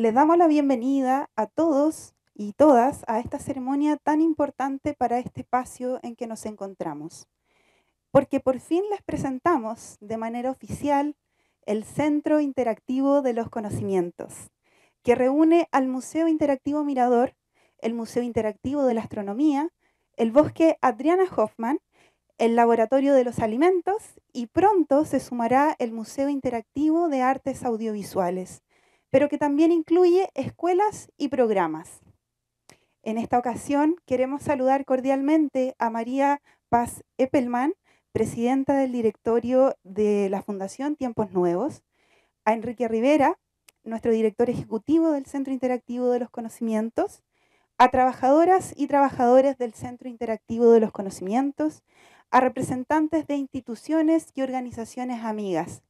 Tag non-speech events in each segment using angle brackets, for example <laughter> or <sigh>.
les damos la bienvenida a todos y todas a esta ceremonia tan importante para este espacio en que nos encontramos, porque por fin les presentamos de manera oficial el Centro Interactivo de los Conocimientos, que reúne al Museo Interactivo Mirador, el Museo Interactivo de la Astronomía, el Bosque Adriana Hoffman, el Laboratorio de los Alimentos y pronto se sumará el Museo Interactivo de Artes Audiovisuales pero que también incluye escuelas y programas. En esta ocasión queremos saludar cordialmente a María Paz Eppelman, presidenta del directorio de la Fundación Tiempos Nuevos, a Enrique Rivera, nuestro director ejecutivo del Centro Interactivo de los Conocimientos, a trabajadoras y trabajadores del Centro Interactivo de los Conocimientos, a representantes de instituciones y organizaciones amigas,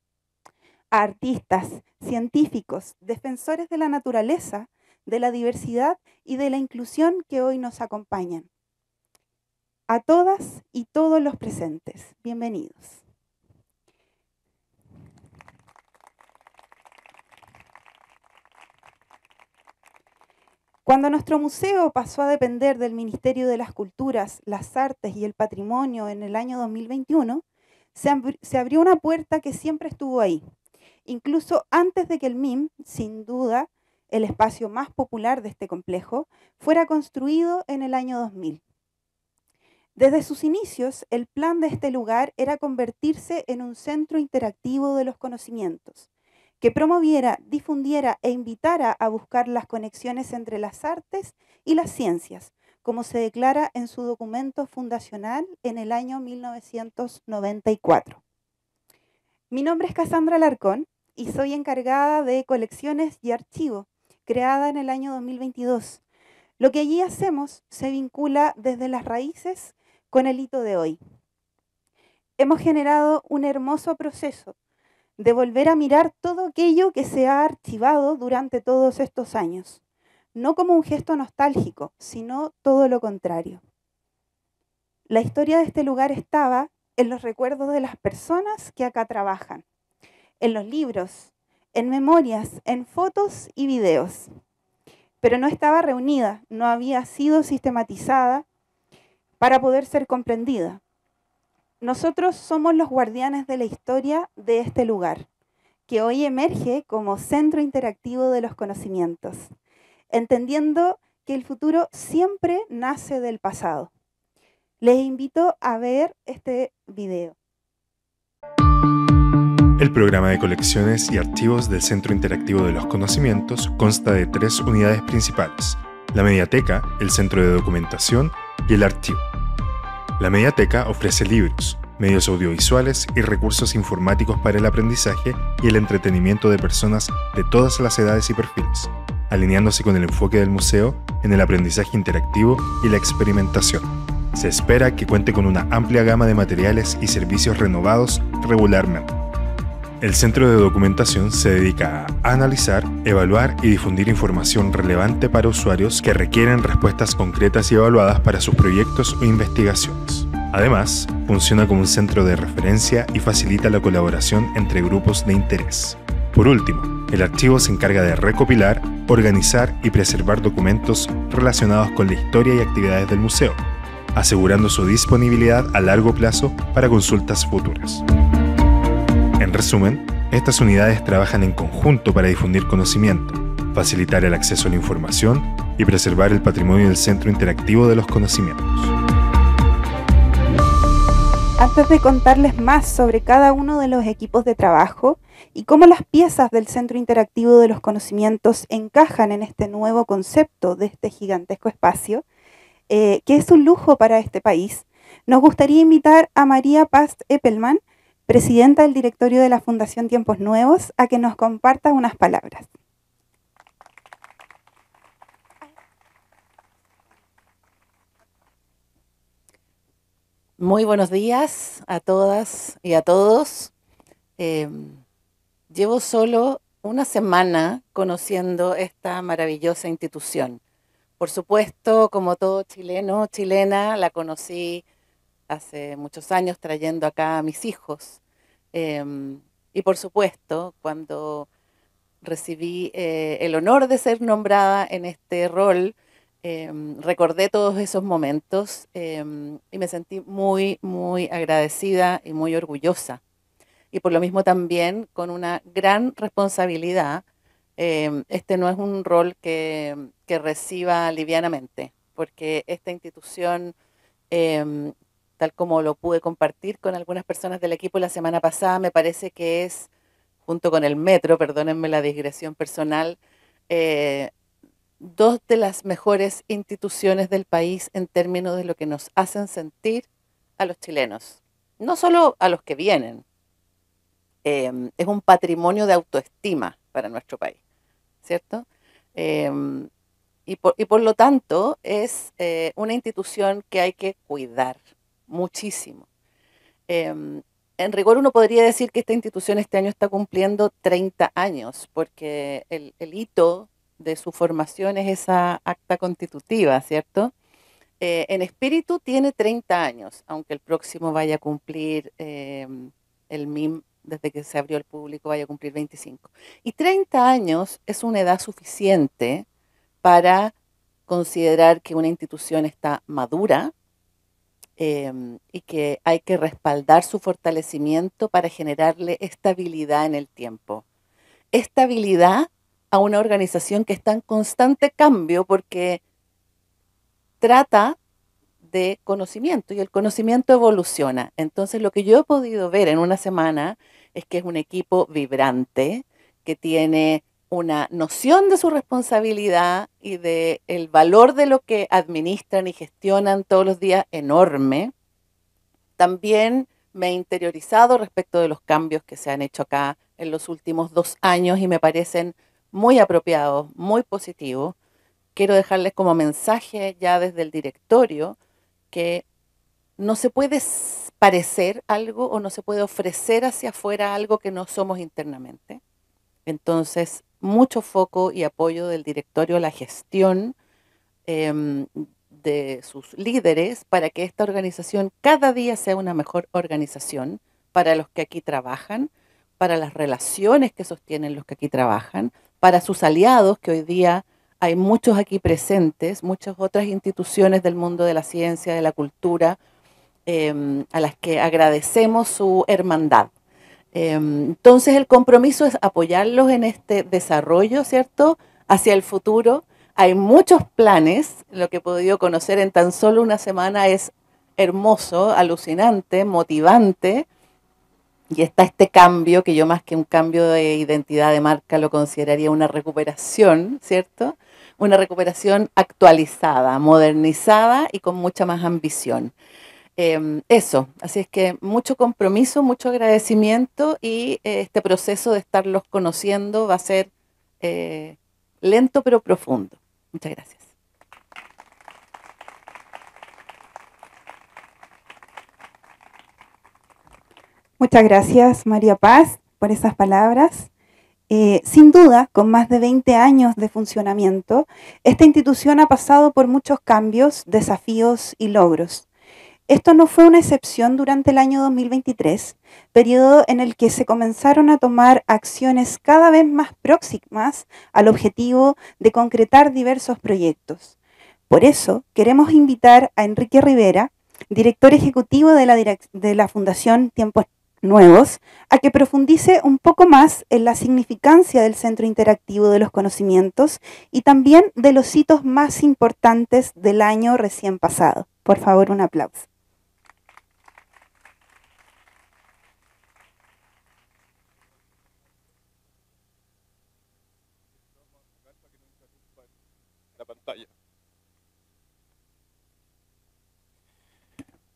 artistas, científicos, defensores de la naturaleza, de la diversidad y de la inclusión que hoy nos acompañan. A todas y todos los presentes, bienvenidos. Cuando nuestro museo pasó a depender del Ministerio de las Culturas, las Artes y el Patrimonio en el año 2021, se, abrió una puerta que siempre estuvo ahí, Incluso antes de que el MIM, sin duda, el espacio más popular de este complejo, fuera construido en el año 2000. Desde sus inicios, el plan de este lugar era convertirse en un centro interactivo de los conocimientos, que promoviera, difundiera e invitara a buscar las conexiones entre las artes y las ciencias, como se declara en su documento fundacional en el año 1994. Mi nombre es Cassandra Larcón y soy encargada de colecciones y archivo, creada en el año 2022. Lo que allí hacemos se vincula desde las raíces con el hito de hoy. Hemos generado un hermoso proceso de volver a mirar todo aquello que se ha archivado durante todos estos años, no como un gesto nostálgico, sino todo lo contrario. La historia de este lugar estaba en los recuerdos de las personas que acá trabajan, en los libros, en memorias, en fotos y videos. Pero no estaba reunida, no había sido sistematizada para poder ser comprendida. Nosotros somos los guardianes de la historia de este lugar, que hoy emerge como centro interactivo de los conocimientos, entendiendo que el futuro siempre nace del pasado. Les invito a ver este video. El programa de colecciones y archivos del Centro Interactivo de los Conocimientos consta de tres unidades principales, la mediateca, el centro de documentación y el archivo. La mediateca ofrece libros, medios audiovisuales y recursos informáticos para el aprendizaje y el entretenimiento de personas de todas las edades y perfiles, alineándose con el enfoque del museo en el aprendizaje interactivo y la experimentación. Se espera que cuente con una amplia gama de materiales y servicios renovados regularmente. El Centro de Documentación se dedica a analizar, evaluar y difundir información relevante para usuarios que requieren respuestas concretas y evaluadas para sus proyectos o investigaciones. Además, funciona como un centro de referencia y facilita la colaboración entre grupos de interés. Por último, el archivo se encarga de recopilar, organizar y preservar documentos relacionados con la historia y actividades del museo, asegurando su disponibilidad a largo plazo para consultas futuras. En resumen, estas unidades trabajan en conjunto para difundir conocimiento, facilitar el acceso a la información y preservar el patrimonio del Centro Interactivo de los Conocimientos. Antes de contarles más sobre cada uno de los equipos de trabajo y cómo las piezas del Centro Interactivo de los Conocimientos encajan en este nuevo concepto de este gigantesco espacio, eh, que es un lujo para este país, nos gustaría invitar a María Paz Eppelman, presidenta del directorio de la Fundación Tiempos Nuevos, a que nos comparta unas palabras. Muy buenos días a todas y a todos. Em, llevo solo una semana conociendo esta maravillosa institución. Por supuesto, como todo chileno, chilena, la conocí hace muchos años trayendo acá a mis hijos. Em, y por supuesto, cuando recibí eh, el honor de ser nombrada en este rol, em, recordé todos esos momentos em, y me sentí muy, muy agradecida y muy orgullosa. Y por lo mismo también con una gran responsabilidad. este no es un rol que, que reciba livianamente, porque esta institución tal como lo pude compartir con algunas personas del equipo la semana pasada, me parece que es, junto con el metro, perdónenme la digresión personal, eh, dos de las mejores instituciones del país en términos de lo que nos hacen sentir a los chilenos, no solo a los que vienen. Em, es un patrimonio de autoestima para nuestro país, ¿cierto? Em, y, y, por, lo tanto es eh, una institución que hay que cuidar muchísimo. Em, en rigor uno podría decir que esta institución este año está cumpliendo 30 años, porque el, hito de su formación es esa acta constitutiva, ¿cierto? Eh, en espíritu tiene 30 años, aunque el próximo vaya a cumplir em, el MIM desde que se abrió el público vaya a cumplir 25. Y 30 años es una edad suficiente para considerar que una institución está madura, Em, y que hay que respaldar su fortalecimiento para generarle estabilidad en el tiempo. Estabilidad a una organización que está en constante cambio porque trata de conocimiento y el conocimiento evoluciona. Entonces lo que yo he podido ver en una semana es que es un equipo vibrante, que tiene una noción de su responsabilidad y de el valor de lo que administran y gestionan todos los días enorme. También me he interiorizado respecto de los cambios que se han hecho acá en los últimos dos años y me parecen muy apropiados, muy positivos. Quiero dejarles como mensaje ya desde el directorio que no se puede parecer algo o no se puede ofrecer hacia afuera algo que no somos internamente. Entonces, mucho foco y apoyo del directorio a la gestión em, de sus líderes para que esta organización cada día sea una mejor organización para los que aquí trabajan, para las relaciones que sostienen los que aquí trabajan, para sus aliados, que hoy día hay muchos aquí presentes, muchas otras instituciones del mundo de la ciencia, de la cultura, em, a las que agradecemos su hermandad. Em, entonces el compromiso es apoyarlos en este desarrollo, ¿cierto? Hacia el futuro. Hay muchos planes, lo que he podido conocer en tan solo una semana es hermoso, alucinante, motivante. Y está este cambio, que yo más que un cambio de identidad de marca lo consideraría una recuperación, ¿cierto? Una recuperación actualizada, modernizada y con mucha más ambición. Em, eso, así es que mucho compromiso, mucho agradecimiento y eh, este proceso de estarlos conociendo va a ser eh, lento pero profundo. Muchas gracias. Muchas gracias María Paz por esas palabras. Eh, sin duda, con más de 20 años de funcionamiento, esta institución ha pasado por muchos cambios, desafíos y logros. Esto no fue una excepción durante el año 2023, periodo en el que se comenzaron a tomar acciones cada vez más próximas al objetivo de concretar diversos proyectos. Por eso queremos invitar a Enrique Rivera, director ejecutivo de la, de la Fundación Tiempos Nuevos, a que profundice un poco más en la significancia del Centro Interactivo de los Conocimientos y también de los hitos más importantes del año recién pasado. Por favor, un aplauso.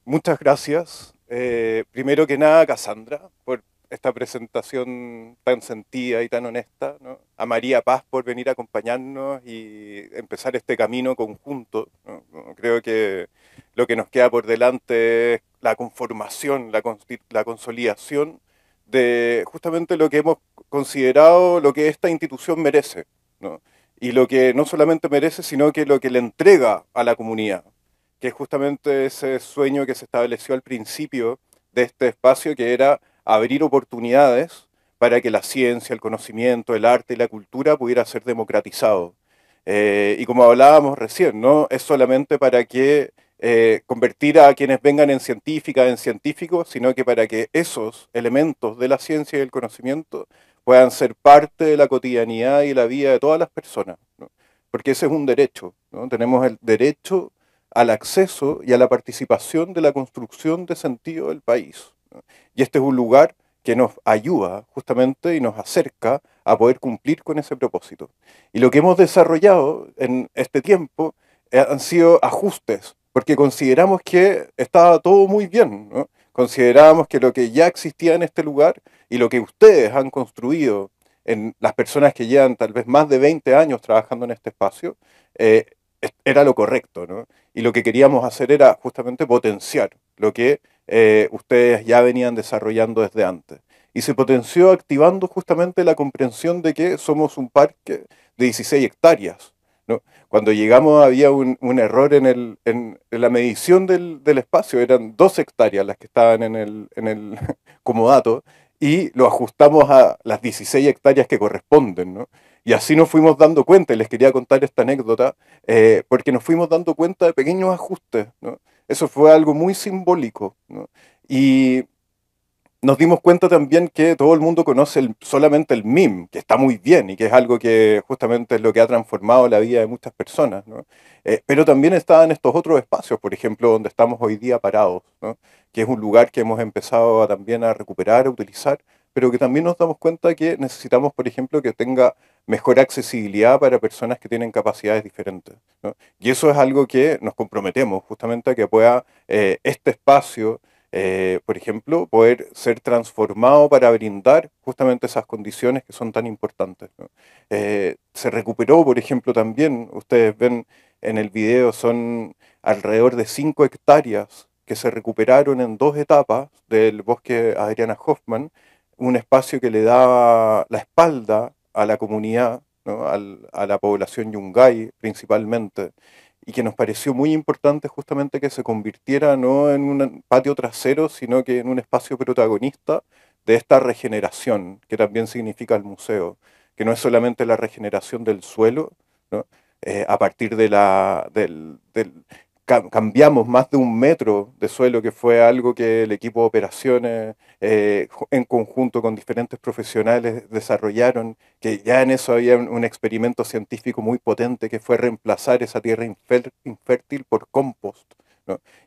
muchas gracias. Eh, primero que nada, Cassandra, por esta presentación tan sentida y tan honesta. A María Paz por venir a acompañarnos y empezar este camino conjunto. Creo que lo que nos queda por delante es la conformación, la, consolidación de justamente lo que hemos considerado lo que esta institución merece. Y lo que no solamente merece, sino que lo que le entrega a la comunidad que es justamente ese sueño que se estableció al principio de este espacio, que era abrir oportunidades para que la ciencia, el conocimiento, el arte y la cultura pudiera ser democratizado. Eh, y como hablábamos recién, ¿no? Es solamente para que eh, convertir a quienes vengan en científicas, en científicos, sino que para que esos elementos de la ciencia y del conocimiento puedan ser parte de la cotidianidad y la vida de todas las personas, porque ese es un derecho, ¿no? tenemos el derecho al acceso y a la participación de la construcción de sentido del país. Y este es un lugar que nos ayuda justamente y nos acerca a poder cumplir con ese propósito. Y lo que hemos desarrollado en este tiempo eh, han sido ajustes, porque consideramos que estaba todo muy bien, consideramos que lo que ya existía en este lugar y lo que ustedes han construido en las personas que llevan tal vez más de 20 años trabajando en este espacio, eh, era lo correcto, ¿no? Y lo que queríamos hacer era justamente potenciar lo que eh, ustedes ya venían desarrollando desde antes. Y se potenció activando justamente la comprensión de que somos un parque de 16 hectáreas. ¿no? Cuando llegamos había un, error en, la medición del, espacio, eran dos hectáreas las que estaban en el, en <laughs> como y lo ajustamos a las 16 hectáreas que corresponden. ¿no? Y así nos fuimos dando cuenta, y les quería contar esta anécdota, eh, porque nos fuimos dando cuenta de pequeños ajustes. ¿no? Eso fue algo muy simbólico. ¿no? Y nos dimos cuenta también que todo el mundo conoce solamente el MIM, que está muy bien y que es algo que justamente es lo que ha transformado la vida de muchas personas. ¿no? Eh, pero también está en estos otros espacios, por ejemplo, donde estamos hoy día parados, ¿no? que es un lugar que hemos empezado también a recuperar, a utilizar, pero que también nos damos cuenta que necesitamos, por ejemplo, que tenga mejor accesibilidad para personas que tienen capacidades diferentes. Y eso es algo que nos comprometemos justamente a que pueda eh, este espacio, eh, por ejemplo, poder ser transformado para brindar justamente esas condiciones que son tan importantes. Eh, se recuperó, por ejemplo, también, ustedes ven en el video, son alrededor de cinco hectáreas que se recuperaron en dos etapas del bosque Adriana Hoffman, un espacio que le daba la espalda a la comunidad, a la población yungay principalmente, y que nos pareció muy importante justamente que se convirtiera no en un patio trasero, sino que en un espacio protagonista de esta regeneración, que también significa el museo, que no es solamente la regeneración del suelo, eh, a partir de la, del, del, cambiamos más de un metro de suelo, que fue algo que el equipo de operaciones eh, en conjunto con diferentes profesionales desarrollaron, que ya en eso había un, experimento científico muy potente que fue reemplazar esa tierra infértil por compost.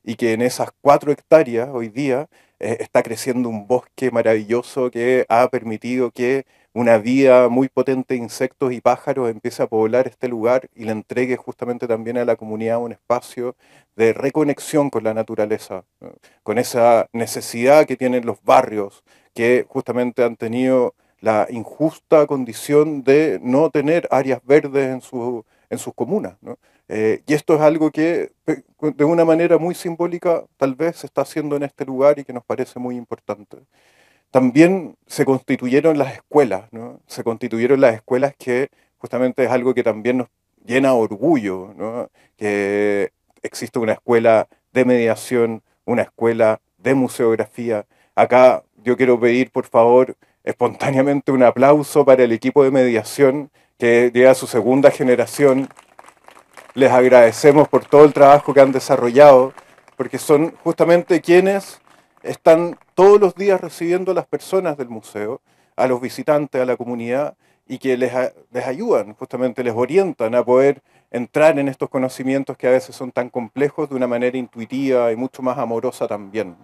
Y que en esas cuatro hectáreas hoy día eh, está creciendo un bosque maravilloso que ha permitido que una vía muy potente de insectos y pájaros empieza a poblar este lugar y le entregue justamente también a la comunidad un espacio de reconexión con la naturaleza, con esa necesidad que tienen los barrios que justamente han tenido la injusta condición de no tener áreas verdes en, su, en sus comunas. Eh, y esto es algo que de una manera muy simbólica tal vez se está haciendo en este lugar y que nos parece muy importante. También se constituyeron las escuelas, ¿no? se constituyeron las escuelas que justamente es algo que también nos llena orgullo, ¿no? que existe una escuela de mediación, una escuela de museografía. Acá yo quiero pedir, por favor, espontáneamente un aplauso para el equipo de mediación que llega a su segunda generación. Les agradecemos por todo el trabajo que han desarrollado, porque son justamente quienes están todos los días recibiendo a las personas del museo, a los visitantes, a la comunidad, y que les, les ayudan, justamente les orientan a poder entrar en estos conocimientos que a veces son tan complejos de una manera intuitiva y mucho más amorosa también.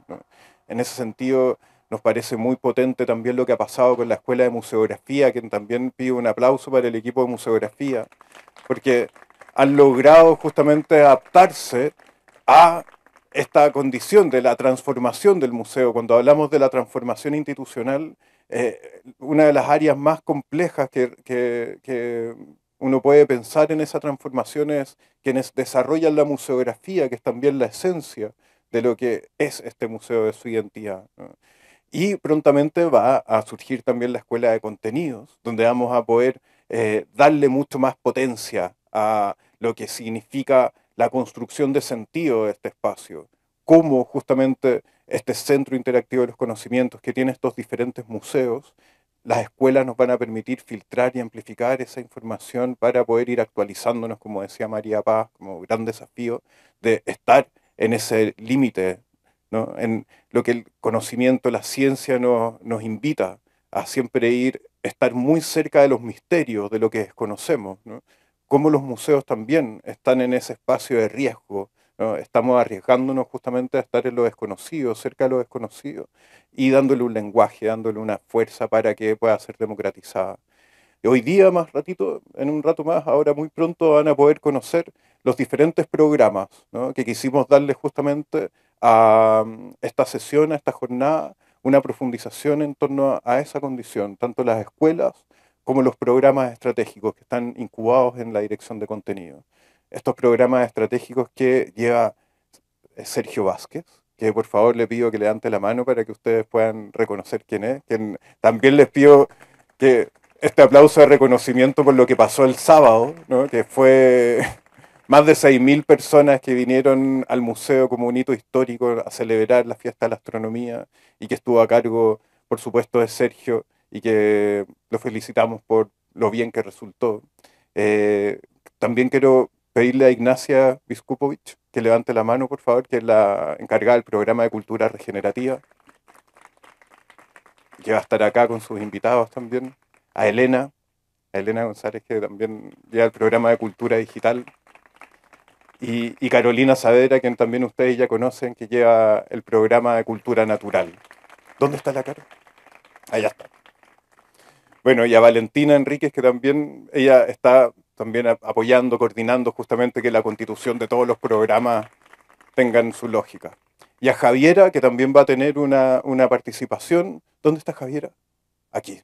En ese sentido, nos parece muy potente también lo que ha pasado con la Escuela de Museografía, quien también pido un aplauso para el equipo de museografía, porque han logrado justamente adaptarse a esta condición de la transformación del museo, cuando hablamos de la transformación institucional, eh, una de las áreas más complejas que, uno puede pensar en esa transformación es quienes desarrollan la museografía, que es también la esencia de lo que es este museo, de su identidad. Y prontamente va a surgir también la escuela de contenidos, donde vamos a poder eh, darle mucho más potencia a lo que significa la construcción de sentido de este espacio, cómo justamente este centro interactivo de los conocimientos que tiene estos diferentes museos, las escuelas nos van a permitir filtrar y amplificar esa información para poder ir actualizándonos, como decía María Paz, como gran desafío de estar en ese límite, ¿no? en lo que el conocimiento, la ciencia nos, nos invita a siempre ir, estar muy cerca de los misterios, de lo que desconocemos. ¿no? cómo los museos también están en ese espacio de riesgo. Estamos arriesgándonos justamente a estar en lo desconocido, cerca de lo desconocido, y dándole un lenguaje, dándole una fuerza para que pueda ser democratizada. Hoy día, más ratito, en un rato más, ahora muy pronto van a poder conocer los diferentes programas que quisimos darle justamente a mm, esta sesión, a esta jornada, una profundización en torno a esa condición, tanto las escuelas como los programas estratégicos que están incubados en la dirección de contenido. Estos programas estratégicos que lleva eh, Sergio Vázquez, que por favor le pido que levante la mano para que ustedes puedan reconocer quién es. Quien, también les pido que este aplauso de reconocimiento por lo que pasó el sábado, ¿no? que fue <laughs> más de 6.000 personas que vinieron al museo como un hito histórico a celebrar la fiesta de la astronomía y que estuvo a cargo, por supuesto, de Sergio y que lo felicitamos por lo bien que resultó. Eh, también quiero pedirle a Ignacia Biskupovic que levante la mano, por favor, que es la encargada del programa de cultura regenerativa, lleva a estar acá con sus invitados también. A Elena, a Elena González, que también lleva el programa de cultura digital. Y, Carolina Saavedra, quien también ustedes ya conocen, que lleva el programa de cultura natural. ¿Dónde está la cara? Allá está. Bueno, y a Valentina Enríquez, que también ella está también apoyando, coordinando justamente que la constitución de todos los programas tengan su lógica. Y a Javiera, que también va a tener una, participación. ¿Dónde está Javiera? Aquí.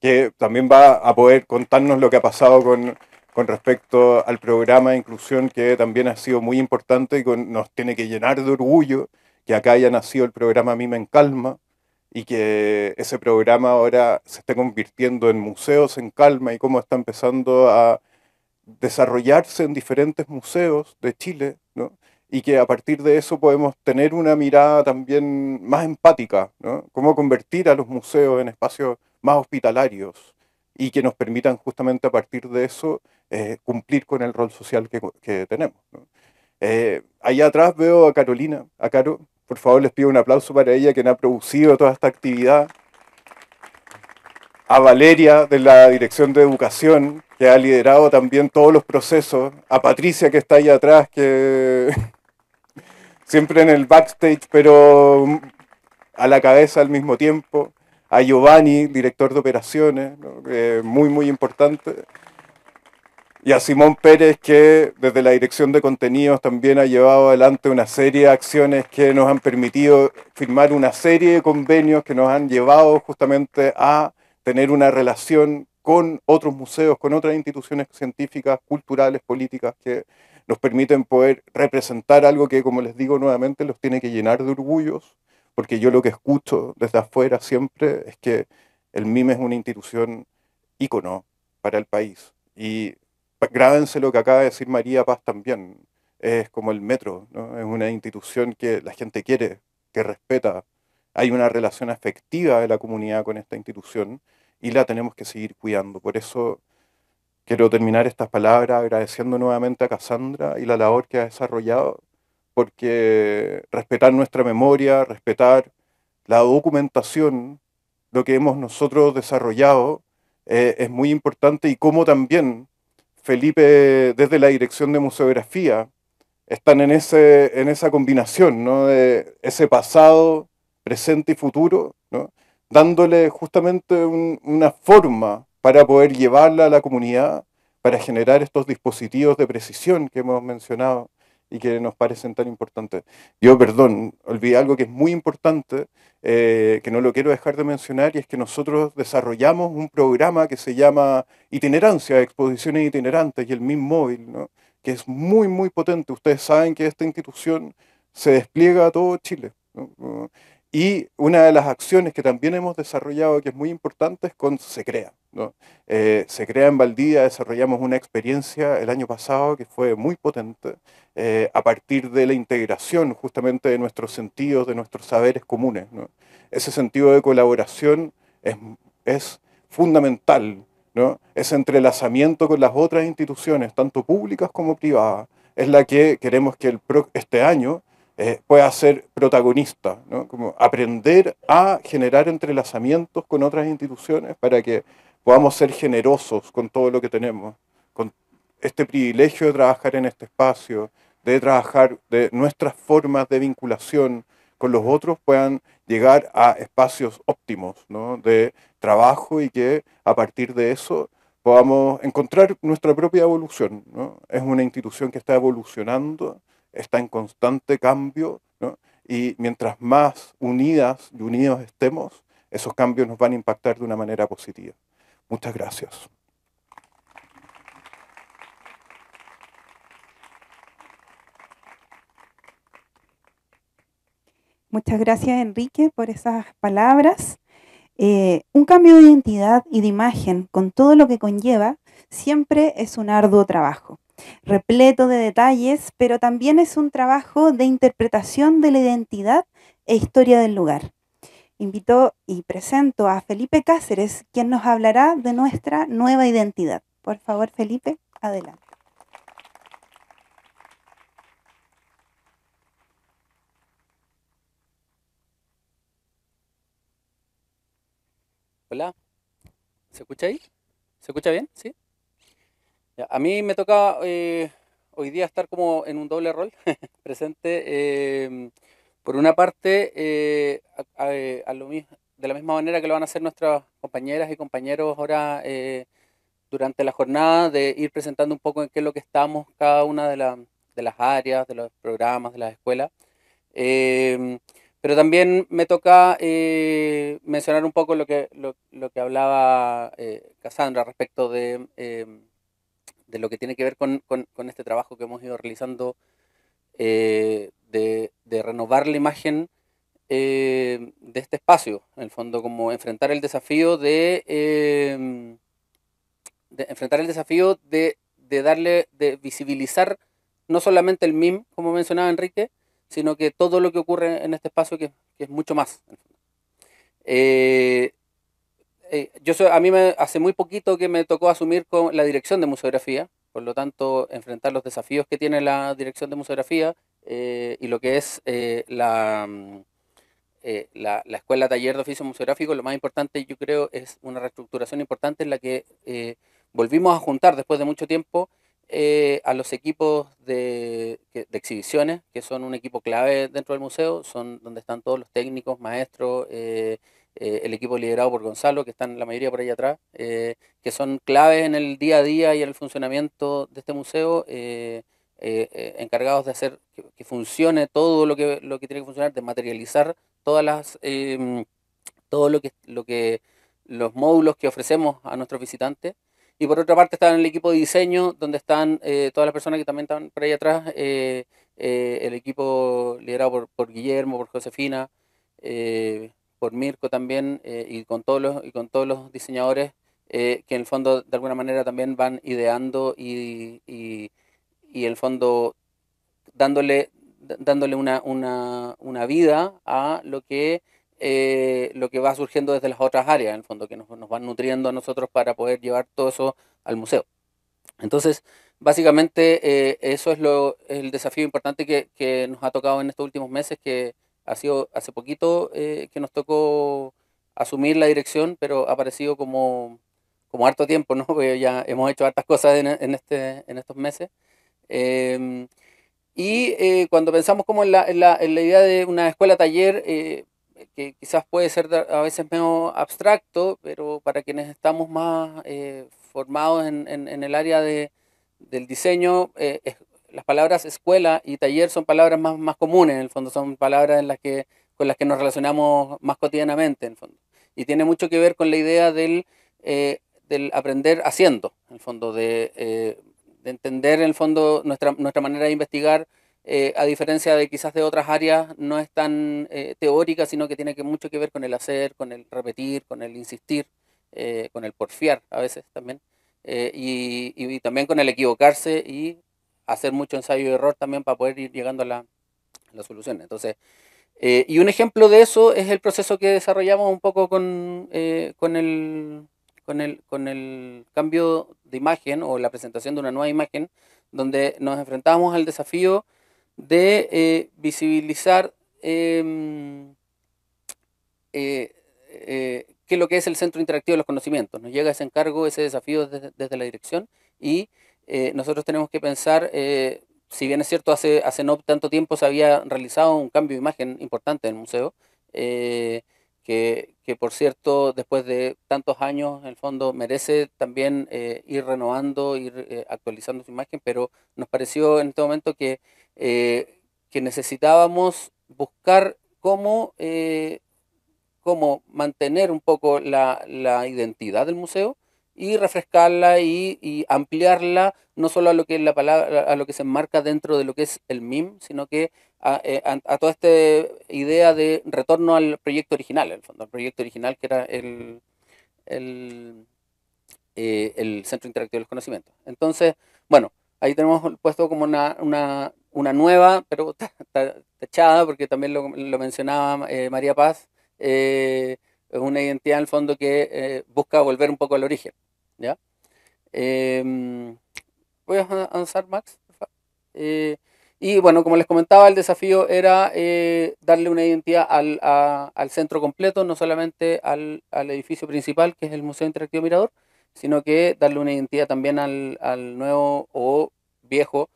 Que también va a poder contarnos lo que ha pasado con, respecto al programa de inclusión, que también ha sido muy importante y nos tiene que llenar de orgullo que acá haya nacido el programa Mima en Calma, y que ese programa ahora se esté convirtiendo en museos en calma y cómo está empezando a desarrollarse en diferentes museos de Chile, ¿no? y que a partir de eso podemos tener una mirada también más empática, ¿no? cómo convertir a los museos en espacios más hospitalarios y que nos permitan justamente a partir de eso eh, cumplir con el rol social que, tenemos. Eh, allá atrás veo a Carolina, a Caro, por favor, les pido un aplauso para ella, quien ha producido toda esta actividad. A Valeria, de la Dirección de Educación, que ha liderado también todos los procesos. A Patricia, que está ahí atrás, que <laughs> siempre en el backstage, pero a la cabeza al mismo tiempo. A Giovanni, director de operaciones, eh, muy, muy importante y a Simón Pérez que desde la dirección de contenidos también ha llevado adelante una serie de acciones que nos han permitido firmar una serie de convenios que nos han llevado justamente a tener una relación con otros museos, con otras instituciones científicas, culturales, políticas que nos permiten poder representar algo que, como les digo nuevamente, los tiene que llenar de orgullos, porque yo lo que escucho desde afuera siempre es que el MIME es una institución ícono para el país y grábense lo que acaba de decir María Paz también. Es como el metro, ¿no? es una institución que la gente quiere, que respeta. Hay una relación afectiva de la comunidad con esta institución y la tenemos que seguir cuidando. Por eso quiero terminar estas palabras agradeciendo nuevamente a Cassandra y la labor que ha desarrollado, porque respetar nuestra memoria, respetar la documentación, lo que hemos nosotros desarrollado, eh, es muy importante y como también Felipe, desde la dirección de museografía, están en, ese, en esa combinación, De ese pasado, presente y futuro, Dándole justamente una forma para poder llevarla a la comunidad, para generar estos dispositivos de precisión que hemos mencionado, y que nos parecen tan importantes. Yo, perdón, olvidé algo que es muy importante, eh, que no lo quiero dejar de mencionar, y es que nosotros desarrollamos un programa que se llama Itinerancia, Exposiciones Itinerantes y el MIM Móvil, ¿no? que es muy, muy potente. Ustedes saben que esta institución se despliega a todo Chile. Y una de las acciones que también hemos desarrollado, que es muy importante, es con Secrea. ¿no? Eh, Secrea en Valdivia desarrollamos una experiencia el año pasado que fue muy potente eh, a partir de la integración justamente de nuestros sentidos, de nuestros saberes comunes. Ese sentido de colaboración es, es fundamental, ¿no? ese entrelazamiento con las otras instituciones, tanto públicas como privadas, es la que queremos que el este año eh, pueda ser protagonista, ¿no? como aprender a generar entrelazamientos con otras instituciones para que podamos ser generosos con todo lo que tenemos, con este privilegio de trabajar en este espacio, de trabajar, de nuestras formas de vinculación con los otros puedan llegar a espacios óptimos ¿no? de trabajo y que a partir de eso podamos encontrar nuestra propia evolución. ¿no? Es una institución que está evolucionando está en constante cambio y mientras más unidas y unidos estemos, esos cambios nos van a impactar de una manera positiva. Muchas gracias. Muchas gracias, Enrique, por esas palabras. Eh, un cambio de identidad y de imagen, con todo lo que conlleva, siempre es un arduo trabajo repleto de detalles, pero también es un trabajo de interpretación de la identidad e historia del lugar. Invito y presento a Felipe Cáceres, quien nos hablará de nuestra nueva identidad. Por favor, Felipe, adelante. Hola, ¿se escucha ahí? ¿Se escucha bien? ¿Sí? a mí me toca eh, hoy día estar como en un doble rol <laughs> presente. Em, por una parte, eh, eh, a, lo mismo, de la misma manera que lo van a hacer nuestras compañeras y compañeros ahora durante la jornada, de ir presentando un poco en qué es lo que estamos cada una de, las áreas, de los programas, de las escuelas. Em, pero también me toca mencionar un poco lo que, lo, que hablaba Cassandra respecto de em, de lo que tiene que ver con, este trabajo que hemos ido realizando eh, de, renovar la imagen eh, de este espacio, en el fondo como enfrentar el desafío de, eh, enfrentar el desafío de, darle, de visibilizar no solamente el MIM, como mencionaba Enrique, sino que todo lo que ocurre en este espacio que, es mucho más. Eh, yo a mí me, hace muy poquito que me tocó asumir con la dirección de museografía, por lo tanto, enfrentar los desafíos que tiene la dirección de museografía eh, y lo que es eh, mm, la, la, escuela taller de oficio museográfico, lo más importante yo creo es una reestructuración importante en la que volvimos a juntar después de mucho tiempo a los equipos de, de, exhibiciones, que son un equipo clave dentro del museo, son donde están todos los técnicos, maestros, eh, el equipo liderado por Gonzalo, que están la mayoría por ahí atrás, eh, que son claves en el día a día y en el funcionamiento de este museo, eh, encargados de hacer que, funcione todo lo que, lo que tiene que funcionar, de materializar todas las, em, todo lo que, lo que, los módulos que ofrecemos a nuestros visitantes. Y por otra parte está el equipo de diseño, donde están todas las personas que también están por ahí atrás, el equipo liderado por, por Guillermo, por Josefina, por Mirko también eh, y, con todos los, y con todos los diseñadores eh, que en el fondo de alguna manera también van ideando y, y, el fondo dándole, dándole una, vida a lo que, eh, lo que va surgiendo desde las otras áreas, en el fondo, que nos, van nutriendo a nosotros para poder llevar todo eso al museo. Entonces, básicamente eso es lo, el desafío importante que, que, nos ha tocado en estos últimos meses, que, ha sido hace poquito eh, que nos tocó asumir la dirección, pero ha parecido como, harto tiempo, ¿no? <laughs> Porque ya hemos hecho hartas cosas en, este, en estos meses. Em, y eh, cuando pensamos como en la, en, la, la, idea de una escuela-taller, eh, que quizás puede ser a veces menos abstracto, pero para quienes estamos más formados en, el área del diseño, es las palabras escuela y taller son palabras más, más comunes, en el fondo, son palabras en las que, con las que nos relacionamos más cotidianamente, en el fondo. Y tiene mucho que ver con la idea del, eh, del aprender haciendo, en el fondo, eh, de, entender, en el fondo, nuestra, nuestra manera de investigar, eh, a diferencia de quizás de otras áreas, no es tan teórica, sino que tiene que, mucho que ver con el hacer, con el repetir, con el insistir, con el porfiar a veces también. y, y, también con el equivocarse y hacer mucho ensayo y error también para poder ir llegando a la, solución. Entonces, eh, y un ejemplo de eso es el proceso que desarrollamos un poco con, eh, con, el, con, el, cambio de imagen o la presentación de una nueva imagen, donde nos enfrentamos al desafío de eh, visibilizar em, qué es lo que es el centro interactivo de los conocimientos. Nos llega ese encargo, ese desafío desde, desde la dirección y eh, nosotros tenemos que pensar, eh, si bien es cierto, hace, no tanto tiempo se había realizado un cambio de imagen importante en el museo, eh, que, por cierto, después de tantos años, en el fondo, merece también ir renovando, ir actualizando su imagen, pero nos pareció en este momento que, que necesitábamos buscar cómo, cómo mantener un poco la identidad del museo, y refrescarla y, ampliarla no solo a lo que es la palabra a lo que se enmarca dentro de lo que es el MIM sino que eh, a, toda esta idea de retorno al proyecto original el fondo al proyecto original que era el el, eh, centro interactivo de los conocimientos entonces bueno ahí tenemos puesto como una, nueva pero tachada porque también lo, mencionaba eh, María Paz una identidad en el fondo que busca volver un poco al origen. Em, voy a avanzar, Max. Eh, y bueno, como les comentaba, el desafío era eh, darle una identidad al, centro completo, no solamente al, edificio principal, que es el Museo Interactivo Mirador, sino que darle una identidad también al, nuevo o viejo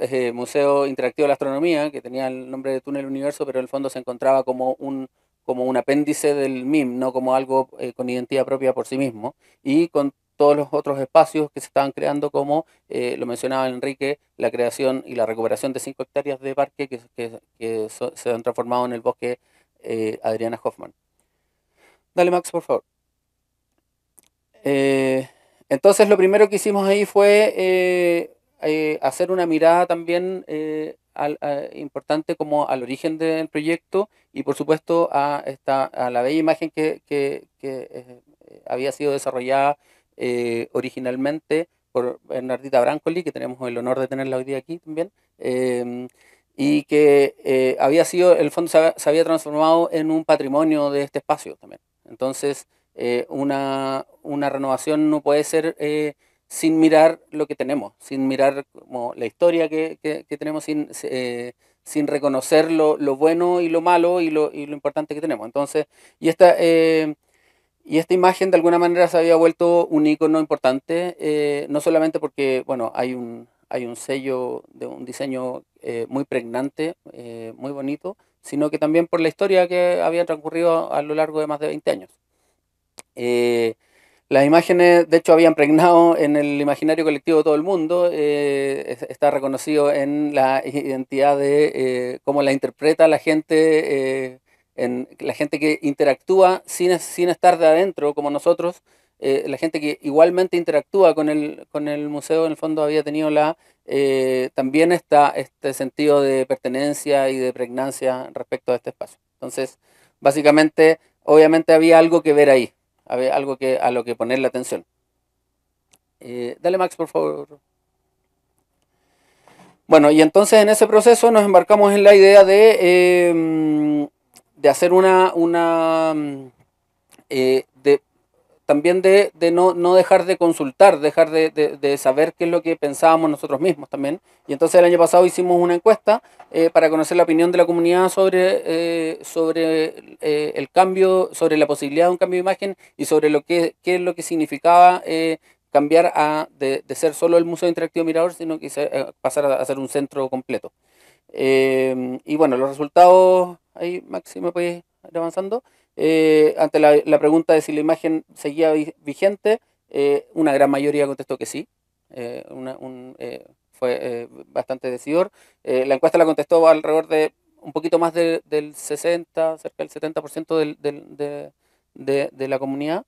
eh, Museo Interactivo de la Astronomía, que tenía el nombre de Túnel Universo, pero en el fondo se encontraba como un como un apéndice del MIM, no como algo eh, con identidad propia por sí mismo, y con todos los otros espacios que se estaban creando, como eh, lo mencionaba Enrique, la creación y la recuperación de cinco hectáreas de parque que, se han transformado en el bosque eh, Adriana Hoffman. Dale Max, por favor. entonces lo primero que hicimos ahí fue hacer una mirada también al, eh, importante como al origen del proyecto y por supuesto a, esta, a la bella imagen que, que, que eh, eh, había sido desarrollada originalmente por Bernardita Brancoli, que tenemos el honor de tenerla hoy día aquí también, em, y que había sido, el fondo se, había, transformado en un patrimonio de este espacio también. Entonces, una, una, renovación no puede ser sin mirar lo que tenemos, sin mirar como la historia que, tenemos, sin, eh, reconocer lo, bueno y lo malo y lo, y lo importante que tenemos. Entonces, y esta, eh, y esta imagen de alguna manera se había vuelto un icono importante, eh, no solamente porque bueno, hay, un, hay un sello de un diseño muy pregnante, muy bonito, sino que también por la historia que había transcurrido a, lo largo de más de 20 años. Las imágenes, de hecho, habían pregnado en el imaginario colectivo de todo el mundo. Eh, está reconocido en la identidad de eh, cómo la interpreta la gente, eh, en la gente que interactúa sin, estar de adentro, como nosotros. la gente que igualmente interactúa con el, con el museo, en el fondo, había tenido la también este sentido de pertenencia y de pregnancia respecto a este espacio. Entonces, básicamente, obviamente había algo que ver ahí a ver, algo que, a lo que ponerle atención. Eh, dale Max, por favor. Bueno, y entonces en ese proceso nos embarcamos en la idea de, eh, de hacer una, una mm, eh, también de, de no, no, dejar de consultar, dejar de, saber qué es lo que pensábamos nosotros mismos también. Y entonces el año pasado hicimos una encuesta eh, para conocer la opinión de la comunidad sobre, eh, sobre eh, el cambio, sobre la posibilidad de un cambio de imagen y sobre lo que, qué es lo que significaba cambiar a, de, ser solo el Museo Interactivo Mirador, sino que pasar a, ser un centro completo. y bueno, los resultados, ahí máximo me avanzando, eh, ante la, pregunta de si la imagen seguía vigente, eh, una gran mayoría contestó que sí. Eh, fue bastante decidor. la encuesta la contestó alrededor de un poquito más del 60, cerca del 70% del, del, de, la comunidad.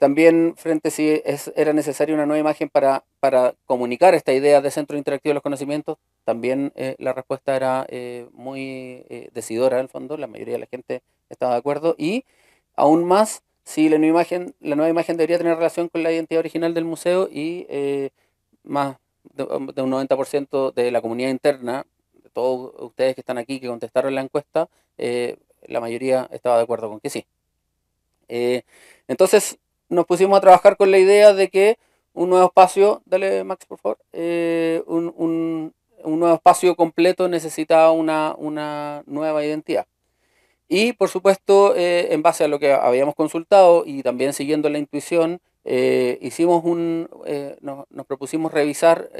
también frente si es, era necesaria una nueva imagen para, para comunicar esta idea de centro interactivo de los conocimientos, también eh, la respuesta era eh, muy eh, decidora en el fondo, la mayoría de la gente estaba de acuerdo y aún más si la nueva imagen, la nueva imagen debería tener relación con la identidad original del museo y más de, um, un 90% de la comunidad interna, de todos ustedes que están aquí que contestaron la encuesta, la mayoría estaba de acuerdo con que sí. entonces nos pusimos a trabajar con la idea de que un nuevo espacio, dale Max por favor, un un nuevo espacio completo necesitaba una, nueva identidad. Y por supuesto, eh, en base a lo que habíamos consultado y también siguiendo la intuición, eh, hicimos un, eh, nos, propusimos revisar,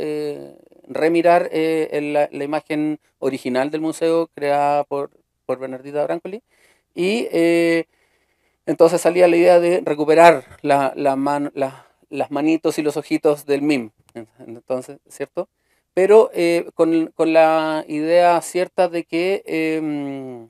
remirar la, imagen original del museo creada por, por Bernardita Brancoli. Y entonces salía la idea de recuperar la, la las manitos y los ojitos del MIM. Entonces, ¿cierto? pero eh, con, la idea cierta de que, em,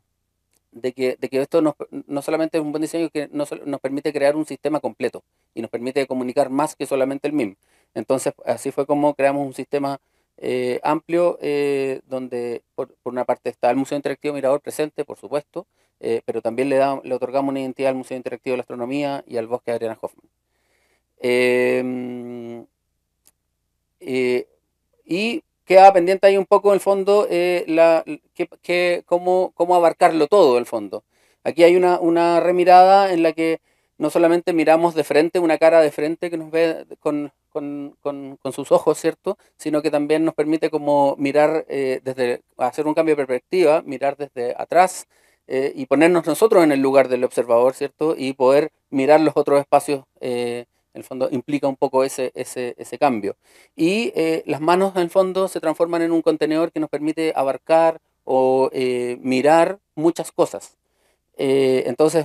de que, esto no solamente es un buen diseño, que nos, permite crear un sistema completo y nos permite comunicar más que solamente el MIM. Entonces, así fue como creamos un sistema eh, amplio eh, donde por, una parte está el Museo Interactivo Mirador presente, por supuesto, pero también le, le otorgamos una identidad al Museo Interactivo de la Astronomía y al Bosque de Adriana Hoffman. Em, y queda pendiente ahí un poco en el fondo eh, la, que, cómo, cómo abarcarlo todo el fondo. Aquí hay una, remirada en la que no solamente miramos de frente, una cara de frente que nos ve con, sus ojos, ¿cierto? Sino que también nos permite como mirar eh, desde, hacer un cambio de perspectiva, mirar desde atrás eh, y ponernos nosotros en el lugar del observador, ¿cierto? Y poder mirar los otros espacios el fondo implica un poco ese, ese, cambio. Y eh, las manos, en el fondo, se transforman en un contenedor que nos permite abarcar o eh, mirar muchas cosas. Eh, entonces,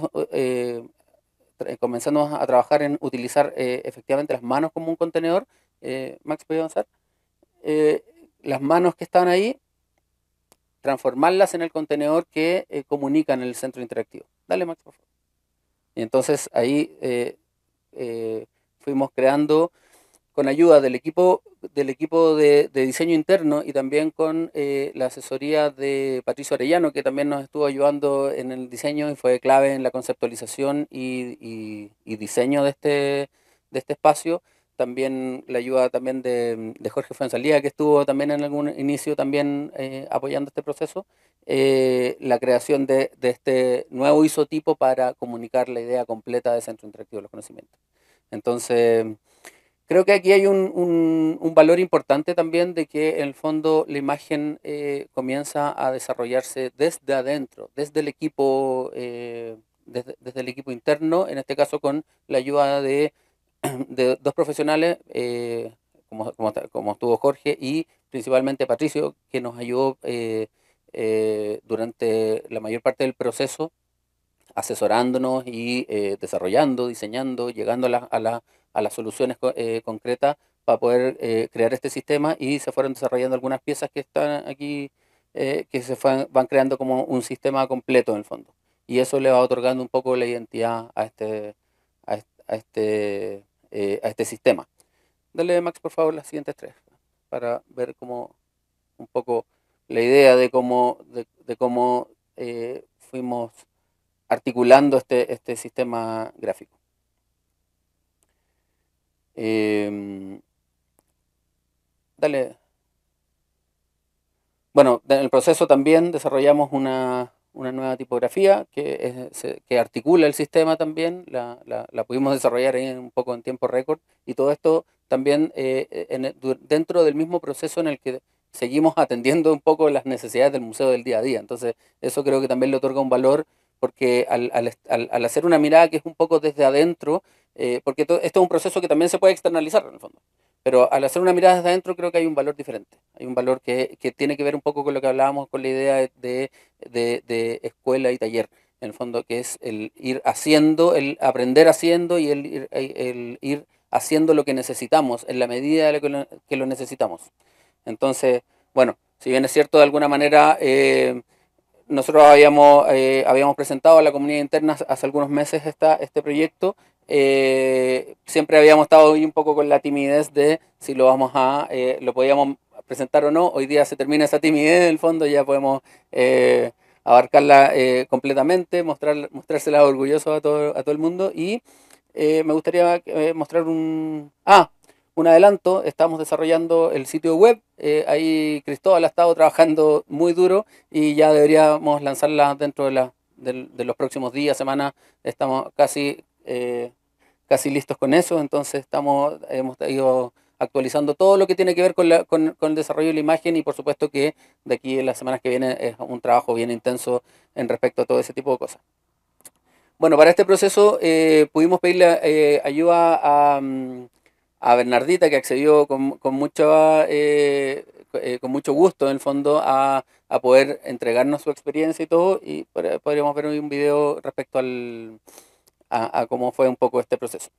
comenzamos a trabajar en utilizar efectivamente las manos como un contenedor. Max, ¿puedes avanzar? las manos que están ahí, transformarlas en el contenedor que comunica en el centro interactivo. Dale, Max, por favor. Y entonces ahí fuimos creando con ayuda del equipo, del equipo de, diseño interno y también con eh, la asesoría de Patricio Arellano, que también nos estuvo ayudando en el diseño y fue clave en la conceptualización y, diseño este, de este, espacio también la ayuda también de, Jorge Fuenzalía, que estuvo también en algún inicio también eh, apoyando este proceso, eh, la creación de, este nuevo isotipo para comunicar la idea completa de Centro Interactivo de los Conocimientos. Entonces, creo que aquí hay un, valor importante también de que en el fondo la imagen eh, comienza a desarrollarse desde adentro, desde el equipo, eh, desde, el equipo interno, en este caso con la ayuda de, <clears throat> dos profesionales, eh, como, estuvo Jorge y principalmente Patricio, que nos ayudó durante la mayor parte del proceso asesorándonos y eh, desarrollando, diseñando, llegando a, a, a las soluciones eh, concretas para poder eh, crear este sistema y se fueron desarrollando algunas piezas que están aquí, que se van, creando como un sistema completo en el fondo. Y eso le va otorgando un poco la identidad a este, a este, a este sistema. Dale, Max, por favor, las siguientes tres, para ver cómo un poco la idea de cómo, de, de cómo fuimos articulando este, este sistema gráfico. Em, dale. Bueno, en el proceso también desarrollamos una, nueva tipografía que, articula el sistema también, la, pudimos desarrollar en un poco en tiempo récord y todo esto también eh, dentro del mismo proceso en el que seguimos atendiendo un poco las necesidades del museo del día a día. Entonces, eso creo que también le otorga un valor porque al, al, hacer una mirada que es un poco desde adentro, eh, porque esto es un proceso que también se puede externalizar en el fondo, pero al hacer una mirada desde adentro creo que hay un valor diferente, hay un valor que, tiene que ver un poco con lo que hablábamos, con la idea de, escuela y taller, en el fondo, que es el ir haciendo, el aprender haciendo y el, ir, el ir haciendo lo que necesitamos en la medida de lo que, lo, necesitamos. Entonces, bueno, si bien es cierto, de alguna manera... Eh, nosotros habíamos, eh, habíamos presentado a la comunidad interna hace algunos meses esta, este proyecto. Eh, siempre habíamos estado un poco con la timidez de si lo vamos a, eh, lo podíamos presentar o no. Hoy día se termina esa timidez, en el fondo ya podemos abarcarla completamente, mostrar, mostrársela orgulloso a todo, a todo el mundo. Y me gustaría mostrar un... Ah, un adelanto, estamos desarrollando el sitio web, eh, ahí Cristóbal ha estado trabajando muy duro y ya deberíamos lanzarla dentro de, los próximos días, semanas, estamos casi, eh, casi listos con eso, entonces estamos, hemos ido actualizando todo lo que tiene que ver con, el desarrollo de la imagen y por supuesto que de aquí en las semanas que vienen es un trabajo bien intenso en respecto a todo ese tipo de cosas. Bueno, para este proceso eh, pudimos pedirle ayuda a, mm, a Bernardita, que accedió con, mucho, eh, eh, con mucho gusto, en el fondo, a, poder entregarnos su experiencia y todo. Y podríamos ver un video respecto al, a, a cómo fue un poco este proceso.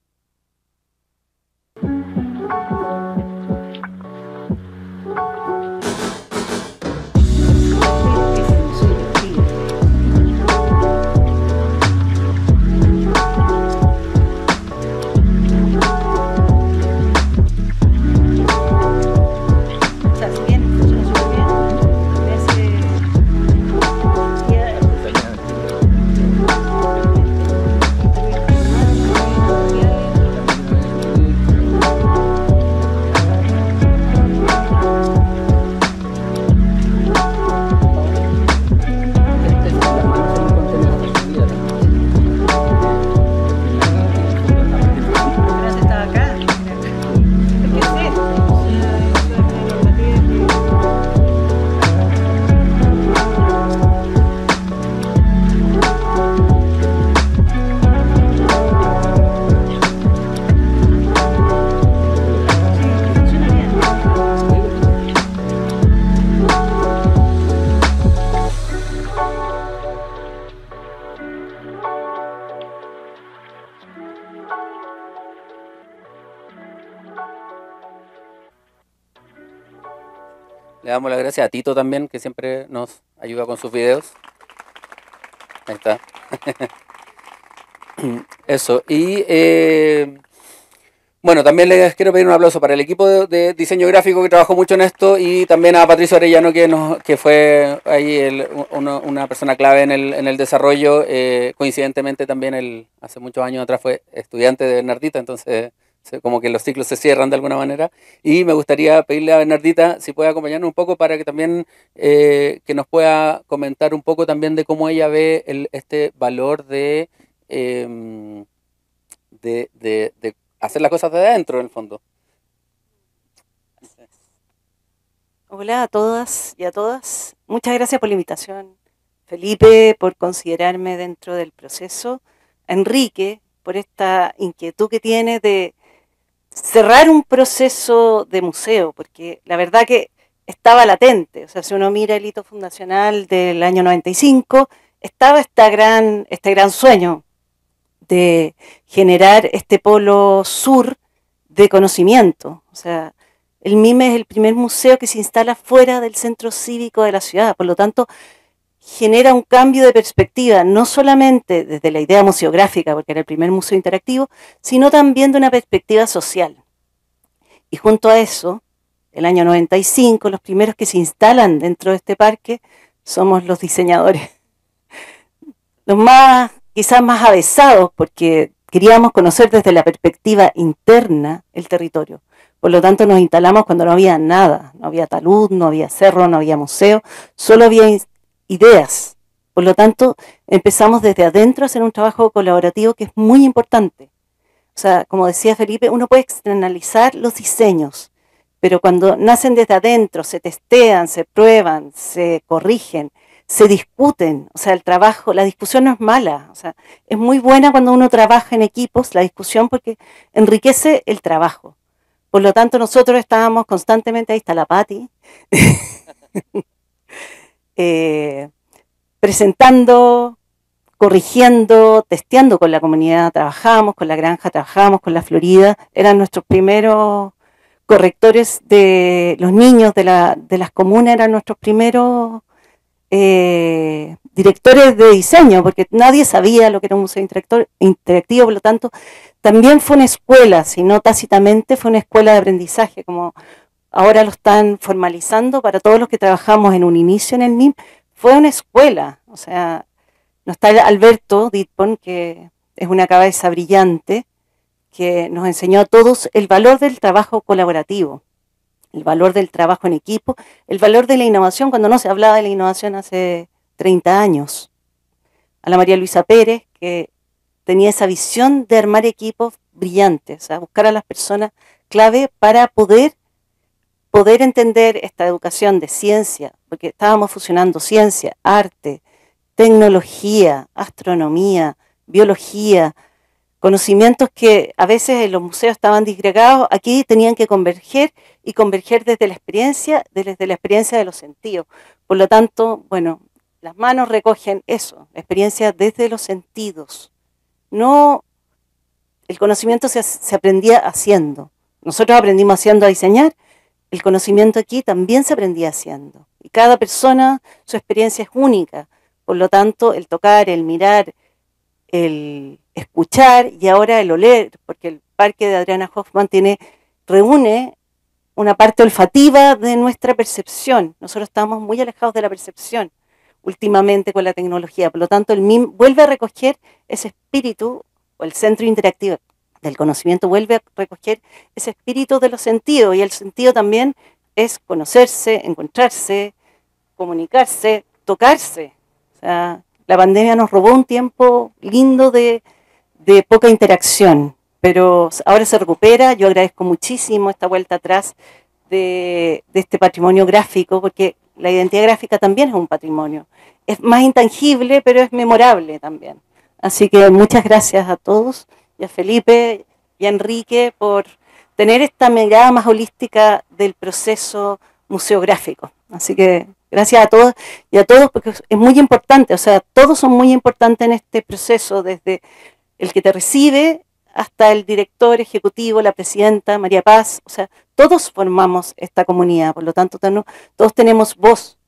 Le damos las gracias a Tito también, que siempre nos ayuda con sus videos. Ahí está. <laughs> Eso. Y eh, bueno, también les quiero pedir un aplauso para el equipo de, diseño gráfico que trabajó mucho en esto y también a Patricio Arellano, que, nos, que fue ahí una persona clave en el, en el desarrollo. Eh, coincidentemente también, el, hace muchos años atrás fue estudiante de Bernardita, entonces como que los ciclos se cierran de alguna manera. Y me gustaría pedirle a Bernardita si puede acompañarnos un poco para que también eh, que nos pueda comentar un poco también de cómo ella ve este valor de, em, de, de, de, hacer las cosas de adentro, en el fondo. Hola a todas y a todas. Muchas gracias por la invitación. Felipe, por considerarme dentro del proceso. Enrique, por esta inquietud que tiene de, cerrar un proceso de museo, porque la verdad que estaba latente, o sea, si uno mira el hito fundacional del año 95, estaba esta gran, este gran sueño de generar este polo sur de conocimiento, o sea, el MIME es el primer museo que se instala fuera del centro cívico de la ciudad, por lo tanto, genera un cambio de perspectiva, no solamente desde la idea museográfica, porque era el primer museo interactivo, sino también de una perspectiva social. Y junto a eso, el año 95, los primeros que se instalan dentro de este parque somos los diseñadores. Los más, quizás más avesados, porque queríamos conocer desde la perspectiva interna el territorio. Por lo tanto, nos instalamos cuando no había nada, no había talud, no había cerro, no había museo, solo había ideas. Por lo tanto, empezamos desde adentro a hacer un trabajo colaborativo que es muy importante. O sea, como decía Felipe, uno puede externalizar los diseños, pero cuando nacen desde adentro, se testean, se prueban, se corrigen, se discuten, o sea, el trabajo, la discusión no es mala, o sea, es muy buena cuando uno trabaja en equipos, la discusión, porque enriquece el trabajo. Por lo tanto, nosotros estábamos constantemente, ahí está la Patti, <laughs> Eh, presentando, corrigiendo, testeando con la comunidad, trabajamos con la granja, trabajamos con la Florida, eran nuestros primeros correctores de los niños de, las comunas, eran nuestros primeros eh, directores de diseño, porque nadie sabía lo que era un museo interactivo, por lo tanto, también fue una escuela, si no tácitamente, fue una escuela de aprendizaje, como ahora lo están formalizando para todos los que trabajamos en un inicio en el NIM. fue una escuela. O sea, no está Alberto Ditpon, que es una cabeza brillante, que nos enseñó a todos el valor del trabajo colaborativo, el valor del trabajo en equipo, el valor de la innovación, cuando no se hablaba de la innovación hace 30 años. A la María Luisa Pérez, que tenía esa visión de armar equipos brillantes, a buscar a las personas clave para poder poder entender esta educación de ciencia, porque estábamos fusionando ciencia, arte, tecnología, astronomía, biología, conocimientos que a veces en los museos estaban disgregados, aquí tenían que converger y converger desde la experiencia, desde la experiencia de los sentidos. Por lo tanto, bueno, las manos recogen eso, la experiencia desde los sentidos. No, el conocimiento se, se aprendía haciendo. Nosotros aprendimos haciendo a diseñar, el conocimiento aquí también se aprendía haciendo. Y cada persona, su experiencia es única. Por lo tanto, el tocar, el mirar, el escuchar y ahora el oler, porque el parque de Adriana Hoffman tiene, reúne una parte olfativa de nuestra percepción. Nosotros estamos muy alejados de la percepción últimamente con la tecnología. Por lo tanto, el MIM vuelve a recoger ese espíritu o el centro interactivo del conocimiento vuelve a recoger ese espíritu de los sentidos y el sentido también es conocerse, encontrarse, comunicarse, tocarse. la pandemia nos robó un tiempo lindo de, poca interacción, pero ahora se recupera. Yo agradezco muchísimo esta vuelta atrás de, de este patrimonio gráfico, porque la identidad gráfica también es un patrimonio. Es más intangible, pero es memorable también. Así que muchas gracias a todos y a Felipe y a Enrique por tener esta mirada más holística del proceso museográfico. Así que gracias a todos y a todos porque es muy importante, o sea, todos son muy importantes en este proceso, desde el que te recibe hasta el director ejecutivo, la presidenta, María Paz, o sea, todos formamos esta comunidad, por lo tanto, todos tenemos voz,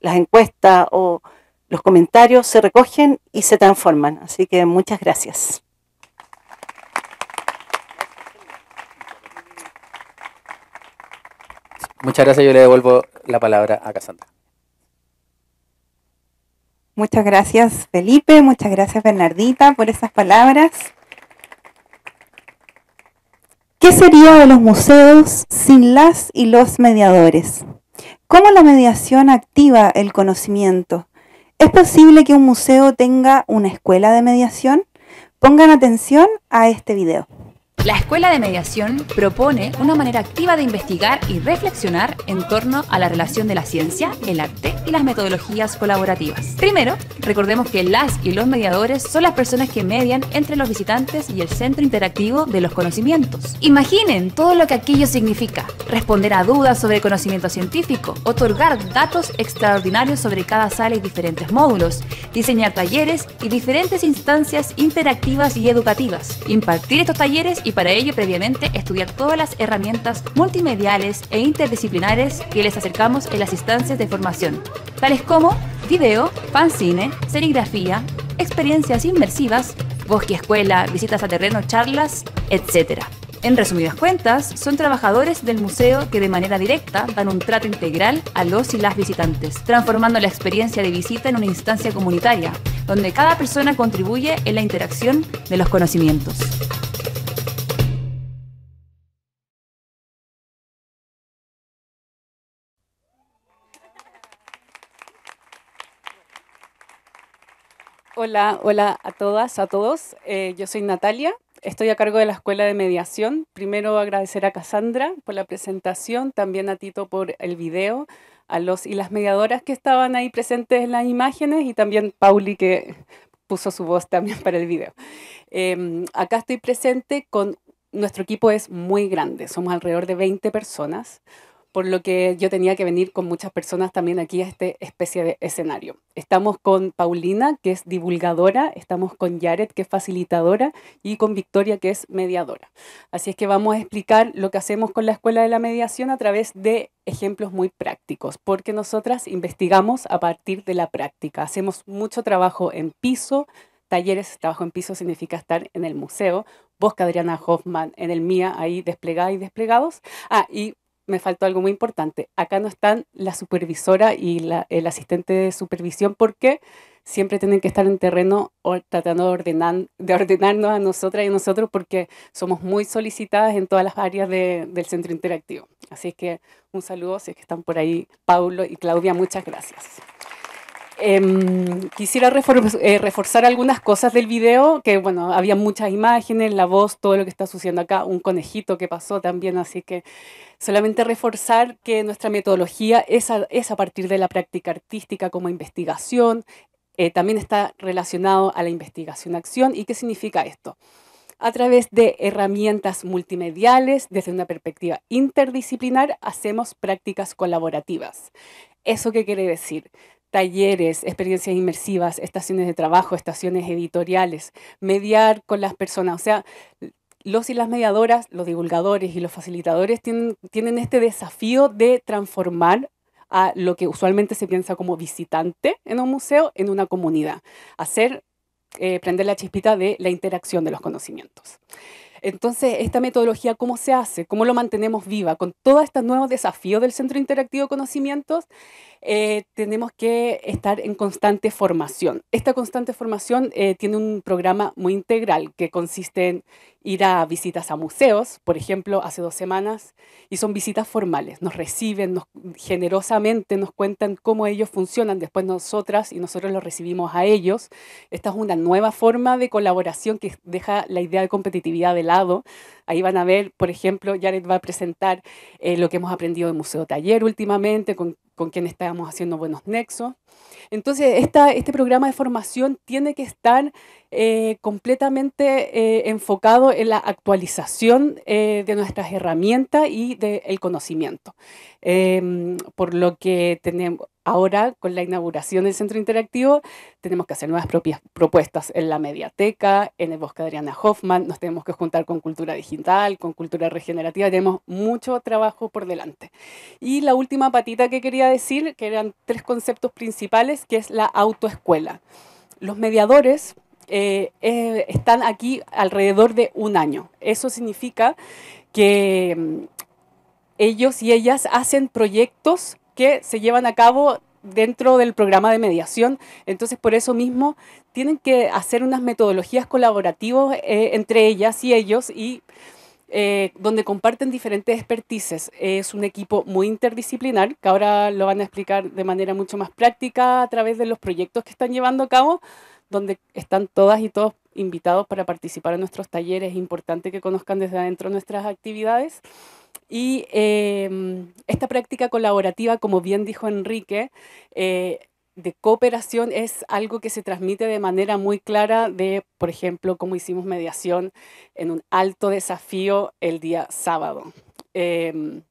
las encuestas o los comentarios se recogen y se transforman, así que muchas gracias. Muchas gracias, yo le devuelvo la palabra a Cassandra. Muchas gracias, Felipe, muchas gracias, Bernardita, por esas palabras. ¿Qué sería de los museos sin las y los mediadores? ¿Cómo la mediación activa el conocimiento? ¿Es posible que un museo tenga una escuela de mediación? Pongan atención a este video. La Escuela de Mediación propone una manera activa de investigar y reflexionar en torno a la relación de la ciencia, el arte y las metodologías colaborativas. Primero, recordemos que las y los mediadores son las personas que median entre los visitantes y el centro interactivo de los conocimientos. Imaginen todo lo que aquello significa. Responder a dudas sobre conocimiento científico, otorgar datos extraordinarios sobre cada sala y diferentes módulos, diseñar talleres y diferentes instancias interactivas y educativas, impartir estos talleres y para ello previamente estudiar todas las herramientas multimediales e interdisciplinares que les acercamos en las instancias de formación, tales como video, fanzine, serigrafía, experiencias inmersivas, bosque escuela, visitas a terreno, charlas, etc. En resumidas cuentas, son trabajadores del museo que de manera directa dan un trato integral a los y las visitantes, transformando la experiencia de visita en una instancia comunitaria, donde cada persona contribuye en la interacción de los conocimientos. Hola, hola a todas, a todos. Eh, yo soy Natalia, estoy a cargo de la Escuela de Mediación. Primero agradecer a Cassandra por la presentación, también a Tito por el video, a los y las mediadoras que estaban ahí presentes en las imágenes y también Pauli que puso su voz también para el video. Em, acá estoy presente con... Nuestro equipo es muy grande, somos alrededor de 20 personas por lo que yo tenía que venir con muchas personas también aquí a este especie de escenario. Estamos con Paulina, que es divulgadora, estamos con Yaret, que es facilitadora, y con Victoria, que es mediadora. Así es que vamos a explicar lo que hacemos con la Escuela de la Mediación a través de ejemplos muy prácticos, porque nosotras investigamos a partir de la práctica. Hacemos mucho trabajo en piso, talleres, trabajo en piso significa estar en el museo, vos, Adriana Hoffman, en el MIA, ahí desplegada y desplegados. Ah, y me faltó algo muy importante. Acá no están la supervisora y la, el asistente de supervisión porque siempre tienen que estar en terreno o tratando de, ordenar, de ordenarnos a nosotras y a nosotros porque somos muy solicitadas en todas las áreas de, del centro interactivo. Así que un saludo si es que están por ahí, Paulo y Claudia, muchas gracias. Em, quisiera eh, reforzar algunas cosas del video, que bueno, había muchas imágenes, la voz, todo lo que está sucediendo acá, un conejito que pasó también, así que solamente reforzar que nuestra metodología es a, partir de la práctica artística como investigación, eh, también está relacionado a la investigación-acción. ¿Y qué significa esto? A través de herramientas multimediales, desde una perspectiva interdisciplinar, hacemos prácticas colaborativas. ¿Eso qué quiere decir? talleres, experiencias inmersivas, estaciones de trabajo, estaciones editoriales, mediar con las personas. O sea, los y las mediadoras, los divulgadores y los facilitadores tienen, tienen este desafío de transformar a lo que usualmente se piensa como visitante en un museo, en una comunidad. Hacer, eh, prender la chispita de la interacción de los conocimientos. Entonces, esta metodología, ¿cómo se hace? ¿Cómo lo mantenemos viva? Con todos estos nuevos desafíos del Centro Interactivo de Conocimientos, eh, tenemos que estar en constante formación. Esta constante formación eh, tiene un programa muy integral que consiste en ir a visitas a museos, por ejemplo, hace dos semanas, y son visitas formales, nos reciben generosamente, nos cuentan cómo ellos funcionan, después nosotras y nosotros los recibimos a ellos. Esta es una nueva forma de colaboración que deja la idea de competitividad de lado. Ahí van a ver, por ejemplo, Jared va a presentar eh, lo que hemos aprendido en Museo Taller últimamente, con con quien estábamos haciendo buenos nexos. Entonces, este programa de formación tiene que estar eh, completamente eh, enfocado en la actualización eh, de nuestras herramientas y del conocimiento. Em, por lo que tenemos, Ahora, con la inauguración del Centro Interactivo, tenemos que hacer nuevas propias propuestas en la mediateca, en el Bosque Adriana Hoffman, nos tenemos que juntar con cultura digital, con cultura regenerativa, tenemos mucho trabajo por delante. Y la última patita que quería decir, que eran tres conceptos principales, que es la autoescuela. Los mediadores eh, eh, están aquí alrededor de un año. Eso significa que mm, ellos y ellas hacen proyectos que se llevan a cabo dentro del programa de mediación. Entonces, por eso mismo, tienen que hacer unas metodologías colaborativas eh, entre ellas y ellos y eh, donde comparten diferentes expertices. Es un equipo muy interdisciplinar, que ahora lo van a explicar de manera mucho más práctica a través de los proyectos que están llevando a cabo, donde están todas y todos invitados para participar en nuestros talleres. Es importante que conozcan desde adentro nuestras actividades. Y em, esta práctica colaborativa, como bien dijo Enrique, eh, de cooperación es algo que se transmite de manera muy clara de, por ejemplo, cómo hicimos mediación en un alto desafío el día sábado. Em,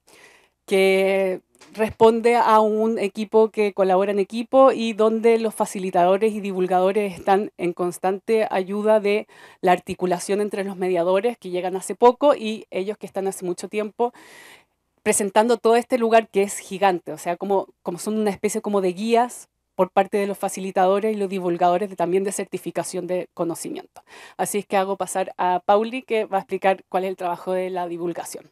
que responde a un equipo que colabora en equipo y donde los facilitadores y divulgadores están en constante ayuda de la articulación entre los mediadores que llegan hace poco y ellos que están hace mucho tiempo presentando todo este lugar que es gigante, o sea, como, como son una especie como de guías por parte de los facilitadores y los divulgadores también de certificación de conocimiento. Así es que hago pasar a Pauli que va a explicar cuál es el trabajo de la divulgación.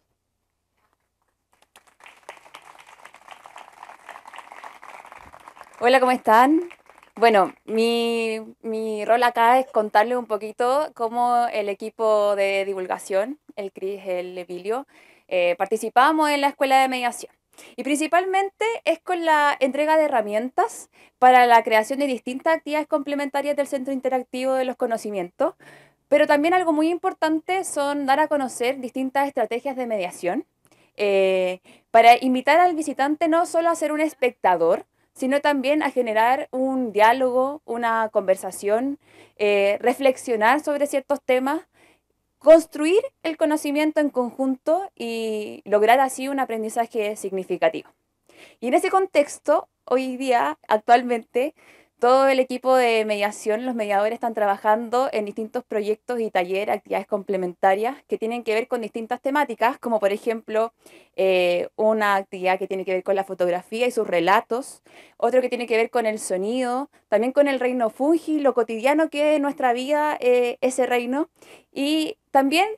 Hola, ¿cómo están? Bueno, mi, rol acá es contarles un poquito cómo el equipo de divulgación, el CRIS, el Evilio, eh, participamos en la escuela de mediación. Y principalmente es con la entrega de herramientas para la creación de distintas actividades complementarias del Centro Interactivo de los Conocimientos, pero también algo muy importante son dar a conocer distintas estrategias de mediación eh, para invitar al visitante no solo a ser un espectador, sino también a generar un diálogo, una conversación, eh, reflexionar sobre ciertos temas, construir el conocimiento en conjunto y lograr así un aprendizaje significativo. Y en ese contexto, hoy día, actualmente, todo el equipo de mediación, los mediadores están trabajando en distintos proyectos y talleres, actividades complementarias que tienen que ver con distintas temáticas, como por ejemplo eh, una actividad que tiene que ver con la fotografía y sus relatos, otro que tiene que ver con el sonido, también con el reino fungi, lo cotidiano que es nuestra vida eh, ese reino, y también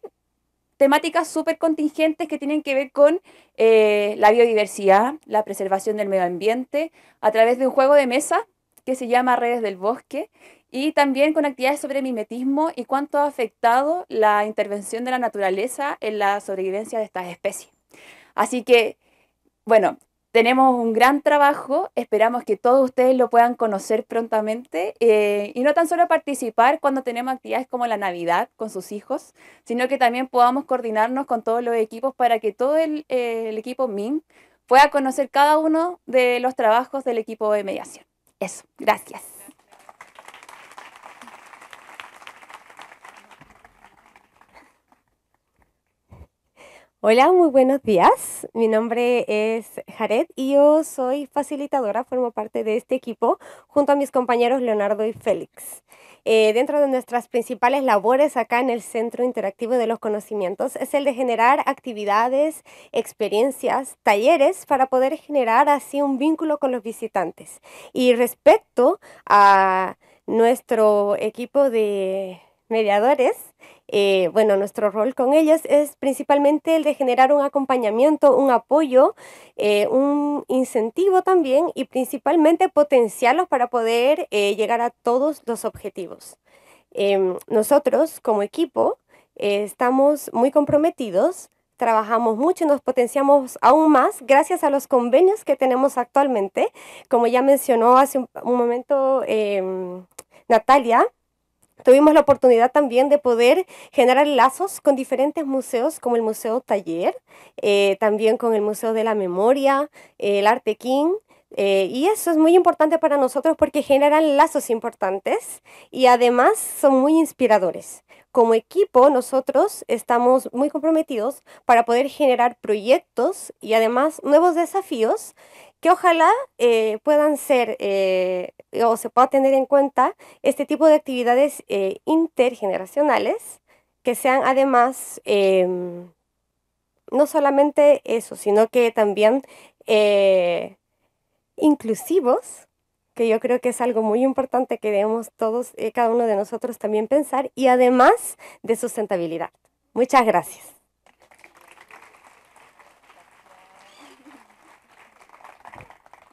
temáticas súper contingentes que tienen que ver con eh, la biodiversidad, la preservación del medio ambiente, a través de un juego de mesa que se llama Redes del Bosque, y también con actividades sobre mimetismo y cuánto ha afectado la intervención de la naturaleza en la sobrevivencia de estas especies. Así que, bueno, tenemos un gran trabajo, esperamos que todos ustedes lo puedan conocer prontamente eh, y no tan solo participar cuando tenemos actividades como la Navidad con sus hijos, sino que también podamos coordinarnos con todos los equipos para que todo el, eh, el equipo MIN pueda conocer cada uno de los trabajos del equipo de mediación. Eso, gracias. Hola, muy buenos días. Mi nombre es Jared y yo soy facilitadora, formo parte de este equipo junto a mis compañeros Leonardo y Félix. Eh, dentro de nuestras principales labores acá en el Centro Interactivo de los Conocimientos es el de generar actividades, experiencias, talleres para poder generar así un vínculo con los visitantes. Y respecto a nuestro equipo de mediadores, eh, bueno, nuestro rol con ellas es principalmente el de generar un acompañamiento, un apoyo, eh, un incentivo también y principalmente potenciarlos para poder eh, llegar a todos los objetivos. Em, nosotros como equipo estamos muy comprometidos trabajamos mucho y nos potenciamos aún más gracias a los convenios que tenemos actualmente. Como ya mencionó hace un, momento em, Natalia, Tuvimos la oportunidad también de poder generar lazos con diferentes museos, como el Museo Taller, eh, también con el Museo de la Memoria, eh, el Arte King. Eh, y eso es muy importante para nosotros porque generan lazos importantes y además son muy inspiradores. Como equipo, nosotros estamos muy comprometidos para poder generar proyectos y además nuevos desafíos que ojalá eh, puedan ser eh, o se pueda tener en cuenta este tipo de actividades eh, intergeneracionales que sean además em, no solamente eso, sino que también inclusivos, que yo creo que es algo muy importante que debemos todos, cada uno de nosotros también pensar, y además de sustentabilidad. Muchas gracias.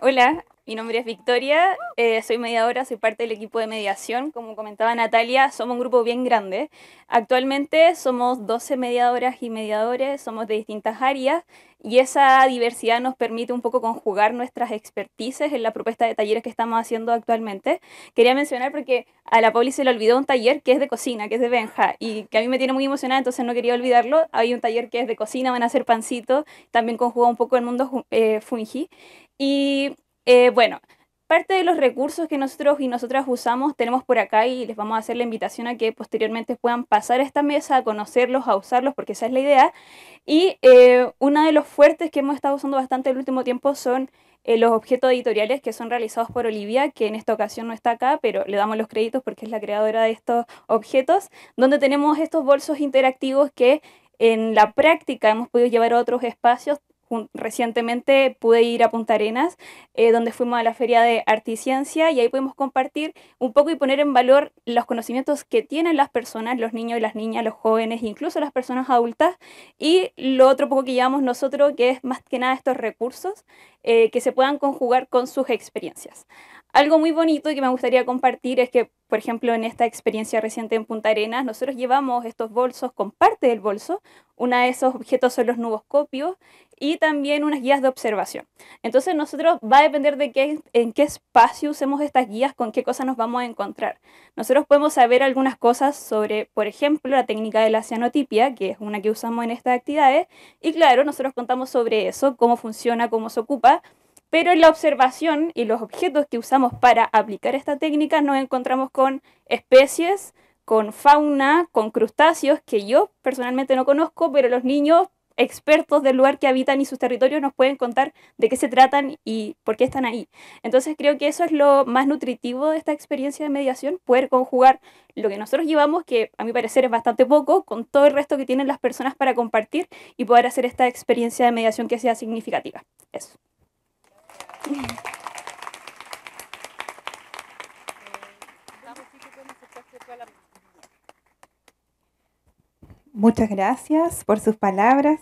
Hola, mi nombre es Victoria, eh, soy mediadora, soy parte del equipo de mediación. Como comentaba Natalia, somos un grupo bien grande. Actualmente somos 12 mediadoras y mediadores, somos de distintas áreas y esa diversidad nos permite un poco conjugar nuestras expertices en la propuesta de talleres que estamos haciendo actualmente. Quería mencionar porque a la Poli se le olvidó un taller que es de cocina, que es de Benja, y que a mí me tiene muy emocionada, entonces no quería olvidarlo. Hay un taller que es de cocina, van a hacer pancito, también conjuga un poco el mundo eh, fungi. Y eh, bueno, parte de los recursos que nosotros y nosotras usamos tenemos por acá y les vamos a hacer la invitación a que posteriormente puedan pasar a esta mesa, a conocerlos, a usarlos, porque esa es la idea. Y eh, uno de los fuertes que hemos estado usando bastante el último tiempo son eh, los objetos editoriales que son realizados por Olivia, que en esta ocasión no está acá, pero le damos los créditos porque es la creadora de estos objetos, donde tenemos estos bolsos interactivos que en la práctica hemos podido llevar a otros espacios, recientemente pude ir a Punta Arenas, eh, donde fuimos a la feria de arte y ciencia y ahí pudimos compartir un poco y poner en valor los conocimientos que tienen las personas, los niños y las niñas, los jóvenes, incluso las personas adultas, y lo otro poco que llevamos nosotros, que es más que nada estos recursos eh, que se puedan conjugar con sus experiencias. Algo muy bonito que me gustaría compartir es que, por ejemplo, en esta experiencia reciente en Punta Arenas, nosotros llevamos estos bolsos con parte del bolso. Uno de esos objetos son los nuboscopios y también unas guías de observación. Entonces, nosotros va a depender de qué, en qué espacio usemos estas guías, con qué cosas nos vamos a encontrar. Nosotros podemos saber algunas cosas sobre, por ejemplo, la técnica de la cianotipia, que es una que usamos en estas actividades. Y claro, nosotros contamos sobre eso, cómo funciona, cómo se ocupa pero en la observación y los objetos que usamos para aplicar esta técnica nos encontramos con especies, con fauna, con crustáceos que yo personalmente no conozco, pero los niños expertos del lugar que habitan y sus territorios nos pueden contar de qué se tratan y por qué están ahí. Entonces creo que eso es lo más nutritivo de esta experiencia de mediación, poder conjugar lo que nosotros llevamos, que a mi parecer es bastante poco, con todo el resto que tienen las personas para compartir y poder hacer esta experiencia de mediación que sea significativa. Eso. Muchas gracias por sus palabras.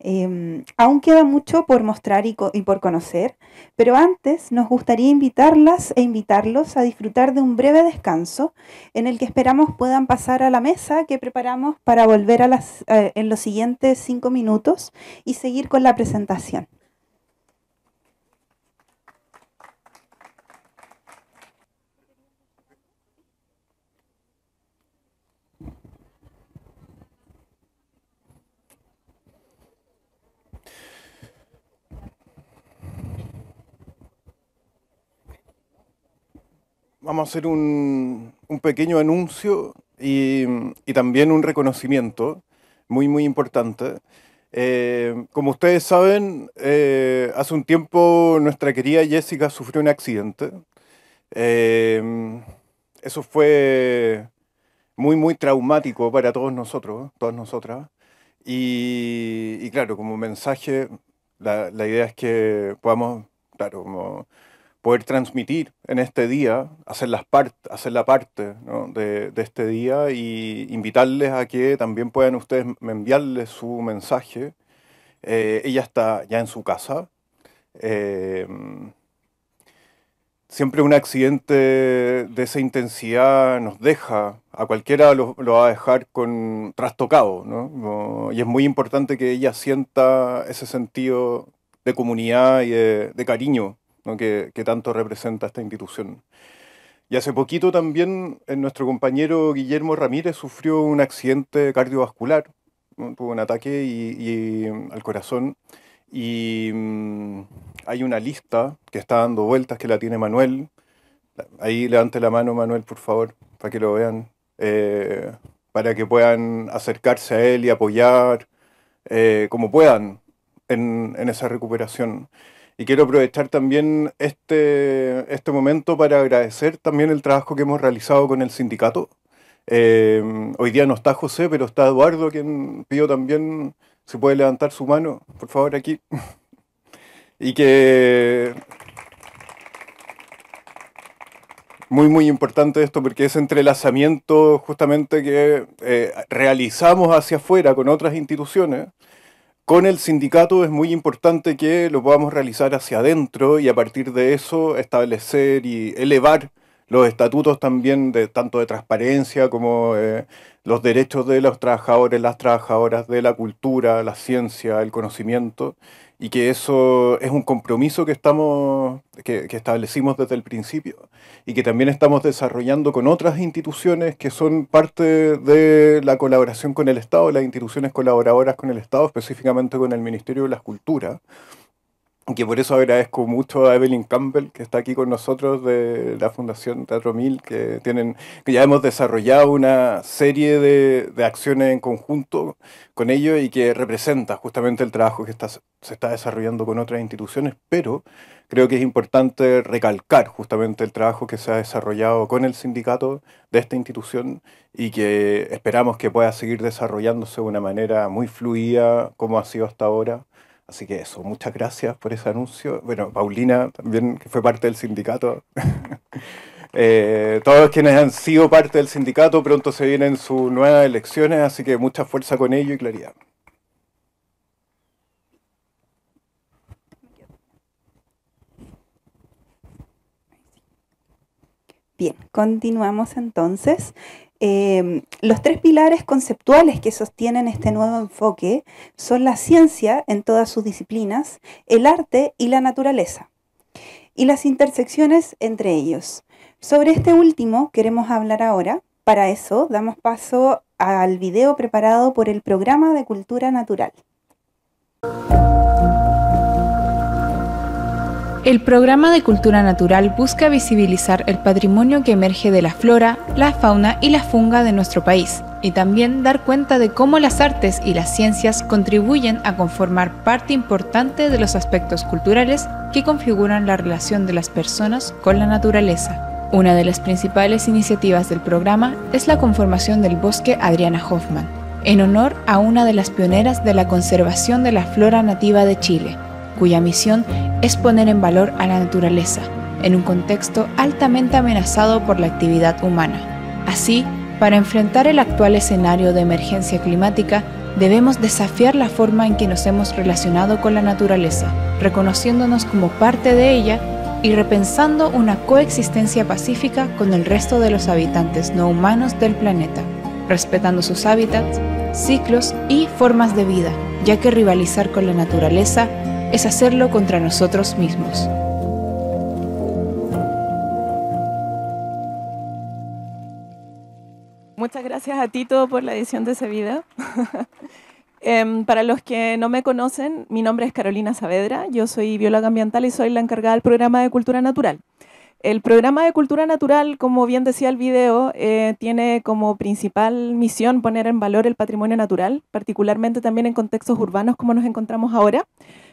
Em, aún queda mucho por mostrar y, por conocer, pero antes nos gustaría invitarlas e invitarlos a disfrutar de un breve descanso en el que esperamos puedan pasar a la mesa que preparamos para volver a las, eh, en los siguientes cinco minutos y seguir con la presentación. vamos a hacer un, pequeño anuncio y, también un reconocimiento muy, muy importante. Eh, como ustedes saben, eh, hace un tiempo nuestra querida Jessica sufrió un accidente. Eh, eso fue muy, muy traumático para todos nosotros, todas nosotras. Y, claro, como mensaje, la, la, idea es que podamos, claro, como poder transmitir en este día, hacer, las part, hacer la parte de, este día y invitarles a que también puedan ustedes enviarles su mensaje. Eh, ella está ya en su casa. Em, siempre un accidente de esa intensidad nos deja, a cualquiera lo, va a dejar con trastocado, Y es muy importante que ella sienta ese sentido de comunidad y de cariño que, tanto representa esta institución. Y hace poquito también eh, nuestro compañero Guillermo Ramírez sufrió un accidente cardiovascular, tuvo un ataque mm, al corazón. Y mm, hay una lista que está dando vueltas que la tiene Manuel. Ahí levante la mano, Manuel, por favor, para que lo vean. Eh, para que puedan acercarse a él y apoyar eh, como puedan en esa recuperación. Y quiero aprovechar también este, este momento para agradecer también el trabajo que hemos realizado con el sindicato. Em, hoy día no está José, pero está Eduardo, quien pido también si puede levantar su mano, por favor, aquí. <laughs> y que muy, muy importante esto porque es entrelazamiento justamente que eh, realizamos hacia afuera con otras instituciones con el sindicato es muy importante que lo podamos realizar hacia adentro y a partir de eso establecer y elevar los estatutos también de tanto de transparencia como eh, los derechos de los trabajadores, las trabajadoras de la cultura, la ciencia, el conocimiento y que eso es un compromiso que, estamos, que, que, establecimos desde el principio y que también estamos desarrollando con otras instituciones que son parte de la colaboración con el Estado, las instituciones colaboradoras con el Estado, específicamente con el Ministerio de las Culturas, que por eso agradezco mucho a Evelyn Campbell, que está aquí con nosotros de la Fundación Teatro Mil, que, tienen, que ya hemos desarrollado una serie de, de acciones en conjunto con ellos y que representa justamente el trabajo que está, se está desarrollando con otras instituciones, pero creo que es importante recalcar justamente el trabajo que se ha desarrollado con el sindicato de esta institución y que esperamos que pueda seguir desarrollándose de una manera muy fluida como ha sido hasta ahora Así que eso, muchas gracias por ese anuncio. Bueno, Paulina también, que fue parte del sindicato. <laughs> Eh, todos quienes han sido parte del sindicato, pronto se vienen sus nuevas elecciones, así que mucha fuerza con ello y claridad. Bien, continuamos entonces. Em, los tres pilares conceptuales que sostienen este nuevo enfoque son la ciencia en todas sus disciplinas, el arte y la naturaleza, y las intersecciones entre ellos. Sobre este último queremos hablar ahora. Para eso damos paso al video preparado por el Programa de Cultura Natural. El programa de cultura natural busca visibilizar el patrimonio que emerge de la flora, la fauna y la funga de nuestro país, y también dar cuenta de cómo las artes y las ciencias contribuyen a conformar parte importante de los aspectos culturales que configuran la relación de las personas con la naturaleza. Una de las principales iniciativas del programa es la conformación del bosque Adriana Hoffman, en honor a una de las pioneras de la conservación de la flora nativa de Chile cuya misión es poner en valor a la naturaleza en un contexto altamente amenazado por la actividad humana. Así, para enfrentar el actual escenario de emergencia climática, debemos desafiar la forma en que nos hemos relacionado con la naturaleza, reconociéndonos como parte de ella y repensando una coexistencia pacífica con el resto de los habitantes no humanos del planeta, respetando sus hábitats, ciclos y formas de vida, ya que rivalizar con la naturaleza es hacerlo contra nosotros mismos. Muchas gracias a Tito por la edición de ese video. <laughs> Em, para los que no me conocen, mi nombre es Carolina Saavedra, yo soy bióloga ambiental y soy la encargada del programa de Cultura Natural. El programa de cultura natural, como bien decía el video, eh, tiene como principal misión poner en valor el patrimonio natural, particularmente también en contextos urbanos como nos encontramos ahora,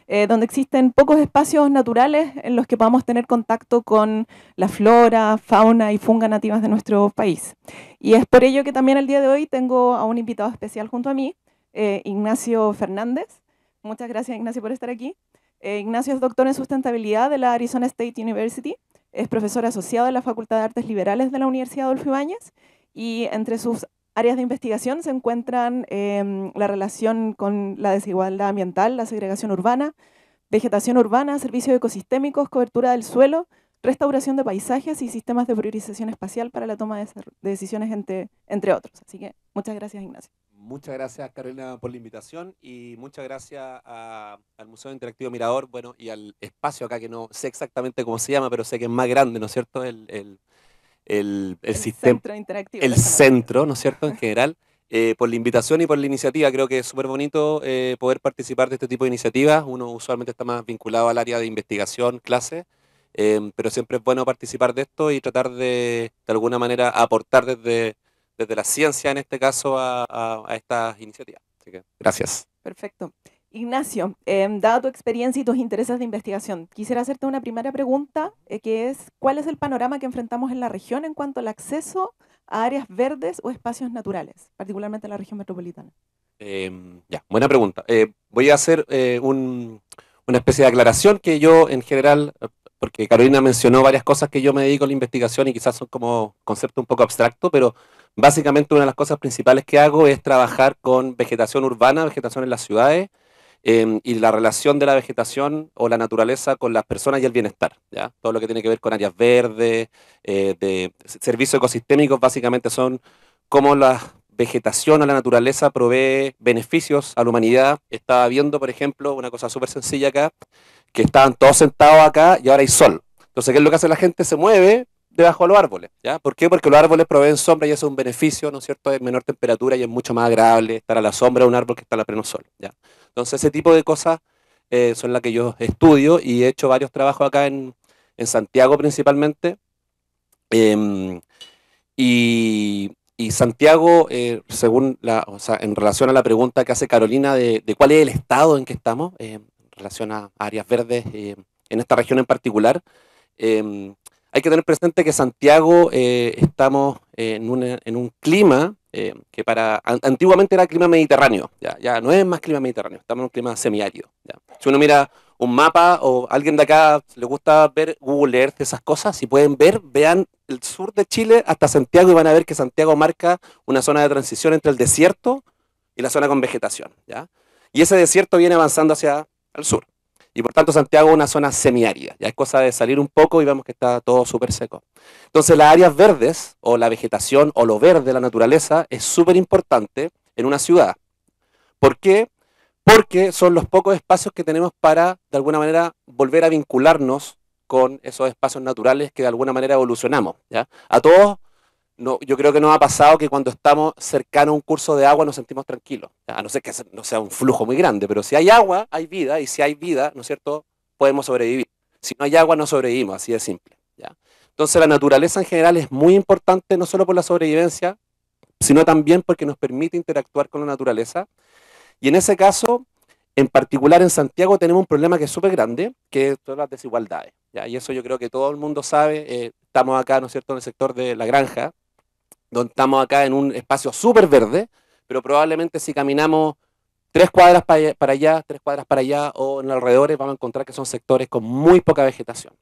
eh, donde existen pocos espacios naturales en los que podamos tener contacto con la flora, fauna y funga nativas de nuestro país. Y es por ello que también el día de hoy tengo a un invitado especial junto a mí, eh, Ignacio Fernández. Muchas gracias, Ignacio, por estar aquí. Ignacio es doctor en sustentabilidad de la Arizona State University. Es profesor asociado de la Facultad de Artes Liberales de la Universidad Adolfo Ibáñez y entre sus áreas de investigación se encuentran em, la relación con la desigualdad ambiental, la segregación urbana, vegetación urbana, servicios ecosistémicos, cobertura del suelo, restauración de paisajes y sistemas de priorización espacial para la toma de decisiones, entre, entre otros. Así que muchas gracias, Ignacio muchas gracias Carolina por la invitación y muchas gracias al Museo Interactivo Mirador, bueno, y al espacio acá que no sé exactamente cómo se llama, pero sé que es más grande, ¿no es cierto? El, sistema, centro interactivo. El centro, ¿no es cierto? En general. Eh, por la invitación y por la iniciativa. Creo que es súper bonito eh, poder participar de este tipo de iniciativas. Uno usualmente está más vinculado al área de investigación, clase, eh, pero siempre es bueno participar de esto y tratar de, de alguna manera, aportar desde, desde la ciencia en este caso a, estas iniciativas. Así que, gracias. Perfecto. Ignacio, em, dada tu experiencia y tus intereses de investigación, quisiera hacerte una primera pregunta, eh, que es, ¿cuál es el panorama que enfrentamos en la región en cuanto al acceso a áreas verdes o espacios naturales, particularmente en la región metropolitana? Em, ya, buena pregunta. Eh, voy a hacer eh, una especie de aclaración que yo en general porque Carolina mencionó varias cosas que yo me dedico a la investigación y quizás son como conceptos un poco abstracto, pero básicamente una de las cosas principales que hago es trabajar con vegetación urbana, vegetación en las ciudades, em, y la relación de la vegetación o la naturaleza con las personas y el bienestar. ¿ya? Todo lo que tiene que ver con áreas verdes, eh, de servicios ecosistémicos, básicamente son cómo las vegetación a la naturaleza provee beneficios a la humanidad. Estaba viendo, por ejemplo, una cosa súper sencilla acá, que estaban todos sentados acá y ahora hay sol. Entonces, ¿qué es lo que hace la gente? Se mueve debajo de los árboles. ¿ya? ¿Por qué? Porque los árboles proveen sombra y eso es un beneficio, ¿no es cierto?, de menor temperatura y es mucho más agradable estar a la sombra de un árbol que estar a pleno sol. ¿ya? Entonces, ese tipo de cosas eh, son las que yo estudio y he hecho varios trabajos acá en, Santiago principalmente. Em, y y Santiago, eh, según la, o sea, en relación a la pregunta que hace Carolina de, cuál es el estado en que estamos, eh, en relación a áreas verdes eh, en esta región en particular, em, hay que tener presente que Santiago estamos en, un clima que para antiguamente era clima mediterráneo, ya, no es más clima mediterráneo, estamos en un clima semiárido. Si uno mira un mapa o alguien de acá le gusta ver Google Earth, esas cosas, si pueden ver, vean el sur de Chile hasta Santiago y van a ver que Santiago marca una zona de transición entre el desierto y la zona con vegetación. ¿ya? Y ese desierto viene avanzando hacia el sur. Y por tanto Santiago es una zona semiárida. Ya es cosa de salir un poco y vemos que está todo súper seco. Entonces las áreas verdes o la vegetación o lo verde, la naturaleza, es súper importante en una ciudad. ¿Por qué? porque son los pocos espacios que tenemos para, de alguna manera, volver a vincularnos con esos espacios naturales que de alguna manera evolucionamos. ¿ya? A todos, no, yo creo que nos ha pasado que cuando estamos cercanos a un curso de agua nos sentimos tranquilos, a no ser que no sea un flujo muy grande, pero si hay agua, hay vida, y si hay vida, ¿no es cierto?, podemos sobrevivir. Si no hay agua, no sobrevivimos, así de simple. ¿ya? Entonces la naturaleza en general es muy importante, no solo por la sobrevivencia, sino también porque nos permite interactuar con la naturaleza y en ese caso, en particular en Santiago, tenemos un problema que es súper grande, que es todas las desigualdades. Y eso yo creo que todo el mundo sabe. Eh, estamos acá, ¿no es cierto?, en el sector de la granja, donde estamos acá en un espacio súper verde, pero probablemente si caminamos tres cuadras para allá, tres cuadras para allá o en alrededores, vamos a encontrar que son sectores con muy poca vegetación.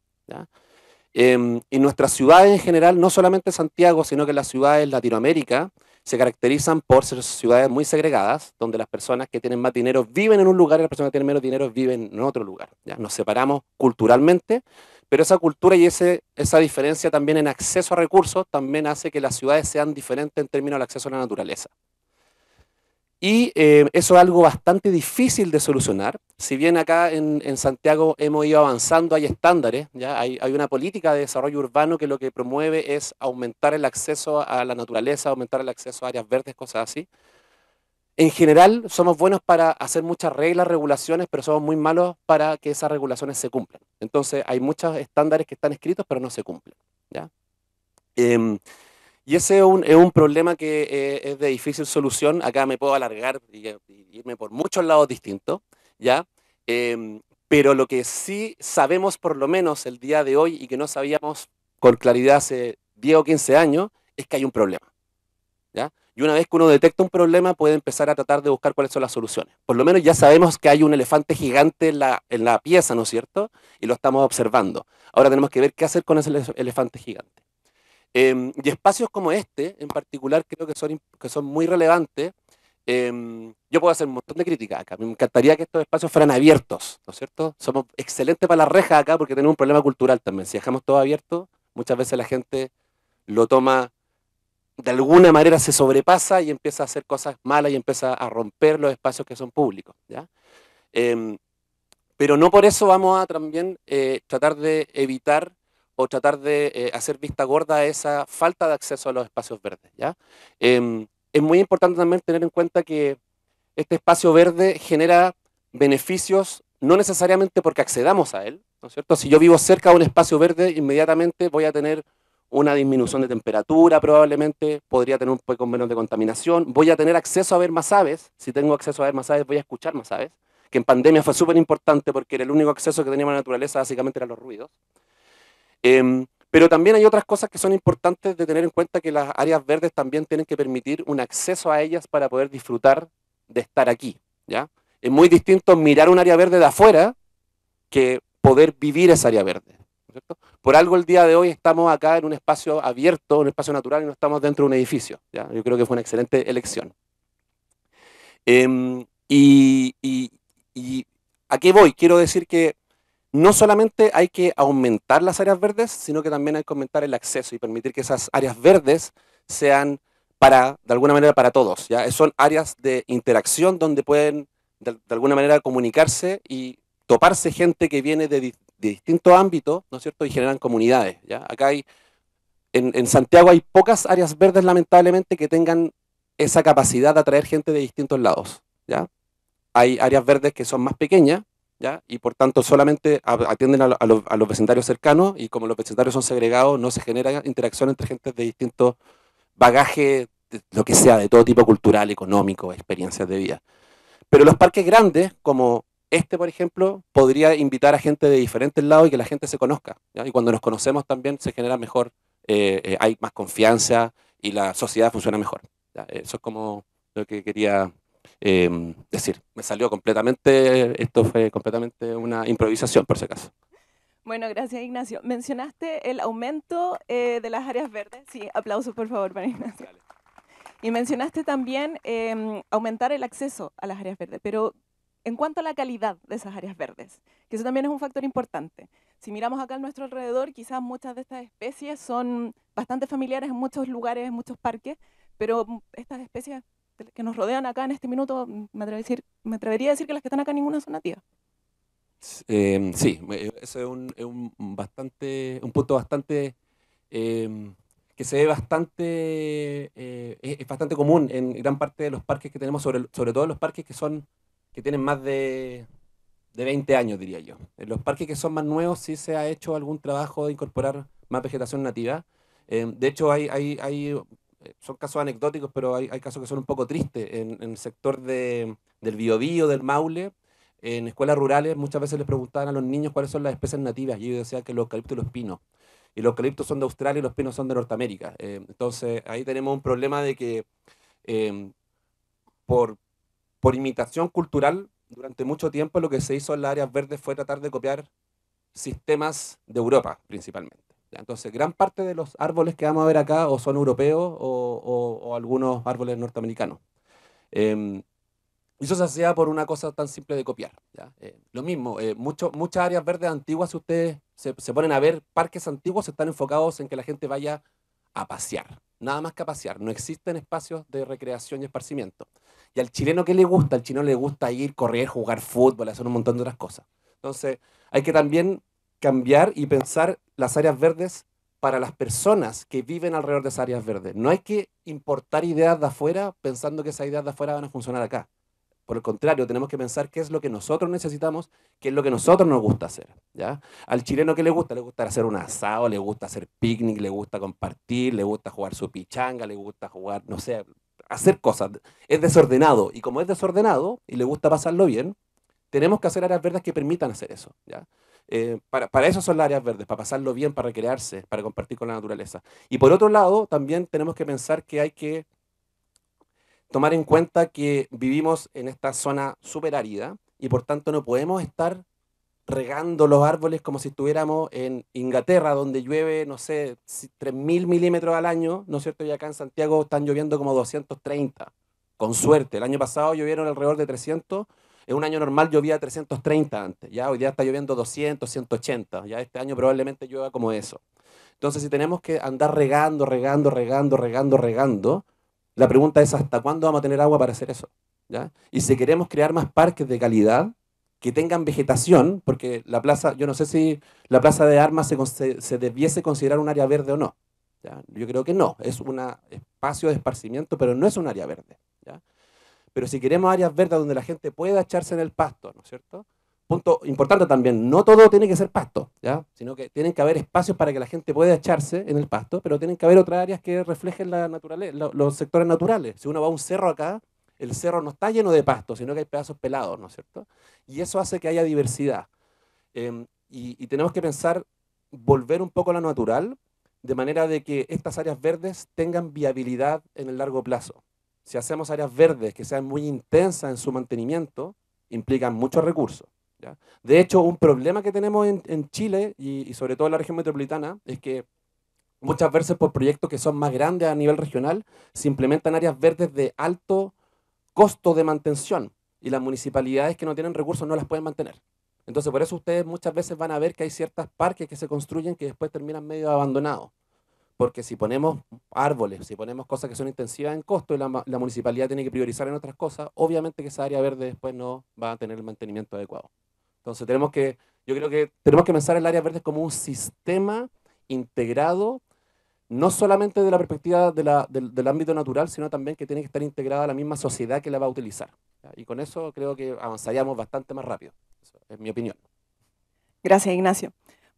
Em, y nuestras ciudades en general, no solamente Santiago, sino que las ciudades de Latinoamérica, se caracterizan por ser ciudades muy segregadas, donde las personas que tienen más dinero viven en un lugar y las personas que tienen menos dinero viven en otro lugar. ¿ya? Nos separamos culturalmente, pero esa cultura y esa diferencia también en acceso a recursos también hace que las ciudades sean diferentes en términos del acceso a la naturaleza. Y eh, eso es algo bastante difícil de solucionar. Si bien acá en, Santiago hemos ido avanzando, hay estándares, ¿ya? Hay, una política de desarrollo urbano que lo que promueve es aumentar el acceso a la naturaleza, aumentar el acceso a áreas verdes, cosas así. En general, somos buenos para hacer muchas reglas, regulaciones, pero somos muy malos para que esas regulaciones se cumplan. Entonces, hay muchos estándares que están escritos, pero no se cumplen. ¿ya? Em, y ese es un, problema que eh, es de difícil solución. Acá me puedo alargar y, irme por muchos lados distintos, ¿ya? Em, pero lo que sí sabemos por lo menos el día de hoy y que no sabíamos con claridad hace 10 o 15 años es que hay un problema. ¿ya? Y una vez que uno detecta un problema puede empezar a tratar de buscar cuáles son las soluciones. Por lo menos ya sabemos que hay un elefante gigante en la pieza, ¿no es cierto? Y lo estamos observando. Ahora tenemos que ver qué hacer con ese elefante gigante. Em, y espacios como este, en particular, creo que son, que son muy relevantes. Em, yo puedo hacer un montón de críticas acá. Me encantaría que estos espacios fueran abiertos, ¿no es cierto? Somos excelentes para la reja acá porque tenemos un problema cultural también. Si dejamos todo abierto, muchas veces la gente lo toma de alguna manera se sobrepasa y empieza a hacer cosas malas y empieza a romper los espacios que son públicos. Em, pero no por eso vamos a también eh, tratar de evitar o tratar de eh, hacer vista gorda a esa falta de acceso a los espacios verdes. ¿ya? Em, es muy importante también tener en cuenta que este espacio verde genera beneficios no necesariamente porque accedamos a él, ¿no es cierto? Si yo vivo cerca de un espacio verde, inmediatamente voy a tener una disminución de temperatura probablemente, podría tener un poco menos de contaminación, voy a tener acceso a ver más aves, si tengo acceso a ver más aves voy a escuchar más aves, que en pandemia fue súper importante porque era el único acceso que tenía a la naturaleza básicamente eran los ruidos. Em, pero también hay otras cosas que son importantes de tener en cuenta que las áreas verdes también tienen que permitir un acceso a ellas para poder disfrutar de estar aquí. ¿ya? Es muy distinto mirar un área verde de afuera que poder vivir esa área verde. Por algo el día de hoy estamos acá en un espacio abierto, un espacio natural y no estamos dentro de un edificio. Yo creo que fue una excelente elección. Em, y, a qué voy? Quiero decir que no solamente hay que aumentar las áreas verdes, sino que también hay que aumentar el acceso y permitir que esas áreas verdes sean para, de alguna manera, para todos. ¿ya? Son áreas de interacción donde pueden, de, alguna manera, comunicarse y toparse gente que viene de, de, distintos ámbitos, ¿no es cierto? Y generan comunidades, ¿ya? Acá hay, en, en Santiago hay pocas áreas verdes, lamentablemente, que tengan esa capacidad de atraer gente de distintos lados, ¿ya? Hay áreas verdes que son más pequeñas, y por tanto solamente atienden a, los, a, vecindarios cercanos y como los vecindarios son segregados no se genera interacción entre gente de distintos bagaje, lo que sea, de todo tipo cultural, económico, experiencias de vida. Pero los parques grandes, como este, por ejemplo, podría invitar a gente de diferentes lados y que la gente se conozca. Y cuando nos conocemos también se genera mejor, eh, eh, hay más confianza y la sociedad funciona mejor. Eso es como lo que quería Em, es decir, me salió completamente, esto fue completamente una improvisación por si acaso. Bueno, gracias Ignacio. Mencionaste el aumento eh, de las áreas verdes. Sí, aplausos por favor para Ignacio. Y mencionaste también em, aumentar el acceso a las áreas verdes, pero en cuanto a la calidad de esas áreas verdes, que eso también es un factor importante. Si miramos acá a nuestro alrededor, quizás muchas de estas especies son bastante familiares en muchos lugares, en muchos parques, pero estas especies que nos rodean acá en este minuto, me, atrevería a decir, que las que están acá ninguna son nativas. Em, sí, eh, eso es un, bastante, un punto bastante em, que se ve bastante, eh, es, bastante común en gran parte de los parques que tenemos, sobre, sobre todo los parques que son, que tienen más de, 20 años, diría yo. En los parques que son más nuevos sí se ha hecho algún trabajo de incorporar más vegetación nativa. Em, de hecho, hay, hay eh, son casos anecdóticos, pero hay, casos que son un poco tristes. En, el sector de, del biobío, del Maule, en escuelas rurales muchas veces les preguntaban a los niños cuáles son las especies nativas y ellos decían que los eucaliptos y los pinos. Y los eucaliptos son de Australia y los pinos son de Norteamérica. Eh, entonces ahí tenemos un problema de que em, por, por imitación cultural, durante mucho tiempo lo que se hizo en las áreas verdes fue tratar de copiar sistemas de Europa principalmente. Entonces, gran parte de los árboles que vamos a ver acá o son europeos o, algunos árboles norteamericanos. Eh, eso se hacía por una cosa tan simple de copiar. Eh, lo mismo, eh, muchas áreas verdes antiguas, si ustedes se, se, ponen a ver parques antiguos, están enfocados en que la gente vaya a pasear. Nada más que a pasear. No existen espacios de recreación y esparcimiento. Y al chileno, ¿qué le gusta? Al chino le gusta ir, correr, jugar fútbol, hacer un montón de otras cosas. Entonces, hay que también cambiar y pensar las áreas verdes para las personas que viven alrededor de esas áreas verdes. No hay que importar ideas de afuera pensando que esas ideas de afuera van a funcionar acá. Por el contrario, tenemos que pensar qué es lo que nosotros necesitamos, qué es lo que nosotros nos gusta hacer. ¿ya? Al chileno, ¿qué le gusta? Le gusta hacer un asado, le gusta hacer picnic, le gusta compartir, le gusta jugar su pichanga, le gusta jugar, no sé, hacer cosas. Es desordenado. Y como es desordenado y le gusta pasarlo bien, tenemos que hacer áreas verdes que permitan hacer eso. ¿ya? Eh, para, para, eso son las áreas verdes, para pasarlo bien, para recrearse, para compartir con la naturaleza. Y por otro lado, también tenemos que pensar que hay que tomar en cuenta que vivimos en esta zona súper árida y por tanto no podemos estar regando los árboles como si estuviéramos en Inglaterra, donde llueve, no sé, 3.000 milímetros al año, ¿no es cierto? Y acá en Santiago están lloviendo como 230, con suerte. El año pasado llovieron alrededor de 300 en un año normal llovía 330 antes, ya hoy día está lloviendo 200, 180, ya este año probablemente llueva como eso. Entonces, si tenemos que andar regando, regando, regando, regando, regando, la pregunta es hasta cuándo vamos a tener agua para hacer eso. ¿Ya? Y si queremos crear más parques de calidad, que tengan vegetación, porque la plaza, yo no sé si la plaza de armas se, se, se debiese considerar un área verde o no. Yo creo que no, es un espacio de esparcimiento, pero no es un área verde. Pero si queremos áreas verdes donde la gente pueda echarse en el pasto, ¿no es cierto? Punto importante también, no todo tiene que ser pasto, ¿ya? sino que tienen que haber espacios para que la gente pueda echarse en el pasto, pero tienen que haber otras áreas que reflejen la naturaleza, los sectores naturales. Si uno va a un cerro acá, el cerro no está lleno de pasto, sino que hay pedazos pelados, ¿no es cierto? Y eso hace que haya diversidad. Em, y, tenemos que pensar, volver un poco a la natural, de manera de que estas áreas verdes tengan viabilidad en el largo plazo si hacemos áreas verdes que sean muy intensas en su mantenimiento, implican muchos recursos. De hecho, un problema que tenemos en, Chile y, y, sobre todo en la región metropolitana es que muchas veces por proyectos que son más grandes a nivel regional, se implementan áreas verdes de alto costo de mantención y las municipalidades que no tienen recursos no las pueden mantener. Entonces, por eso ustedes muchas veces van a ver que hay ciertos parques que se construyen que después terminan medio abandonados porque si ponemos árboles, si ponemos cosas que son intensivas en costo y la, municipalidad tiene que priorizar en otras cosas, obviamente que esa área verde después no va a tener el mantenimiento adecuado. Entonces tenemos que, yo creo que tenemos que pensar el área verde como un sistema integrado, no solamente de la perspectiva del, ámbito natural, sino también que tiene que estar integrada a la misma sociedad que la va a utilizar. Y con eso creo que avanzaríamos bastante más rápido. es mi opinión. Gracias, Ignacio.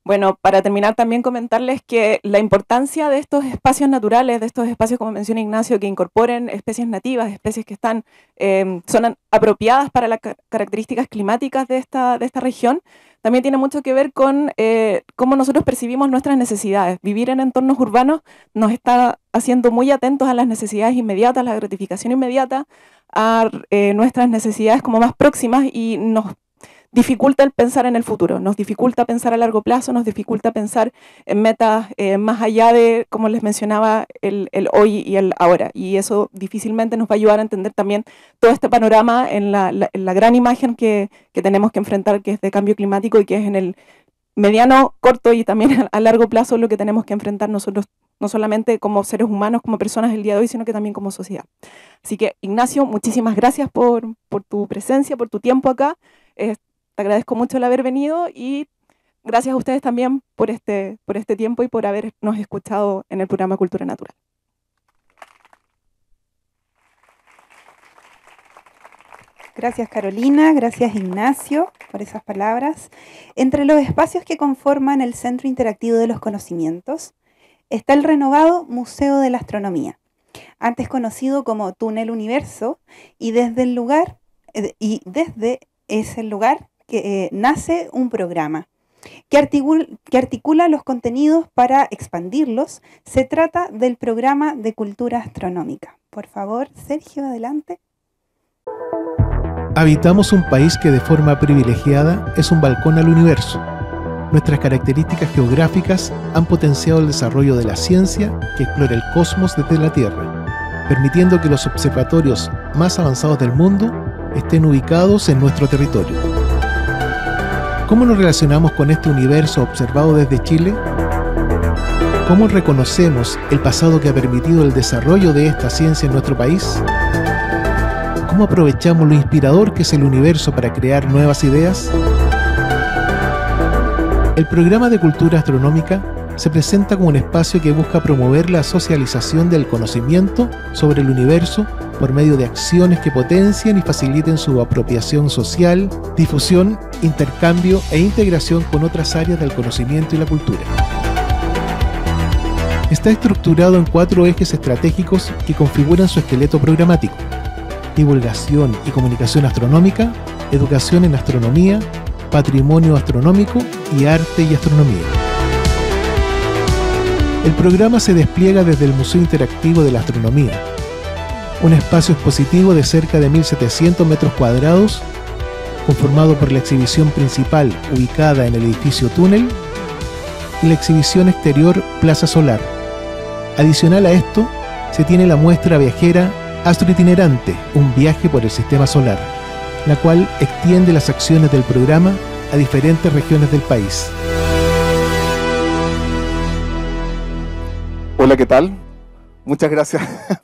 Bueno, para terminar también comentarles que la importancia de estos espacios naturales, de estos espacios, como menciona Ignacio, que incorporen especies nativas, especies que están, em, son apropiadas para las características climáticas de esta, de esta región, también tiene mucho que ver con eh, cómo nosotros percibimos nuestras necesidades. Vivir en entornos urbanos nos está haciendo muy atentos a las necesidades inmediatas, a la gratificación inmediata, a eh, nuestras necesidades como más próximas y nos dificulta el pensar en el futuro, nos dificulta pensar a largo plazo, nos dificulta pensar en metas eh, más allá de, como les mencionaba, el, hoy y el ahora. Y eso difícilmente nos va a ayudar a entender también todo este panorama en la, gran imagen que, tenemos que enfrentar, que es de cambio climático y que es en el mediano, corto y también <laughs> a largo plazo lo que tenemos que enfrentar nosotros, no solamente como seres humanos, como personas el día de hoy, sino que también como sociedad. Así que, Ignacio, muchísimas gracias por, por tu presencia, por tu tiempo acá te agradezco mucho el haber venido y gracias a ustedes también por este, por este tiempo y por habernos escuchado en el programa Cultura Natural. Gracias Carolina, gracias Ignacio por esas palabras. Entre los espacios que conforman el Centro Interactivo de los Conocimientos está el renovado Museo de la Astronomía, antes conocido como Túnel Universo, y desde el lugar, eh, y desde ese lugar que, eh, nace un programa que articula los contenidos para expandirlos. Se trata del programa de cultura astronómica. Por favor, Sergio, adelante. Habitamos un país que de forma privilegiada es un balcón al universo. Nuestras características geográficas han potenciado el desarrollo de la ciencia que explora el cosmos desde la Tierra, permitiendo que los observatorios más avanzados del mundo estén ubicados en nuestro territorio. ¿Cómo nos relacionamos con este universo observado desde Chile? ¿Cómo reconocemos el pasado que ha permitido el desarrollo de esta ciencia en nuestro país? ¿Cómo aprovechamos lo inspirador que es el universo para crear nuevas ideas? El programa de cultura astronómica se presenta como un espacio que busca promover la socialización del conocimiento sobre el universo por medio de acciones que potencien y faciliten su apropiación social, difusión, intercambio e integración con otras áreas del conocimiento y la cultura. Está estructurado en cuatro ejes estratégicos que configuran su esqueleto programático. Divulgación y comunicación astronómica, educación en astronomía, patrimonio astronómico y arte y astronomía. El programa se despliega desde el Museo Interactivo de la Astronomía, un espacio expositivo de cerca de 1.700 metros cuadrados, conformado por la exhibición principal ubicada en el edificio túnel y la exhibición exterior Plaza Solar. Adicional a esto, se tiene la muestra viajera Astro Itinerante, un viaje por el sistema solar, la cual extiende las acciones del programa a diferentes regiones del país. Hola, ¿qué tal? Muchas gracias <laughs>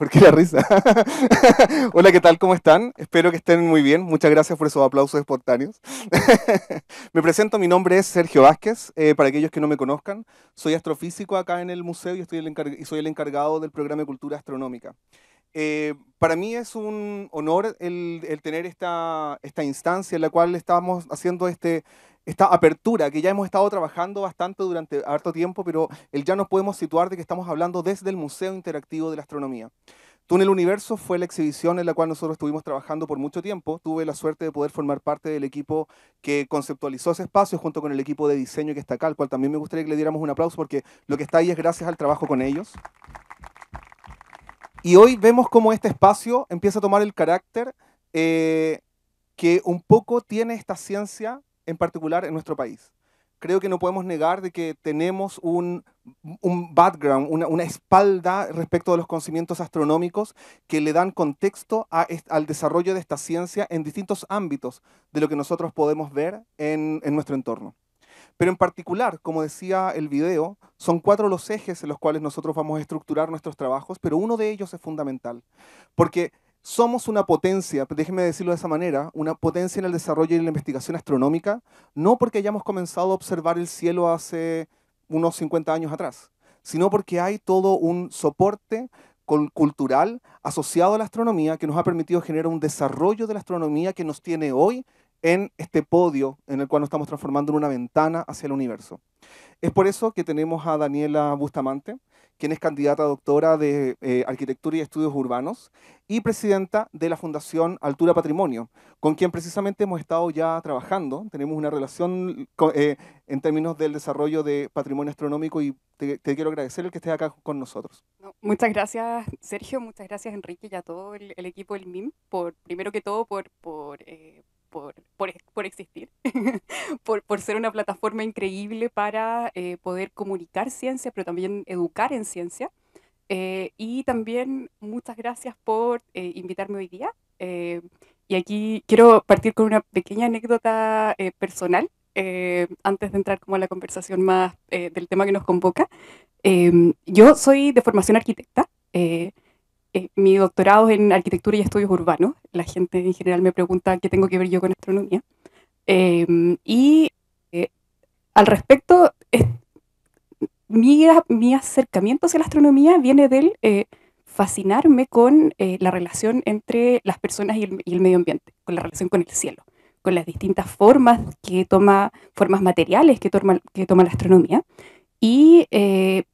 ¿Por la risa? <laughs> Hola, ¿qué tal? ¿Cómo están? Espero que estén muy bien. Muchas gracias por esos aplausos espontáneos. <laughs> me presento, mi nombre es Sergio Vázquez. Eh, para aquellos que no me conozcan, soy astrofísico acá en el museo y, estoy soy el encargado del programa de cultura astronómica. Eh, para mí es un honor el, tener esta, esta instancia en la cual estamos haciendo este esta apertura que ya hemos estado trabajando bastante durante harto tiempo, pero ya nos podemos situar de que estamos hablando desde el Museo Interactivo de la Astronomía. Túnel Universo fue la exhibición en la cual nosotros estuvimos trabajando por mucho tiempo. Tuve la suerte de poder formar parte del equipo que conceptualizó ese espacio junto con el equipo de diseño que está acá, al cual también me gustaría que le diéramos un aplauso porque lo que está ahí es gracias al trabajo con ellos. Y hoy vemos cómo este espacio empieza a tomar el carácter eh, que un poco tiene esta ciencia en particular en nuestro país. Creo que no podemos negar de que tenemos un, un background, una, una, espalda respecto de los conocimientos astronómicos que le dan contexto a, al desarrollo de esta ciencia en distintos ámbitos de lo que nosotros podemos ver en, en nuestro entorno. Pero en particular, como decía el video, son cuatro los ejes en los cuales nosotros vamos a estructurar nuestros trabajos, pero uno de ellos es fundamental, porque somos una potencia, déjenme decirlo de esa manera, una potencia en el desarrollo y en la investigación astronómica, no porque hayamos comenzado a observar el cielo hace unos 50 años atrás, sino porque hay todo un soporte cultural asociado a la astronomía que nos ha permitido generar un desarrollo de la astronomía que nos tiene hoy en este podio en el cual nos estamos transformando en una ventana hacia el universo. Es por eso que tenemos a Daniela Bustamante, quien es candidata doctora de eh, Arquitectura y Estudios Urbanos y presidenta de la Fundación Altura Patrimonio, con quien precisamente hemos estado ya trabajando. Tenemos una relación eh, en términos del desarrollo de patrimonio astronómico y te, quiero agradecer el que estés acá con nosotros. muchas gracias, Sergio, muchas gracias, Enrique, y a todo el, equipo del MIM, por, primero que todo, por, por eh, por, por, existir, <laughs> por, por, ser una plataforma increíble para eh, poder comunicar ciencia, pero también educar en ciencia. Eh, y también muchas gracias por eh, invitarme hoy día. y aquí quiero partir con una pequeña anécdota personal. antes de entrar como a la conversación más del tema que nos convoca, em, yo soy de formación arquitecta, eh, mi doctorado es en arquitectura y estudios urbanos. La gente en general me pregunta qué tengo que ver yo con astronomía. Em, y eh, al respecto, mi, mi, acercamiento hacia la astronomía viene del eh, fascinarme con la relación entre las personas y el, medio ambiente, con la relación con el cielo con las distintas formas que toma, formas materiales que toma, que toma la astronomía. Y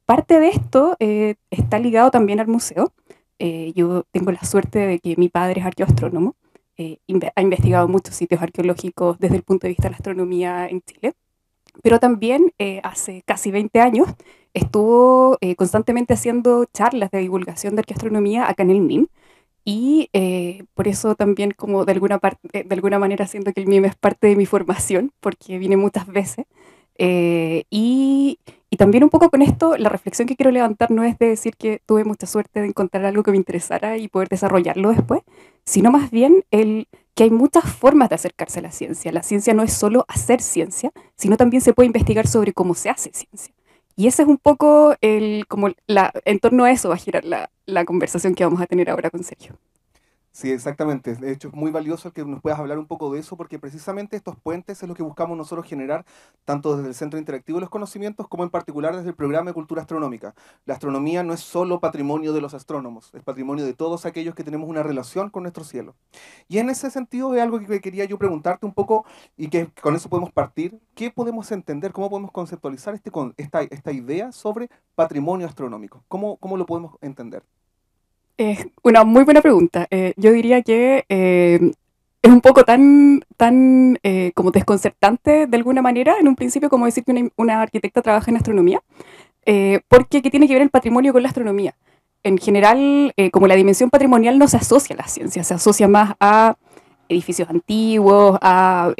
parte de esto está ligado también al museo. Eh, yo tengo la suerte de que mi padre es arqueoastrónomo, eh, ha investigado muchos sitios arqueológicos desde el punto de vista de la astronomía en Chile, pero también eh, hace casi 20 años estuvo eh, constantemente haciendo charlas de divulgación de arqueoastronomía acá en el MIM, y por eso también como de alguna, parte, de alguna manera siento que el MIM es parte de mi formación, porque vine muchas veces. y y también un poco con esto, la reflexión que quiero levantar no es de decir que tuve mucha suerte de encontrar algo que me interesara y poder desarrollarlo después, sino más bien el que hay muchas formas de acercarse a la ciencia. La ciencia no es solo hacer ciencia, sino también se puede investigar sobre cómo se hace ciencia. Y ese es un poco el, como la, en torno a eso va a girar la, la conversación que vamos a tener ahora con Sergio. Sí, exactamente. De hecho, es muy valioso que nos puedas hablar un poco de eso, porque precisamente estos puentes es lo que buscamos nosotros generar, tanto desde el Centro Interactivo de los Conocimientos, como en particular desde el programa de Cultura Astronómica. La astronomía no es solo patrimonio de los astrónomos, es patrimonio de todos aquellos que tenemos una relación con nuestro cielo. Y en ese sentido es algo que quería yo preguntarte un poco, y que con eso podemos partir. ¿Qué podemos entender? ¿Cómo podemos conceptualizar este esta, idea sobre patrimonio astronómico? cómo lo podemos entender? Es una muy buena pregunta. Eh, yo diría que eh, es un poco tan, tan eh, como desconcertante de alguna manera, en un principio, como decir que una, arquitecta trabaja en astronomía, porque ¿qué tiene que ver el patrimonio con la astronomía? En general, como la dimensión patrimonial no se asocia a la ciencia, se asocia más a edificios antiguos, a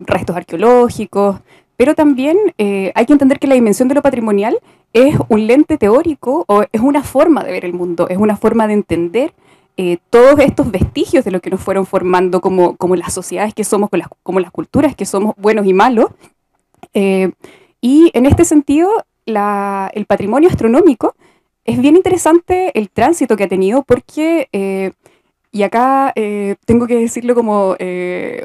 restos arqueológicos, pero también eh, hay que entender que la dimensión de lo patrimonial es un lente teórico o es una forma de ver el mundo, es una forma de entender eh, todos estos vestigios de lo que nos fueron formando como, las sociedades que somos, como las, culturas que somos buenos y malos. Eh, y en este sentido, el patrimonio astronómico es bien interesante el tránsito que ha tenido porque, y acá tengo que decirlo como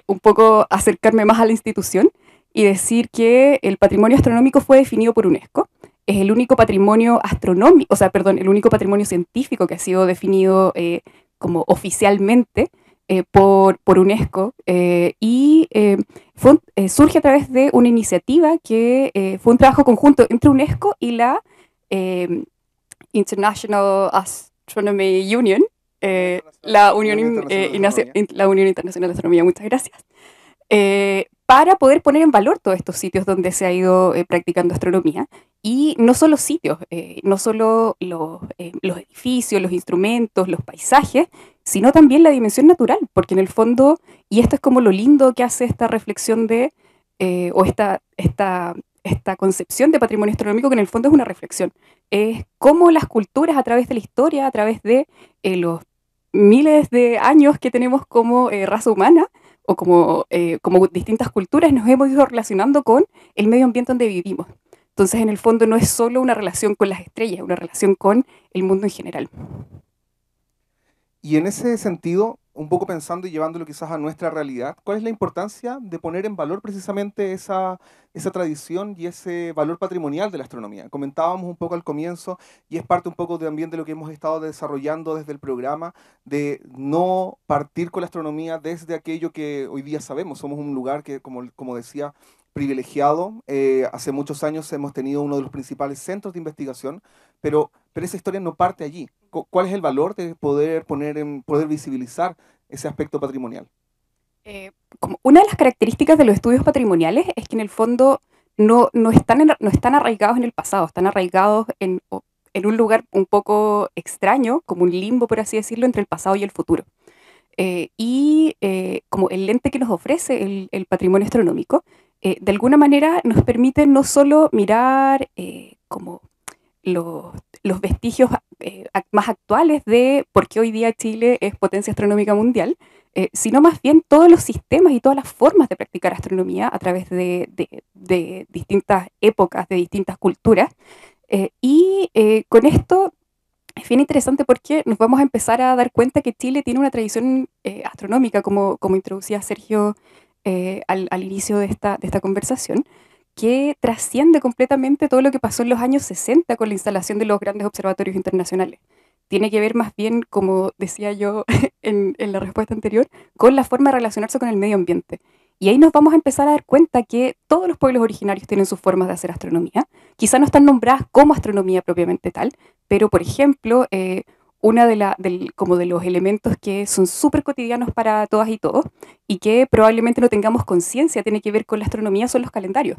un poco acercarme más a la institución, y decir que el patrimonio astronómico fue definido por UNESCO. Es el único patrimonio astronómico, o sea, perdón, el único patrimonio científico que ha sido definido eh, como oficialmente eh, por, UNESCO eh, y surge a través de una iniciativa que fue un trabajo conjunto entre UNESCO y la International Astronomy Union, la Unión, la Unión Internacional de Astronomía, muchas gracias para poder poner en valor todos estos sitios donde se ha ido eh, practicando astronomía. Y no solo sitios, eh, no solo eh, los, edificios, los instrumentos, los paisajes, sino también la dimensión natural, porque en el fondo, y esto es como lo lindo que hace esta reflexión de, o esta, esta, esta concepción de patrimonio astronómico, que en el fondo es una reflexión, es cómo las culturas a través de la historia, a través de los miles de años que tenemos como raza humana, o eh, como, distintas culturas nos hemos ido relacionando con el medio ambiente donde vivimos. Entonces, en el fondo, no es solo una relación con las estrellas, es una relación con el mundo en general. Y en ese sentido, un poco pensando y llevándolo quizás a nuestra realidad, ¿cuál es la importancia de poner en valor precisamente esa, esa tradición y ese valor patrimonial de la astronomía? Comentábamos un poco al comienzo y es parte un poco también de lo que hemos estado desarrollando desde el programa, de no partir con la astronomía desde aquello que hoy día sabemos. Somos un lugar que, como, como decía, privilegiado. Eh, hace muchos años hemos tenido uno de los principales centros de investigación, pero pero esa historia no parte allí. ¿Cuál es el valor de poder poner en, poder visibilizar ese aspecto patrimonial? Eh, como una de las características de los estudios patrimoniales es que en el fondo no, no, están, no están arraigados en el pasado, están arraigados en, un lugar un poco extraño, como un limbo, por así decirlo, entre el pasado y el futuro. Eh, y eh, como el lente que nos ofrece el, el patrimonio astronómico, de alguna manera nos permite no solo mirar como los los vestigios eh, más actuales de por qué hoy día Chile es potencia astronómica mundial, eh, sino más bien todos los sistemas y todas las formas de practicar astronomía a través de, distintas épocas, de distintas culturas. Eh, y con esto es bien interesante porque nos vamos a empezar a dar cuenta que Chile tiene una tradición astronómica, como, como introducía Sergio al, inicio de esta, de esta conversación que trasciende completamente todo lo que pasó en los años 60 con la instalación de los grandes observatorios internacionales. Tiene que ver más bien, como decía yo <laughs> en, la respuesta anterior, con la forma de relacionarse con el medio ambiente. Y ahí nos vamos a empezar a dar cuenta que todos los pueblos originarios tienen sus formas de hacer astronomía. Quizá no están nombradas como astronomía propiamente tal, pero por ejemplo, eh, uno de, como de los elementos que son súper cotidianos para todas y todos y que probablemente no tengamos conciencia tiene que ver con la astronomía son los calendarios.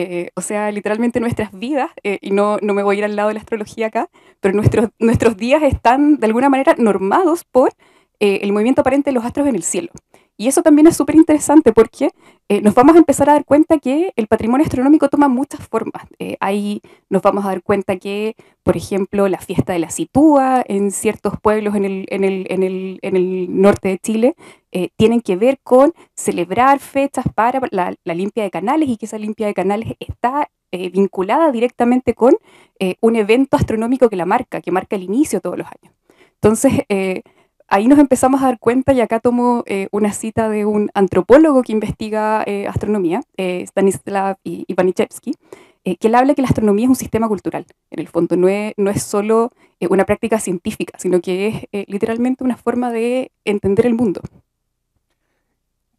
Eh, o sea, literalmente nuestras vidas, eh, y no, me voy a ir al lado de la astrología acá, pero nuestros, días están de alguna manera normados por eh, el movimiento aparente de los astros en el cielo. Y eso también es súper interesante porque nos vamos a empezar a dar cuenta que el patrimonio astronómico toma muchas formas. ahí nos vamos a dar cuenta que, por ejemplo, la fiesta de la sitúa en ciertos pueblos en el norte de Chile eh, tienen que ver con celebrar fechas para la, limpia de canales y que esa limpia de canales está eh, vinculada directamente con eh, un evento astronómico que la marca, que marca el inicio todos los años. Entonces, ahí nos empezamos a dar cuenta, y acá tomo una cita de un antropólogo que investiga astronomía, Stanislav Ivanichevsky, que él habla que la astronomía es un sistema cultural. En el fondo no es, solo una práctica científica, sino que es literalmente una forma de entender el mundo.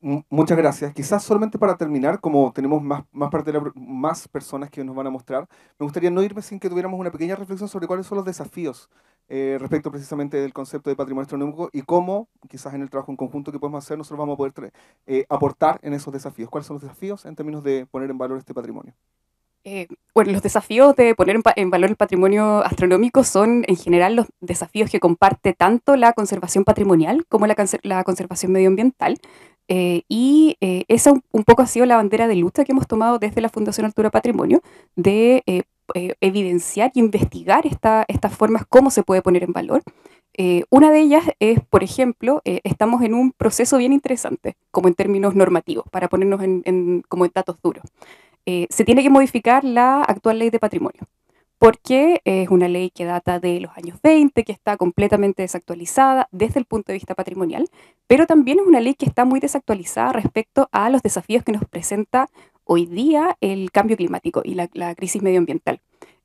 Muchas gracias. Quizás solamente para terminar, como tenemos más, más, parte más personas que nos van a mostrar, me gustaría no irme sin que tuviéramos una pequeña reflexión sobre cuáles son los desafíos eh, respecto precisamente del concepto de patrimonio astronómico y cómo, quizás en el trabajo en conjunto que podemos hacer, nosotros vamos a poder eh, aportar en esos desafíos. ¿Cuáles son los desafíos en términos de poner en valor este patrimonio? Eh, bueno, los desafíos de poner en, valor el patrimonio astronómico son en general los desafíos que comparte tanto la conservación patrimonial como la, la conservación medioambiental. Eh, y eh, esa un, poco ha sido la bandera de lucha que hemos tomado desde la Fundación Altura Patrimonio, de evidenciar y investigar estas formas, cómo se puede poner en valor. una de ellas es, por ejemplo, estamos en un proceso bien interesante, como en términos normativos, para ponernos como en datos duros. Eh, se tiene que modificar la actual ley de patrimonio, porque eh, es una ley que data de los años 20, que está completamente desactualizada desde el punto de vista patrimonial, pero también es una ley que está muy desactualizada respecto a los desafíos que nos presenta hoy día el cambio climático y la, crisis medioambiental.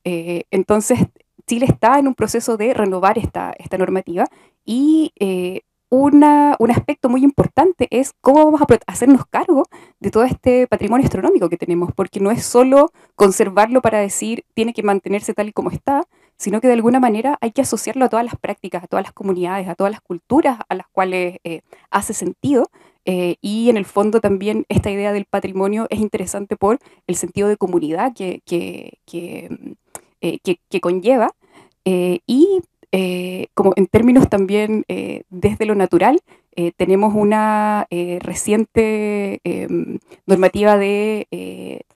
Eh, entonces, Chile está en un proceso de renovar esta, esta normativa y un aspecto muy importante es cómo vamos a hacernos cargo de todo este patrimonio astronómico que tenemos, porque no es solo conservarlo para decir tiene que mantenerse tal y como está, sino que de alguna manera hay que asociarlo a todas las prácticas, a todas las comunidades, a todas las culturas a las cuales eh, hace sentido. Eh, y en el fondo también esta idea del patrimonio es interesante por el sentido de comunidad que, que mm, eh, conlleva. y eh, como en términos también eh, desde lo natural, eh, tenemos una reciente em, normativa de,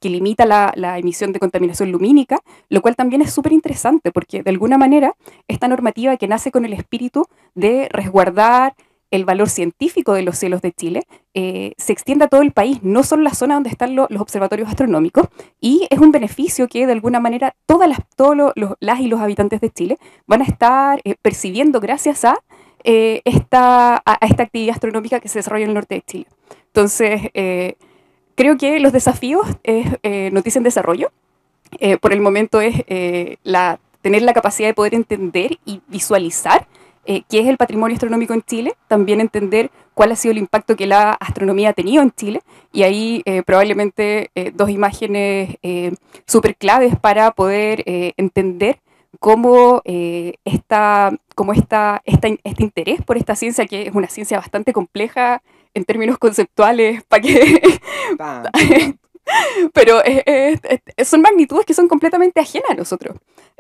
que limita la, la, emisión de contaminación lumínica, lo cual también es súper interesante porque de alguna manera esta normativa que nace con el espíritu de resguardar el valor científico de los cielos de Chile eh, se extiende a todo el país, no solo la zona donde están los observatorios astronómicos, y es un beneficio que de alguna manera todas las, todos los, las y los habitantes de Chile van a estar eh, percibiendo gracias a, eh, esta, a, esta actividad astronómica que se desarrolla en el norte de Chile. Entonces, creo que los desafíos es noticia en desarrollo. por el momento es la, tener la capacidad de poder entender y visualizar eh, qué es el patrimonio astronómico en Chile, también entender cuál ha sido el impacto que la astronomía ha tenido en Chile y ahí eh, probablemente eh, dos imágenes súper claves para poder entender cómo, está cómo este interés por esta ciencia, que es una ciencia bastante compleja en términos conceptuales, <laughs> para que... <laughs> Pero son magnitudes que son completamente ajenas a nosotros.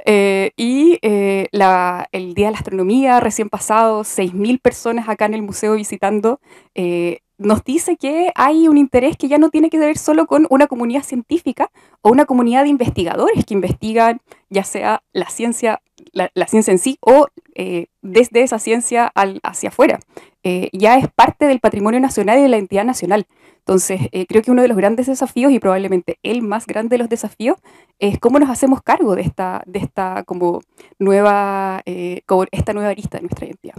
Eh, y eh, el Día de la Astronomía recién pasado, 6.000 personas acá en el museo visitando eh, nos dice que hay un interés que ya no tiene que ver solo con una comunidad científica o una comunidad de investigadores que investigan ya sea la ciencia, la, ciencia en sí o eh, desde esa ciencia hacia afuera. Eh, ya es parte del patrimonio nacional y de la entidad nacional. Entonces, eh, creo que uno de los grandes desafíos y probablemente el más grande de los desafíos es cómo nos hacemos cargo de esta, de esta, como nueva, esta nueva arista de nuestra identidad.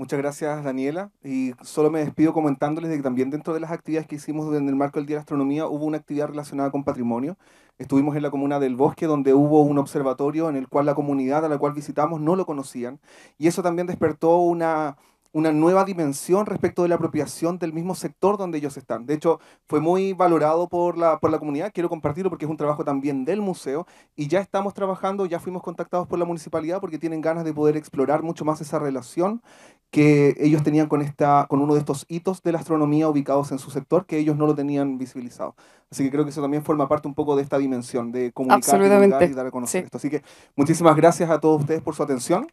Muchas gracias, Daniela. Y solo me despido comentándoles de que también dentro de las actividades que hicimos en el marco del Día de la Astronomía hubo una actividad relacionada con patrimonio. Estuvimos en la comuna del Bosque, donde hubo un observatorio en el cual la comunidad a la cual visitamos no lo conocían. Y eso también despertó una una nueva dimensión respecto de la apropiación del mismo sector donde ellos están. De hecho, fue muy valorado por la, por la comunidad, quiero compartirlo porque es un trabajo también del museo y ya estamos trabajando, ya fuimos contactados por la municipalidad porque tienen ganas de poder explorar mucho más esa relación que ellos tenían con, esta, con uno de estos hitos de la astronomía ubicados en su sector que ellos no lo tenían visibilizado. Así que creo que eso también forma parte un poco de esta dimensión de comunicar, y dar a conocer esto. Así que muchísimas gracias a todos ustedes por su atención.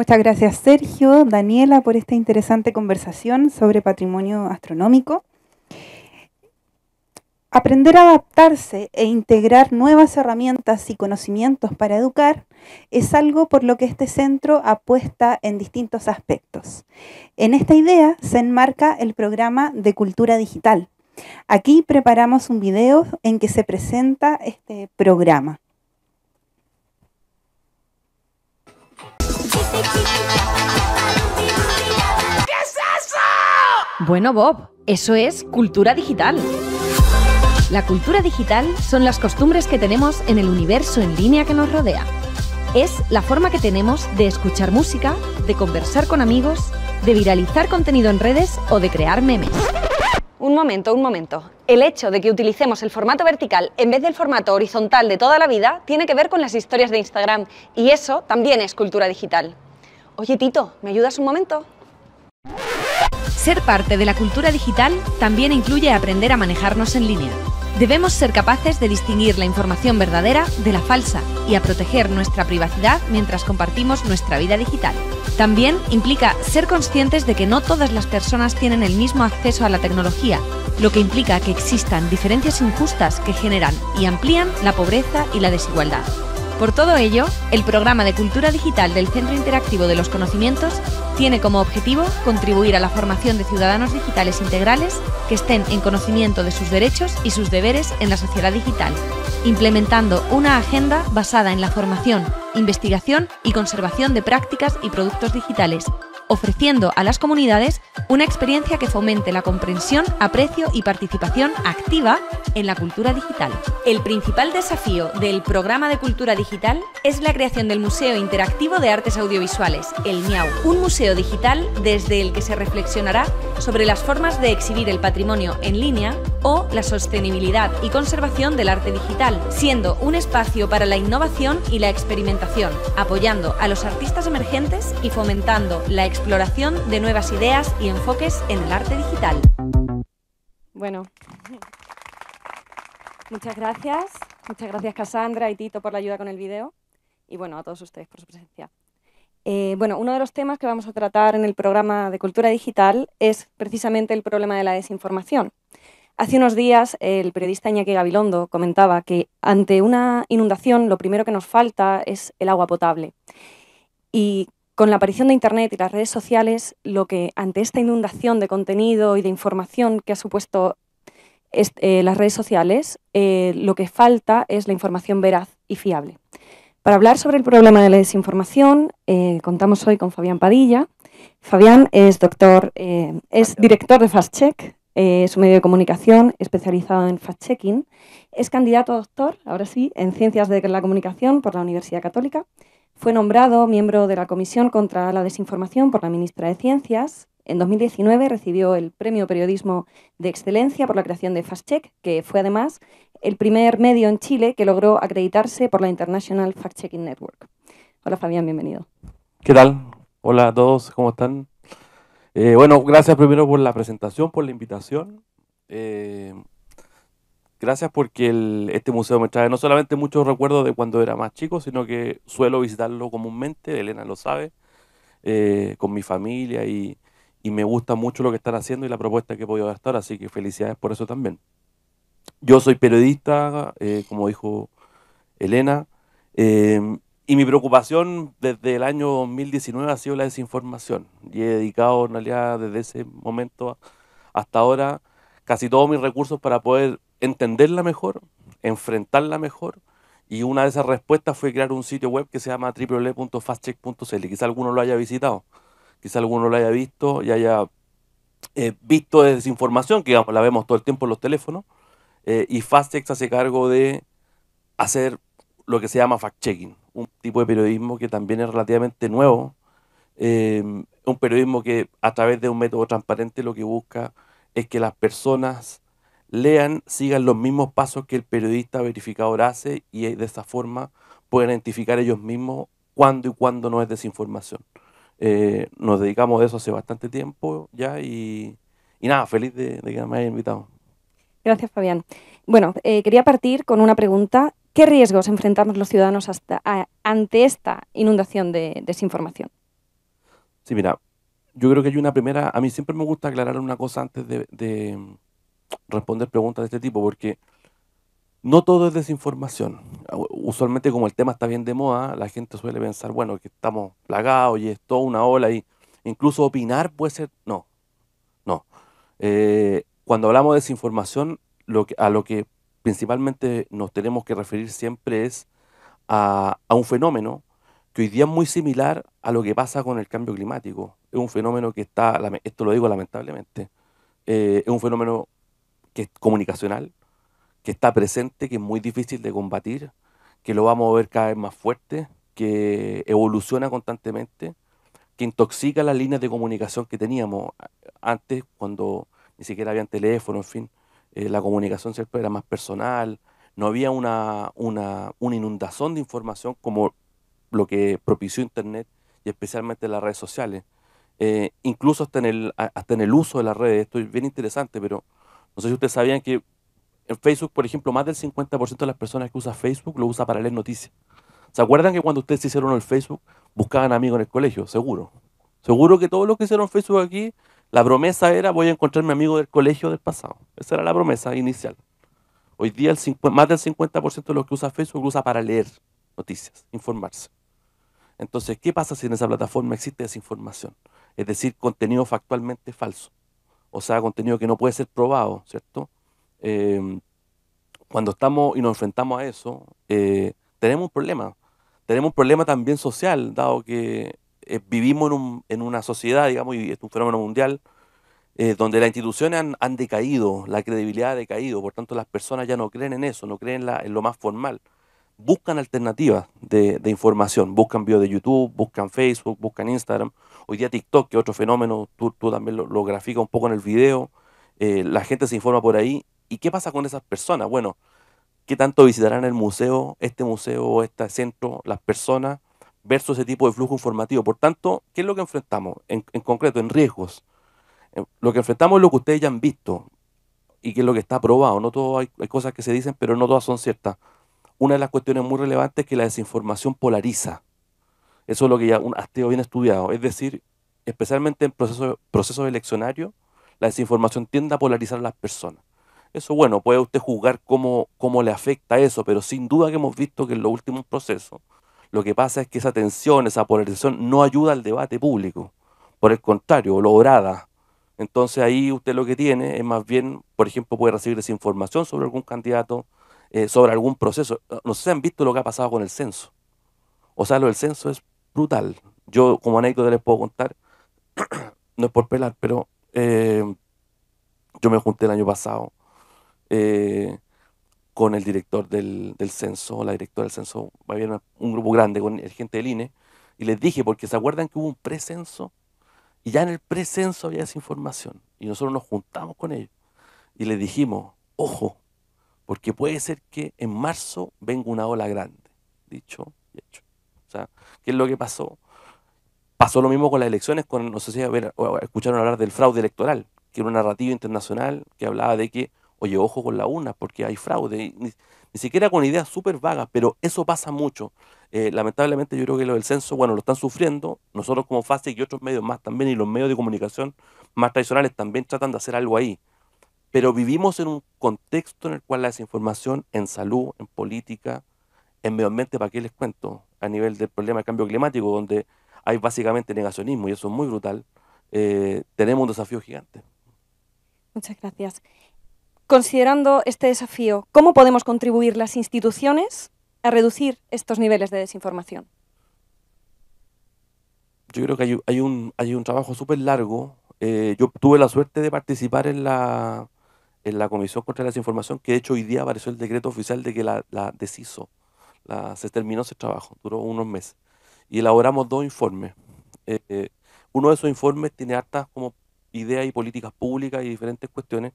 Muchas gracias Sergio, Daniela, por esta interesante conversación sobre patrimonio astronómico. Aprender a adaptarse e integrar nuevas herramientas y conocimientos para educar es algo por lo que este centro apuesta en distintos aspectos. En esta idea se enmarca el programa de cultura digital. Aquí preparamos un video en que se presenta este programa. Bueno, Bob, eso es cultura digital. La cultura digital son las costumbres que tenemos en el universo en línea que nos rodea. Es la forma que tenemos de escuchar música, de conversar con amigos, de viralizar contenido en redes o de crear memes. Un momento, un momento. El hecho de que utilicemos el formato vertical en vez del formato horizontal de toda la vida tiene que ver con las historias de Instagram y eso también es cultura digital. Oye, Tito, ¿me ayudas un momento? Ser parte de la cultura digital también incluye aprender a manejarnos en línea. Debemos ser capaces de distinguir la información verdadera de la falsa y a proteger nuestra privacidad mientras compartimos nuestra vida digital. También implica ser conscientes de que no todas las personas tienen el mismo acceso a la tecnología, lo que implica que existan diferencias injustas que generan y amplían la pobreza y la desigualdad. Por todo ello, el programa de cultura digital del Centro Interactivo de los Conocimientos tiene como objetivo contribuir a la formación de ciudadanos digitales integrales que estén en conocimiento de sus derechos y sus deberes en la sociedad digital, implementando una agenda basada en la formación, investigación y conservación de prácticas y productos digitales ofreciendo a las comunidades una experiencia que fomente la comprensión, aprecio y participación activa en la cultura digital. El principal desafío del programa de cultura digital es la creación del Museo Interactivo de Artes Audiovisuales, el MIAU, un museo digital desde el que se reflexionará sobre las formas de exhibir el patrimonio en línea o la sostenibilidad y conservación del arte digital, siendo un espacio para la innovación y la experimentación, apoyando a los artistas emergentes y fomentando la experiencia exploración de nuevas ideas y enfoques en el arte digital. Bueno, muchas gracias. Muchas gracias Casandra y Tito por la ayuda con el video y bueno, a todos ustedes por su presencia. Eh, bueno, uno de los temas que vamos a tratar en el programa de Cultura Digital es precisamente el problema de la desinformación. Hace unos días el periodista Iñaki Gabilondo comentaba que ante una inundación lo primero que nos falta es el agua potable. Y con la aparición de Internet y las redes sociales, lo que ante esta inundación de contenido y de información que ha supuesto eh, las redes sociales, eh, lo que falta es la información veraz y fiable. Para hablar sobre el problema de la desinformación, eh, contamos hoy con Fabián Padilla. Fabián es doctor, es director de FastCheck, es un medio de comunicación especializado en fact-checking. Es candidato a doctor, ahora sí, en Ciencias de la Comunicación por la Universidad Católica fue nombrado miembro de la Comisión contra la Desinformación por la ministra de Ciencias. En 2019 recibió el Premio Periodismo de Excelencia por la creación de Fast que fue además el primer medio en Chile que logró acreditarse por la International Fact Checking Network. Hola Fabián, bienvenido. ¿Qué tal? Hola a todos, ¿cómo están? Eh, bueno, gracias primero por la presentación, por la invitación. Eh, Gracias porque este museo me trae no solamente muchos recuerdos de cuando era más chico, sino que suelo visitarlo comúnmente, Elena lo sabe, eh, con mi familia y, me gusta mucho lo que están haciendo y la propuesta que he podido gastar, así que felicidades por eso también. Yo soy periodista, eh, como dijo Elena, em, y mi preocupación desde el año 2019 ha sido la desinformación y he dedicado en realidad desde ese momento hasta ahora casi todos mis recursos para poder entenderla mejor, enfrentarla mejor. Y una de esas respuestas fue crear un sitio web que se llama www.fastcheck.cl. Quizá alguno lo haya visitado, quizá alguno lo haya visto y haya eh, visto desinformación, que digamos, la vemos todo el tiempo en los teléfonos. Eh, y Fastcheck se hace cargo de hacer lo que se llama fact-checking, un tipo de periodismo que también es relativamente nuevo, eh, un periodismo que a través de un método transparente lo que busca es que las personas lean, sigan los mismos pasos que el periodista verificador hace y eh, de esa forma pueden identificar ellos mismos cuándo y cuándo no es desinformación. Eh, nos dedicamos a eso hace bastante tiempo ya y, nada, feliz de, que me hayan invitado. Gracias, Fabián. Bueno, eh, quería partir con una pregunta. ¿Qué riesgos enfrentamos los ciudadanos hasta, ante esta inundación de desinformación? Sí, mira, yo creo que hay una primera, a mí siempre me gusta aclarar una cosa antes de responder preguntas de este tipo, porque no todo es desinformación. Ah, usualmente como el tema está bien de moda, la gente suele pensar, bueno, que estamos plagados y es toda una ola y incluso opinar puede ser... No, no. Eh, cuando hablamos de desinformación, lo a lo que principalmente nos tenemos que referir siempre es a, un fenómeno que hoy día es muy similar a lo que pasa con el cambio climático. Es un fenómeno que está, esto lo digo lamentablemente, eh, es un fenómeno comunicacional, que está presente, que es muy difícil de combatir, que lo vamos a ver cada vez más fuerte, que evoluciona constantemente, que intoxica las líneas de comunicación que teníamos antes cuando ni siquiera habían teléfono, en fin, eh, la comunicación siempre era más personal, no había una, una, una inundación de información como lo que propició Internet y especialmente las redes sociales. Eh, incluso hasta en, el, hasta en el uso de las redes, esto es bien interesante, pero no sé si ustedes sabían que en Facebook, por ejemplo, más del 50% de las personas que usan Facebook lo usa para leer noticias. ¿Se acuerdan que cuando ustedes hicieron el Facebook buscaban amigos en el colegio? Seguro. Seguro que todos los que hicieron Facebook aquí, la promesa era voy a encontrarme amigo del colegio del pasado. Esa era la promesa inicial. Hoy día el más del 50% de los que usan Facebook lo usa para leer noticias, informarse. Entonces, ¿qué pasa si en esa plataforma existe desinformación? Es decir, contenido factualmente falso o sea, contenido que no puede ser probado, ¿cierto? Em, cuando estamos y nos enfrentamos a eso, eh, tenemos un problema. Tenemos un problema también social, dado que eh, vivimos en, un, en, una sociedad, digamos, y es un fenómeno mundial, eh, donde las instituciones han, decaído, la credibilidad ha decaído, por tanto las personas ya no creen en eso, no creen en, lo más formal. Buscan alternativas de, de información, buscan videos de YouTube, buscan Facebook, buscan Instagram, Hoy día TikTok, que otro fenómeno, tú, también lo, graficas un poco en el video, eh, la gente se informa por ahí. ¿Y qué pasa con esas personas? Bueno, ¿qué tanto visitarán el museo, este museo este centro, las personas, versus ese tipo de flujo informativo? Por tanto, ¿qué es lo que enfrentamos en, concreto, en riesgos? Eh, lo que enfrentamos es lo que ustedes ya han visto y que es lo que está probado. No todo hay cosas que se dicen, pero no todas son ciertas. Una de las cuestiones muy relevantes es que la desinformación polariza eso es lo que ya un asteo bien estudiado. Es decir, especialmente en procesos proceso eleccionarios, la desinformación tiende a polarizar a las personas. Eso, bueno, puede usted juzgar cómo, cómo le afecta eso, pero sin duda que hemos visto que en los últimos procesos lo que pasa es que esa tensión, esa polarización no ayuda al debate público. Por el contrario, lograda Entonces ahí usted lo que tiene es más bien, por ejemplo, puede recibir desinformación sobre algún candidato, eh, sobre algún proceso. No sé si han visto lo que ha pasado con el censo. O sea, lo del censo es brutal. Yo como anécdota les puedo contar, <clears throat> no es por pelar, pero eh, yo me junté el año pasado eh, con el director del, censo, la directora del censo, había un grupo grande con el gente del INE, y les dije, porque se acuerdan que hubo un precenso, y ya en el precenso había esa información, y nosotros nos juntamos con ellos, y les dijimos, ojo, porque puede ser que en marzo venga una ola grande, dicho y hecho. O sea, ¿qué es lo que pasó? Pasó lo mismo con las elecciones, con, no sé si escucharon hablar del fraude electoral, que era una narrativa internacional que hablaba de que, oye, ojo con la una, porque hay fraude. Ni, siquiera con ideas súper vagas, pero eso pasa mucho. Eh, lamentablemente yo creo que lo del censo, bueno, lo están sufriendo, nosotros como FASIC y otros medios más también, y los medios de comunicación más tradicionales también tratan de hacer algo ahí. Pero vivimos en un contexto en el cual la desinformación en salud, en política, en medio ambiente, ¿para qué les cuento? A nivel del problema del cambio climático, donde hay básicamente negacionismo y eso es muy brutal, eh, tenemos un desafío gigante. Muchas gracias. Considerando este desafío, ¿cómo podemos contribuir las instituciones a reducir estos niveles de desinformación? Yo creo que hay, un, hay un trabajo súper largo. Eh, yo tuve la suerte de participar en la, en la Comisión contra la Desinformación, que de hecho hoy día apareció el decreto oficial de que la, la deshizo se terminó ese trabajo, duró unos meses. Y elaboramos dos informes. Eh, uno de esos informes tiene hartas como ideas y políticas públicas y diferentes cuestiones.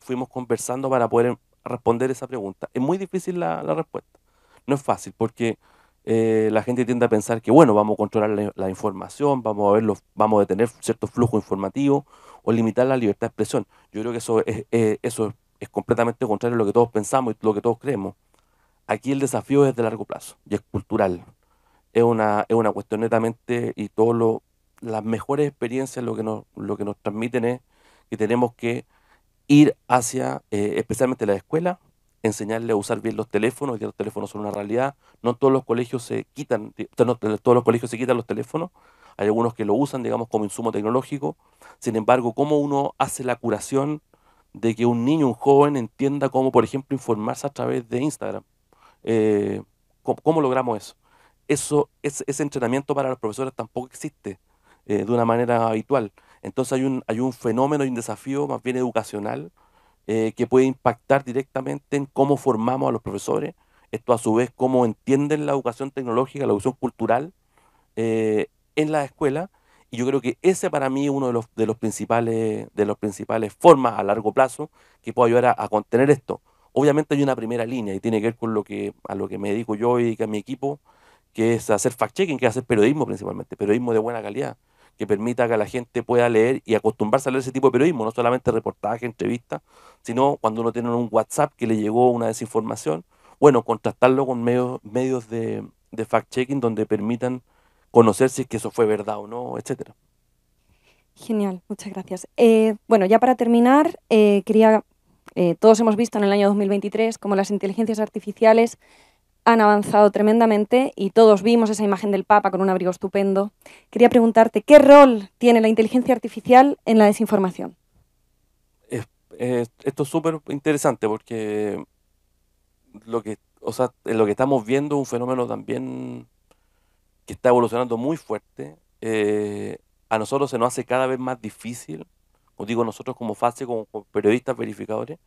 Fuimos conversando para poder responder esa pregunta. Es muy difícil la, respuesta. No es fácil porque eh, la gente tiende a pensar que, bueno, vamos a controlar la, información, vamos a ver vamos a detener cierto flujo informativo o limitar la libertad de expresión. Yo creo que eso eso es completamente contrario a lo que todos pensamos y lo que todos creemos. Aquí el desafío es de largo plazo y es cultural. Es una, es una cuestión netamente y todas las mejores experiencias lo que, nos, lo que nos transmiten es que tenemos que ir hacia, eh, especialmente la escuela, enseñarle a usar bien los teléfonos, ya los teléfonos son una realidad, no todos los colegios se quitan, no, todos los colegios se quitan los teléfonos, hay algunos que lo usan, digamos, como insumo tecnológico, sin embargo, cómo uno hace la curación de que un niño, un joven entienda cómo, por ejemplo, informarse a través de Instagram, eh, ¿cómo, logramos eso? ese entrenamiento para los profesores tampoco existe eh, de una manera habitual. Entonces hay un, hay un fenómeno y un desafío más bien educacional eh, que puede impactar directamente en cómo formamos a los profesores, esto a su vez cómo entienden la educación tecnológica, la educación cultural en la escuela. Y yo creo que ese para mí es uno de los, de los principales de los principales formas a largo plazo que puede ayudar a contener esto. Obviamente hay una primera línea y tiene que ver con lo que, a lo que me dedico yo y que a mi equipo, que es hacer fact-checking, que es hacer periodismo principalmente, periodismo de buena calidad, que permita que la gente pueda leer y acostumbrarse a leer ese tipo de periodismo, no solamente reportaje, entrevistas, sino cuando uno tiene un WhatsApp que le llegó una desinformación, bueno, contrastarlo con medios, medios de, fact-checking donde permitan conocer si es que eso fue verdad o no, etcétera. Genial, muchas gracias. Eh, bueno, ya para terminar, eh, quería eh, todos hemos visto en el año 2023 cómo las inteligencias artificiales han avanzado tremendamente y todos vimos esa imagen del Papa con un abrigo estupendo. Quería preguntarte, ¿qué rol tiene la inteligencia artificial en la desinformación? esto es súper interesante porque lo que, lo que estamos viendo es un fenómeno también que está evolucionando muy fuerte. Eh, a nosotros se nos hace cada vez más difícil digo nosotros como FASE, como, periodistas verificadores,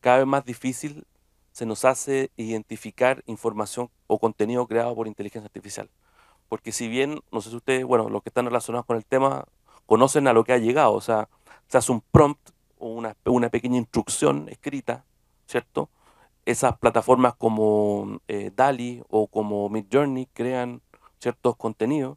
cada vez más difícil se nos hace identificar información o contenido creado por inteligencia artificial. Porque si bien, no sé si ustedes, bueno, los que están relacionados con el tema, conocen a lo que ha llegado, o sea, se hace un prompt o una, pequeña instrucción escrita, ¿cierto? Esas plataformas como eh, DALI o como Midjourney crean ciertos contenidos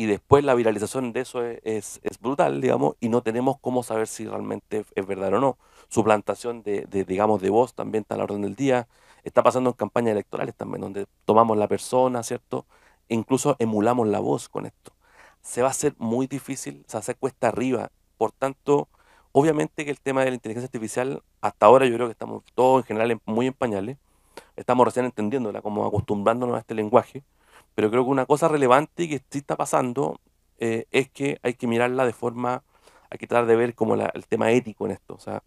y después la viralización de eso es, brutal, digamos, y no tenemos cómo saber si realmente es verdad o no. Suplantación de, de, digamos, de voz también está a la orden del día. Está pasando en campañas electorales también, donde tomamos la persona, ¿cierto? E incluso emulamos la voz con esto. Se va a hacer muy difícil, se hace cuesta arriba. Por tanto, obviamente que el tema de la inteligencia artificial, hasta ahora yo creo que estamos todos en general muy en pañales. Estamos recién entendiéndola, como acostumbrándonos a este lenguaje pero creo que una cosa relevante que sí está pasando eh, es que hay que mirarla de forma, hay que tratar de ver como el tema ético en esto, o sea,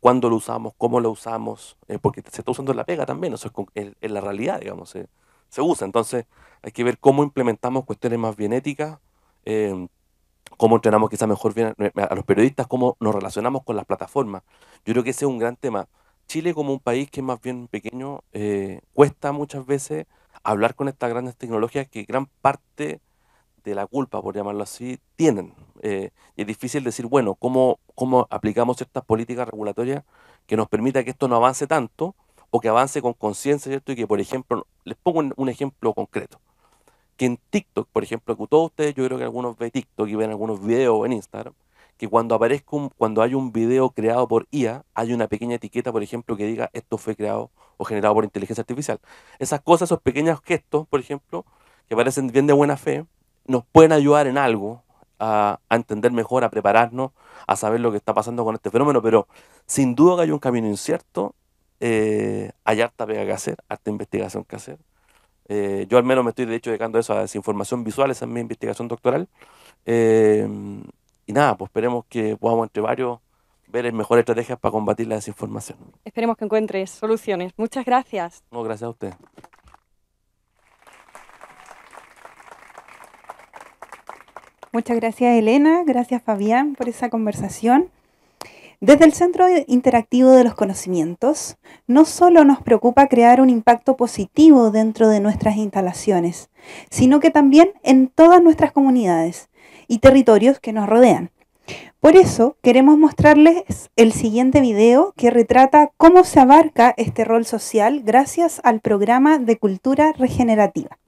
cuándo lo usamos, cómo lo usamos, eh, porque se está usando en la pega también, eso es en la realidad, digamos, se usa. Entonces hay que ver cómo implementamos cuestiones más bien éticas, em, cómo entrenamos quizá mejor eh, a los periodistas, cómo nos relacionamos con las plataformas. Yo creo que ese es un gran tema. Chile como un país que es más bien pequeño, cuesta muchas veces hablar con estas grandes tecnologías que gran parte de la culpa, por llamarlo así, tienen. Eh, y es difícil decir, bueno, ¿cómo, aplicamos ciertas políticas regulatorias que nos permita que esto no avance tanto o que avance con conciencia, ¿cierto? Y que, por ejemplo, les pongo un, ejemplo concreto. Que en TikTok, por ejemplo, que todos ustedes, yo creo que algunos ven TikTok y ven algunos videos en Instagram, que cuando aparezca un, cuando hay un video creado por IA, hay una pequeña etiqueta, por ejemplo, que diga esto fue creado o generado por inteligencia artificial. Esas cosas, esos pequeños gestos, por ejemplo, que parecen bien de buena fe, nos pueden ayudar en algo a, entender mejor, a prepararnos, a saber lo que está pasando con este fenómeno, pero sin duda que hay un camino incierto, eh, hay harta pega que hacer, harta investigación que hacer. Eh, yo al menos me estoy de hecho dedicando eso a desinformación visual, esa es mi investigación doctoral. Eh, y nada, pues esperemos que podamos entre varios ver mejores estrategias para combatir la desinformación. Esperemos que encuentres soluciones. Muchas gracias. No, gracias a usted. Muchas gracias Elena, gracias Fabián por esa conversación. Desde el Centro Interactivo de los Conocimientos, no solo nos preocupa crear un impacto positivo dentro de nuestras instalaciones, sino que también en todas nuestras comunidades y territorios que nos rodean. Por eso queremos mostrarles el siguiente video que retrata cómo se abarca este rol social gracias al programa de cultura regenerativa.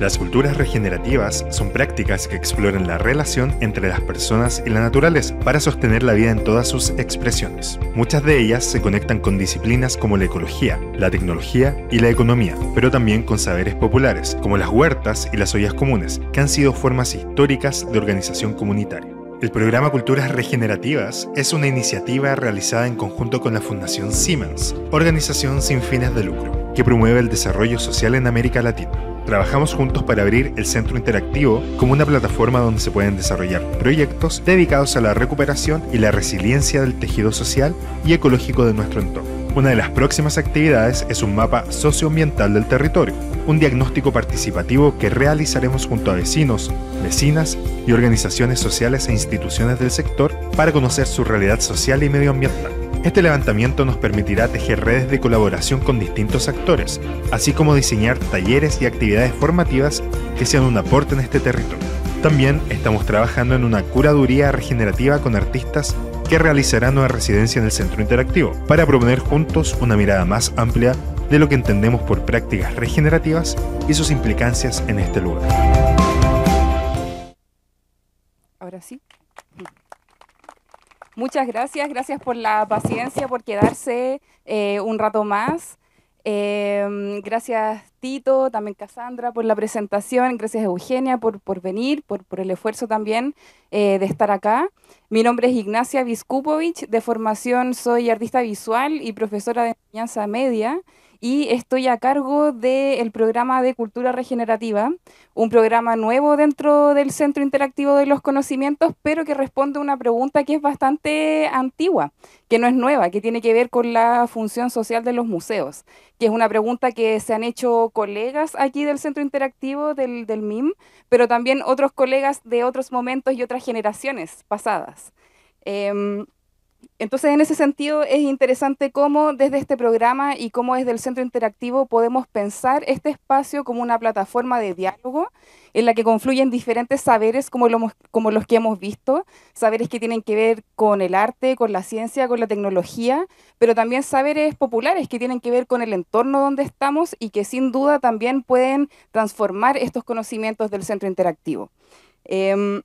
Las culturas regenerativas son prácticas que exploran la relación entre las personas y la naturaleza para sostener la vida en todas sus expresiones. Muchas de ellas se conectan con disciplinas como la ecología, la tecnología y la economía, pero también con saberes populares, como las huertas y las ollas comunes, que han sido formas históricas de organización comunitaria. El programa Culturas Regenerativas es una iniciativa realizada en conjunto con la Fundación Siemens, organización sin fines de lucro, que promueve el desarrollo social en América Latina. Trabajamos juntos para abrir el Centro Interactivo como una plataforma donde se pueden desarrollar proyectos dedicados a la recuperación y la resiliencia del tejido social y ecológico de nuestro entorno. Una de las próximas actividades es un mapa socioambiental del territorio, un diagnóstico participativo que realizaremos junto a vecinos, vecinas y organizaciones sociales e instituciones del sector para conocer su realidad social y medioambiental. Este levantamiento nos permitirá tejer redes de colaboración con distintos actores, así como diseñar talleres y actividades formativas que sean un aporte en este territorio. También estamos trabajando en una curaduría regenerativa con artistas que realizarán una residencia en el Centro Interactivo, para proponer juntos una mirada más amplia de lo que entendemos por prácticas regenerativas y sus implicancias en este lugar. Ahora sí, Muchas gracias, gracias por la paciencia, por quedarse eh, un rato más. Em, gracias Tito, también Cassandra por la presentación, gracias Eugenia por, venir, por, el esfuerzo también eh, de estar acá. Mi nombre es Ignacia Viskupovic, de formación soy artista visual y profesora de enseñanza media y estoy a cargo del programa de cultura regenerativa, un programa nuevo dentro del Centro Interactivo de los Conocimientos, pero que responde a una pregunta que es bastante antigua, que no es nueva, que tiene que ver con la función social de los museos, que es una pregunta que se han hecho colegas aquí del Centro Interactivo del, del MIM, pero también otros colegas de otros momentos y otras generaciones pasadas. Em, entonces, en ese sentido, es interesante cómo desde este programa y cómo desde el Centro Interactivo podemos pensar este espacio como una plataforma de diálogo en la que confluyen diferentes saberes como, los que hemos visto, saberes que tienen que ver con el arte, con la ciencia, con la tecnología, pero también saberes populares que tienen que ver con el entorno donde estamos y que sin duda también pueden transformar estos conocimientos del Centro Interactivo. Em,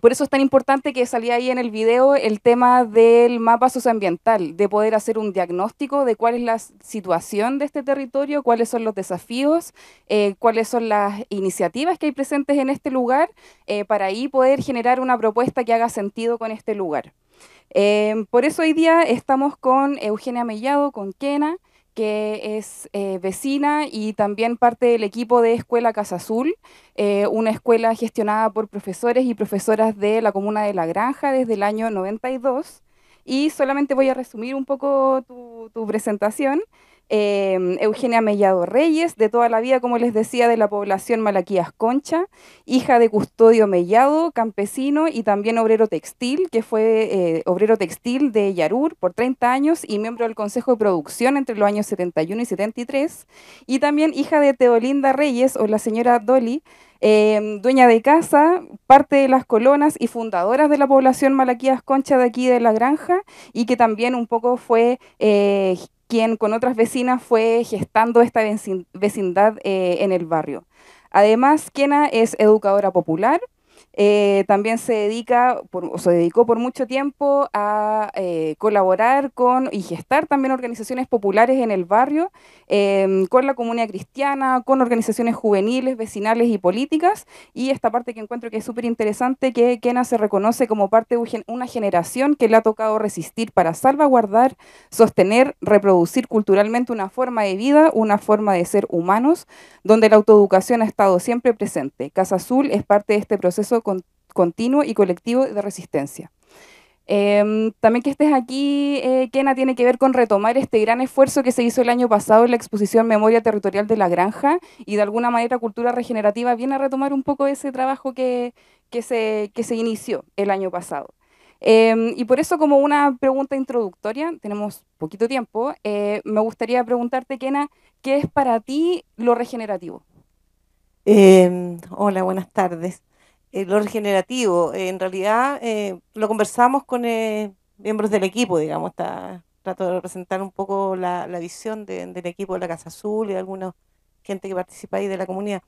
por eso es tan importante que salía ahí en el video el tema del mapa socioambiental, de poder hacer un diagnóstico de cuál es la situación de este territorio, cuáles son los desafíos, eh, cuáles son las iniciativas que hay presentes en este lugar, eh, para ahí poder generar una propuesta que haga sentido con este lugar. Eh, por eso hoy día estamos con Eugenia Mellado, con Kena, que es eh, vecina y también parte del equipo de Escuela Casa Azul, eh, una escuela gestionada por profesores y profesoras de la comuna de La Granja desde el año 92. Y solamente voy a resumir un poco tu presentación. Em, Eugenia Mellado Reyes, de toda la vida, como les decía, de la población Malaquías Concha, hija de Custodio Mellado, campesino y también obrero textil, que fue eh, obrero textil de Yarur por 30 años y miembro del Consejo de Producción entre los años 71 y 73, y también hija de Teolinda Reyes o la señora Dolly, em, dueña de casa, parte de las colonas y fundadoras de la población Malaquías Concha de aquí de la granja, y que también un poco fue eh, quien con otras vecinas fue gestando esta vecindad eh, en el barrio. Además, Kena es educadora popular, eh, también se dedica, se dedicó por mucho tiempo a eh, colaborar con y gestar también organizaciones populares en el barrio, em, con la comunidad cristiana, con organizaciones juveniles, vecinales y políticas. Y esta parte que encuentro que es súper interesante, que Kena se reconoce como parte de una generación que le ha tocado resistir para salvaguardar, sostener, reproducir culturalmente una forma de vida, una forma de ser humanos, donde la autoeducación ha estado siempre presente. Casa Azul es parte de este proceso continuo y colectivo de resistencia. Em, también que estés aquí, eh, Kena, tiene que ver con retomar este gran esfuerzo que se hizo el año pasado en la exposición Memoria Territorial de la Granja y de alguna manera Cultura Regenerativa viene a retomar un poco ese trabajo que, se, se inició el año pasado. Em, y por eso, como una pregunta introductoria, tenemos poquito tiempo, eh, me gustaría preguntarte, Kena, ¿qué es para ti lo regenerativo? Em, hola, buenas tardes lo regenerativo. Eh, en realidad eh, lo conversamos con eh, miembros del equipo, digamos, está, trato de representar un poco la, visión del equipo de la Casa Azul y de alguna gente que participa ahí de la comunidad.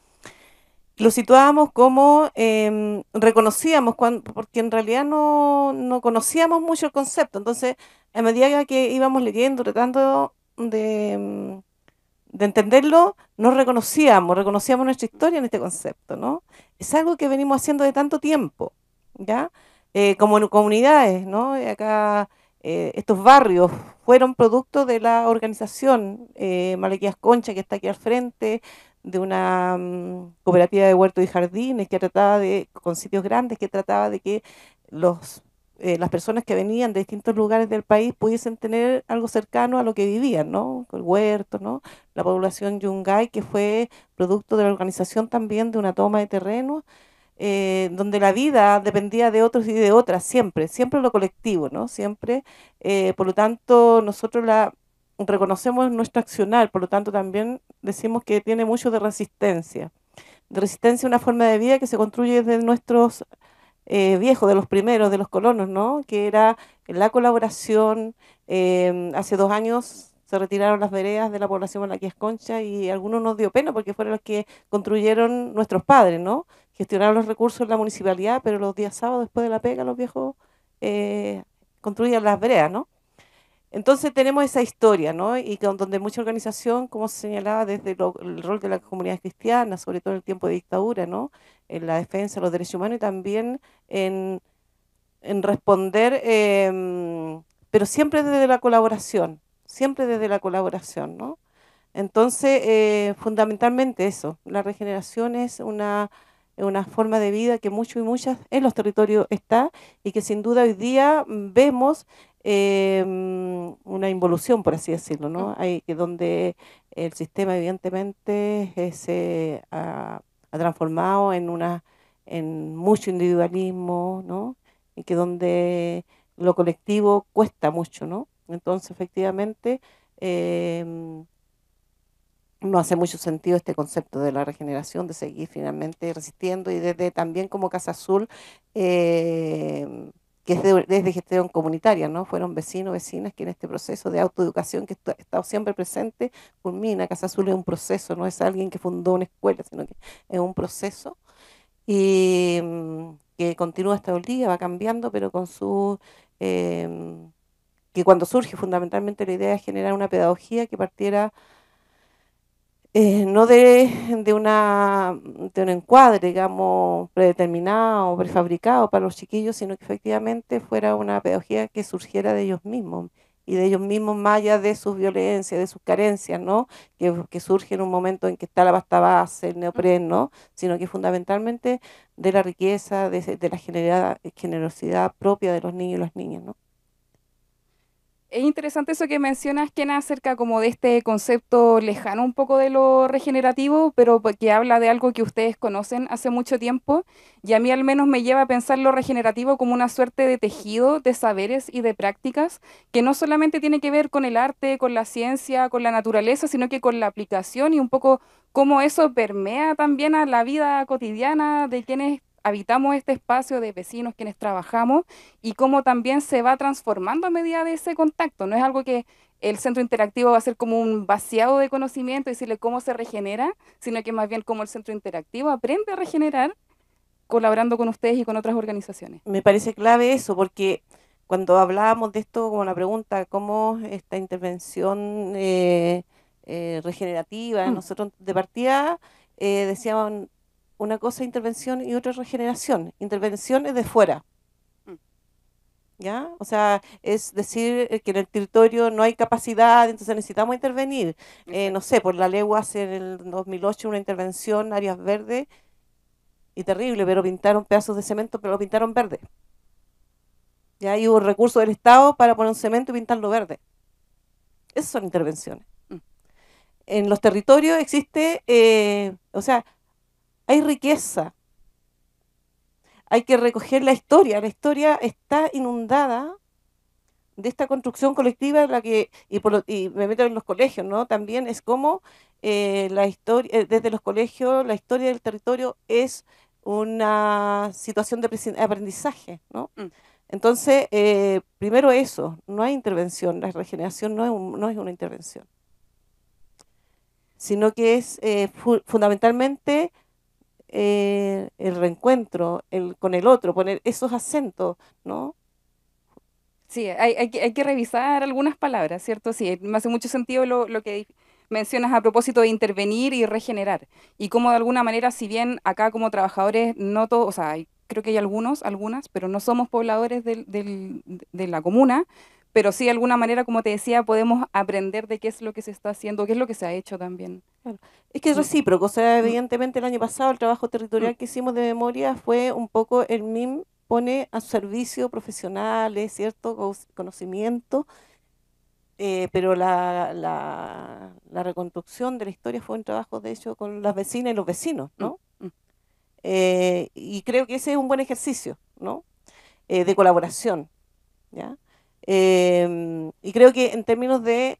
Lo situábamos como em, reconocíamos, cuando, porque en realidad no, no conocíamos mucho el concepto. Entonces, a medida que íbamos leyendo, tratando de em, de entenderlo, no reconocíamos, reconocíamos nuestra historia en este concepto, ¿no? es algo que venimos haciendo de tanto tiempo, ¿ya? Eh, como en comunidades, ¿no? Eh, acá eh, estos barrios fueron producto de la organización eh, Malequías Concha, que está aquí al frente, de una mm, cooperativa de huertos y jardines que trataba de, con sitios grandes, que trataba de que los eh, las personas que venían de distintos lugares del país pudiesen tener algo cercano a lo que vivían, ¿no? El huerto, ¿no? La población yungay, que fue producto de la organización también de una toma de terreno, eh, donde la vida dependía de otros y de otras, siempre, siempre lo colectivo, ¿no? Siempre, eh, por lo tanto, nosotros la reconocemos nuestro accionar, por lo tanto también decimos que tiene mucho de resistencia. De resistencia a una forma de vida que se construye desde nuestros eh, viejo, de los primeros, de los colonos, ¿no? Que era la colaboración. Em, hace dos años se retiraron las veredas de la población la que Concha y algunos nos dio pena porque fueron los que construyeron nuestros padres, ¿no? Gestionaron los recursos en la municipalidad, pero los días sábados después de la pega los viejos eh, construían las veredas, ¿no? Entonces tenemos esa historia, ¿no? Y con, donde mucha organización, como se señalaba, desde el rol de la comunidad cristiana, sobre todo en el tiempo de dictadura, ¿no? En la defensa de los derechos humanos y también en, responder, em, pero siempre desde la colaboración, siempre desde la colaboración, ¿no? Entonces, eh, fundamentalmente eso, la regeneración es una, una forma de vida que mucho y muchas en los territorios está y que sin duda hoy día mm, vemos Em, una involución, por así decirlo, ¿no? Hay, ah. donde el sistema evidentemente eh, se ha, transformado en, una, en mucho individualismo, ¿no? Y que donde lo colectivo cuesta mucho, ¿no? Entonces, efectivamente, em, no hace mucho sentido este concepto de la regeneración, de seguir finalmente resistiendo y desde también como Casa Azul. Eh, que es de, desde gestión comunitaria, ¿no? Fueron vecinos, vecinas que en este proceso de autoeducación que ha estado siempre presente, culmina. Casa Azul es un proceso, no es alguien que fundó una escuela, sino que es un proceso y mm, que continúa hasta hoy día, va cambiando, pero con su... Eh, que cuando surge fundamentalmente la idea es generar una pedagogía que partiera eh, no de, una, de un encuadre, digamos, predeterminado, prefabricado para los chiquillos, sino que efectivamente fuera una pedagogía que surgiera de ellos mismos y de ellos mismos más allá de sus violencias, de sus carencias, ¿no? Que, que surge en un momento en que está la pasta base, el neopren, Sino que fundamentalmente de la riqueza, de, de la generosidad propia de los niños y las niñas, ¿no? es interesante eso que mencionas, Kena, acerca como de este concepto lejano un poco de lo regenerativo, pero que habla de algo que ustedes conocen hace mucho tiempo y a mí al menos me lleva a pensar lo regenerativo como una suerte de tejido de saberes y de prácticas que no solamente tiene que ver con el arte, con la ciencia, con la naturaleza, sino que con la aplicación y un poco cómo eso permea también a la vida cotidiana de quienes habitamos este espacio de vecinos, quienes trabajamos, y cómo también se va transformando a medida de ese contacto. No es algo que el centro interactivo va a ser como un vaciado de conocimiento, y decirle cómo se regenera, sino que más bien cómo el centro interactivo aprende a regenerar colaborando con ustedes y con otras organizaciones. Me parece clave eso, porque cuando hablábamos de esto, como la pregunta, cómo esta intervención eh, eh, regenerativa, mm. nosotros de partida eh, decíamos, una cosa es intervención y otra es regeneración. Intervención es de fuera. Mm. ¿Ya? O sea, es decir eh, que en el territorio no hay capacidad, entonces necesitamos intervenir. Eh, no sé, por la legua hace en el 2008 una intervención, áreas verdes, y terrible, pero pintaron pedazos de cemento, pero lo pintaron verde. Ya hay hubo recurso del Estado para poner un cemento y pintarlo verde. Esas son intervenciones. Mm. En los territorios existe, eh, o sea, hay riqueza. Hay que recoger la historia. La historia está inundada de esta construcción colectiva en la que, y, me meto en los colegios, ¿no? También es como eh, la historia, eh, desde los colegios, la historia del territorio es una situación de aprendizaje, ¿no? Mm. Entonces, eh, primero eso, no hay intervención, la regeneración no es, una intervención, sino que es fundamentalmente eh, el reencuentro el, con el otro, poner esos acentos, ¿no? Sí, hay, que, revisar algunas palabras, ¿cierto? Sí, me hace mucho sentido lo, lo que mencionas a propósito de intervenir y regenerar. Y cómo de alguna manera, si bien acá como trabajadores, no todos, o sea, creo que hay algunos, algunas, pero no somos pobladores de la comuna, pero sí de alguna manera, como te decía, podemos aprender de qué es lo que se está haciendo, qué es lo que se ha hecho también. Es que es recíproco, o sea, mm. evidentemente el año pasado el trabajo territorial mm. que hicimos de memoria fue un poco el MIM pone a servicio profesionales, ¿cierto? Conocimiento, eh, pero la, reconstrucción de la historia fue un trabajo, de hecho, con las vecinas y los vecinos, ¿no? Mm, eh, y creo que ese es un buen ejercicio, ¿no? Eh, de colaboración, ¿ya? Em, y creo que en términos de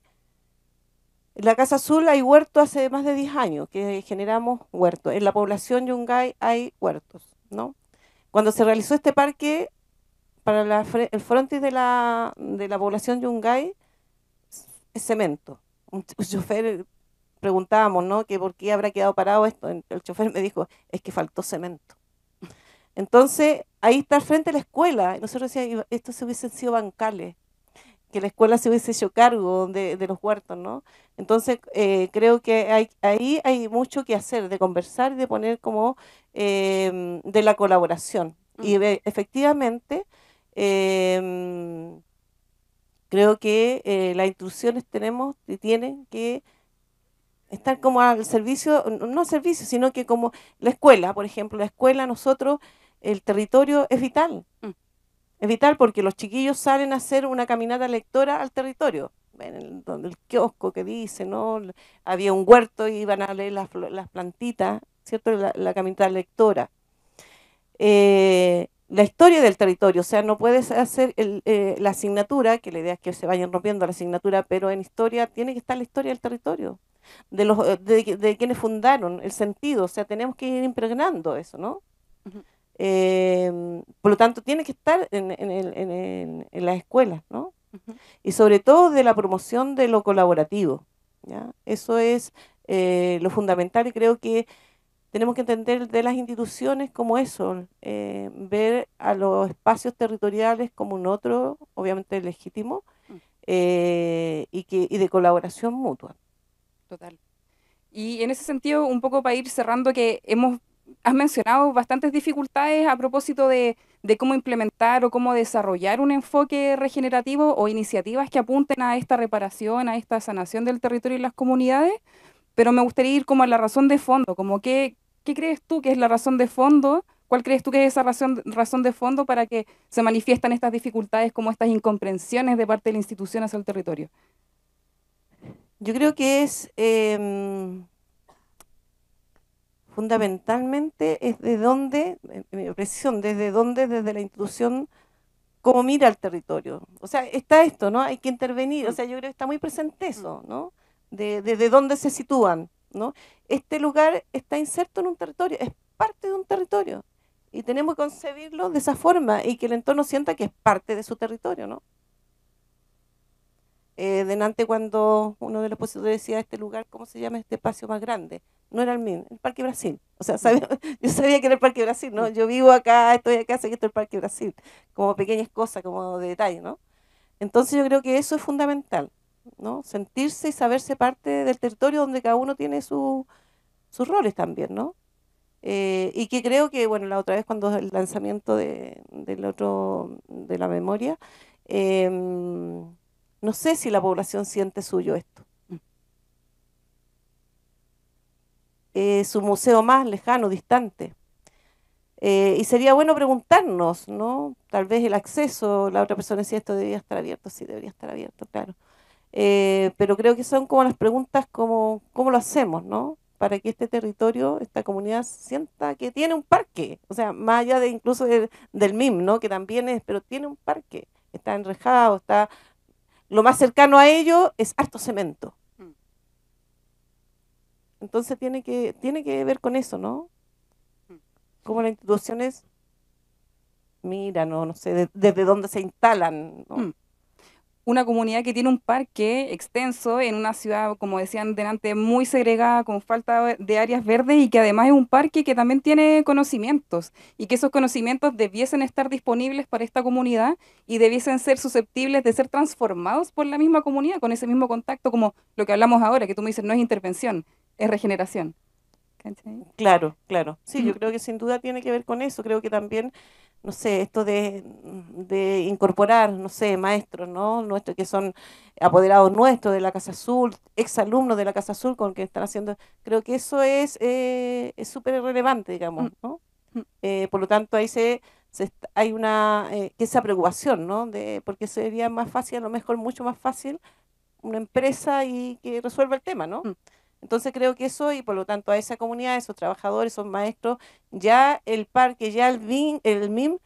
la Casa Azul hay huertos hace más de 10 años que generamos huertos. En la población Yungay hay huertos, ¿no? Cuando se realizó este parque para el frontis de la, de la población Yungay es cemento. Un, chofer eh, preguntábamos, ¿no? Que por qué habrá quedado parado esto. El chofer me dijo, es que faltó cemento. Entonces, ahí está frente a la escuela. Nosotros decíamos, estos se hubiesen sido bancales, que la escuela se hubiese hecho cargo de, los huertos, ¿no? Entonces, eh, creo que hay, ahí hay mucho que hacer, de conversar y de poner como em, de la colaboración. Y mm. efectivamente, em, creo que eh, las instrucciones tenemos y tienen que estar como al servicio, no al servicio, sino que como la escuela, por ejemplo, la escuela nosotros el territorio es vital. Mm. Es vital porque los chiquillos salen a hacer una caminata lectora al territorio. En el, donde el kiosco que dice, ¿no? Había un huerto y iban a leer las, plantitas, ¿cierto? La, caminata lectora. Eh, la historia del territorio, o sea, no puedes hacer eh, la asignatura, que la idea es que se vayan rompiendo la asignatura, pero en historia tiene que estar la historia del territorio, de, los, eh, de, quienes fundaron, el sentido, o sea, tenemos que ir impregnando eso, ¿no? Em, por lo tanto, tiene que estar en, en, en, en las escuelas, ¿no? Y sobre todo de la promoción de lo colaborativo. ¿ya? Eso es eh, lo fundamental y creo que tenemos que entender de las instituciones como eso, eh, ver a los espacios territoriales como un otro, obviamente legítimo, mm. eh, y, que, y de colaboración mutua. Total. Y en ese sentido, un poco para ir cerrando, que hemos has mencionado bastantes dificultades a propósito de, cómo implementar o cómo desarrollar un enfoque regenerativo o iniciativas que apunten a esta reparación, a esta sanación del territorio y las comunidades, pero me gustaría ir como a la razón de fondo, como qué, crees tú que es la razón de fondo, cuál crees tú que es esa razón, razón de fondo para que se manifiestan estas dificultades, como estas incomprensiones de parte de la institución hacia el territorio. Yo creo que es... Em, fundamentalmente es de dónde, eh, eh, mi precisión, desde dónde, desde la institución, cómo mira el territorio. O sea, está esto, ¿no? Hay que intervenir, o mm. sea, yo creo que está muy presente eso, mm. ¿no? De, desde dónde se sitúan, ¿no? Este lugar está inserto en un territorio, es parte de un territorio, y tenemos que concebirlo de esa forma y que el entorno sienta que es parte de su territorio, ¿no? Eh, delante cuando uno de los opositores decía este lugar, ¿cómo se llama este espacio más grande? No era el mío, el Parque Brasil. O sea, mm. <laughs> yo sabía que era el Parque Brasil, ¿no? Mm. Yo vivo acá, estoy acá, sé que esto es el Parque Brasil, como pequeñas cosas, como de detalles, ¿no? Entonces yo creo que eso es fundamental, ¿no? Sentirse y saberse parte del territorio donde cada uno tiene sus roles también, ¿no? Eh, y que creo que, bueno, la otra vez cuando el lanzamiento de, del otro, de la memoria, eh, no sé si la población siente suyo esto. Mm. Es su museo más lejano, distante. Eh, y sería bueno preguntarnos, ¿no? Tal vez el acceso, la otra persona decía esto debería estar abierto, sí, debería estar abierto, claro. Eh, pero creo que son como las preguntas, como, ¿cómo lo hacemos, no? Para que este territorio, esta comunidad sienta que tiene un parque, o sea, más allá de incluso del MIM, ¿no? Que también es, pero tiene un parque, está enrejado, está lo más cercano a ello es harto cemento. Mm. Entonces tiene que, tiene que ver con eso, ¿no? Mm. Como las instituciones, miran, o no sé, desde dónde se instalan, ¿no? Mm una comunidad que tiene un parque extenso en una ciudad, como decían delante, muy segregada, con falta de áreas verdes y que además es un parque que también tiene conocimientos y que esos conocimientos debiesen estar disponibles para esta comunidad y debiesen ser susceptibles de ser transformados por la misma comunidad con ese mismo contacto, como lo que hablamos ahora, que tú me dices, no es intervención, es regeneración. Claro, claro. Sí, yo creo que sin duda tiene que ver con eso. Creo que también no sé, esto de, incorporar, no sé, maestros, ¿no? Nuestros que son apoderados nuestros de la Casa Azul, exalumnos de la Casa Azul con que están haciendo, creo que eso es eh, súper relevante, digamos, mm. ¿no? Mm. Eh, por lo tanto, ahí se, hay una, eh, esa preocupación, ¿no? De, porque sería más fácil, a lo mejor mucho más fácil, una empresa y que resuelva el tema, ¿no? Mm. Entonces creo que eso y por lo tanto a esa comunidad, esos trabajadores, esos maestros, ya el parque, ya el, el MIM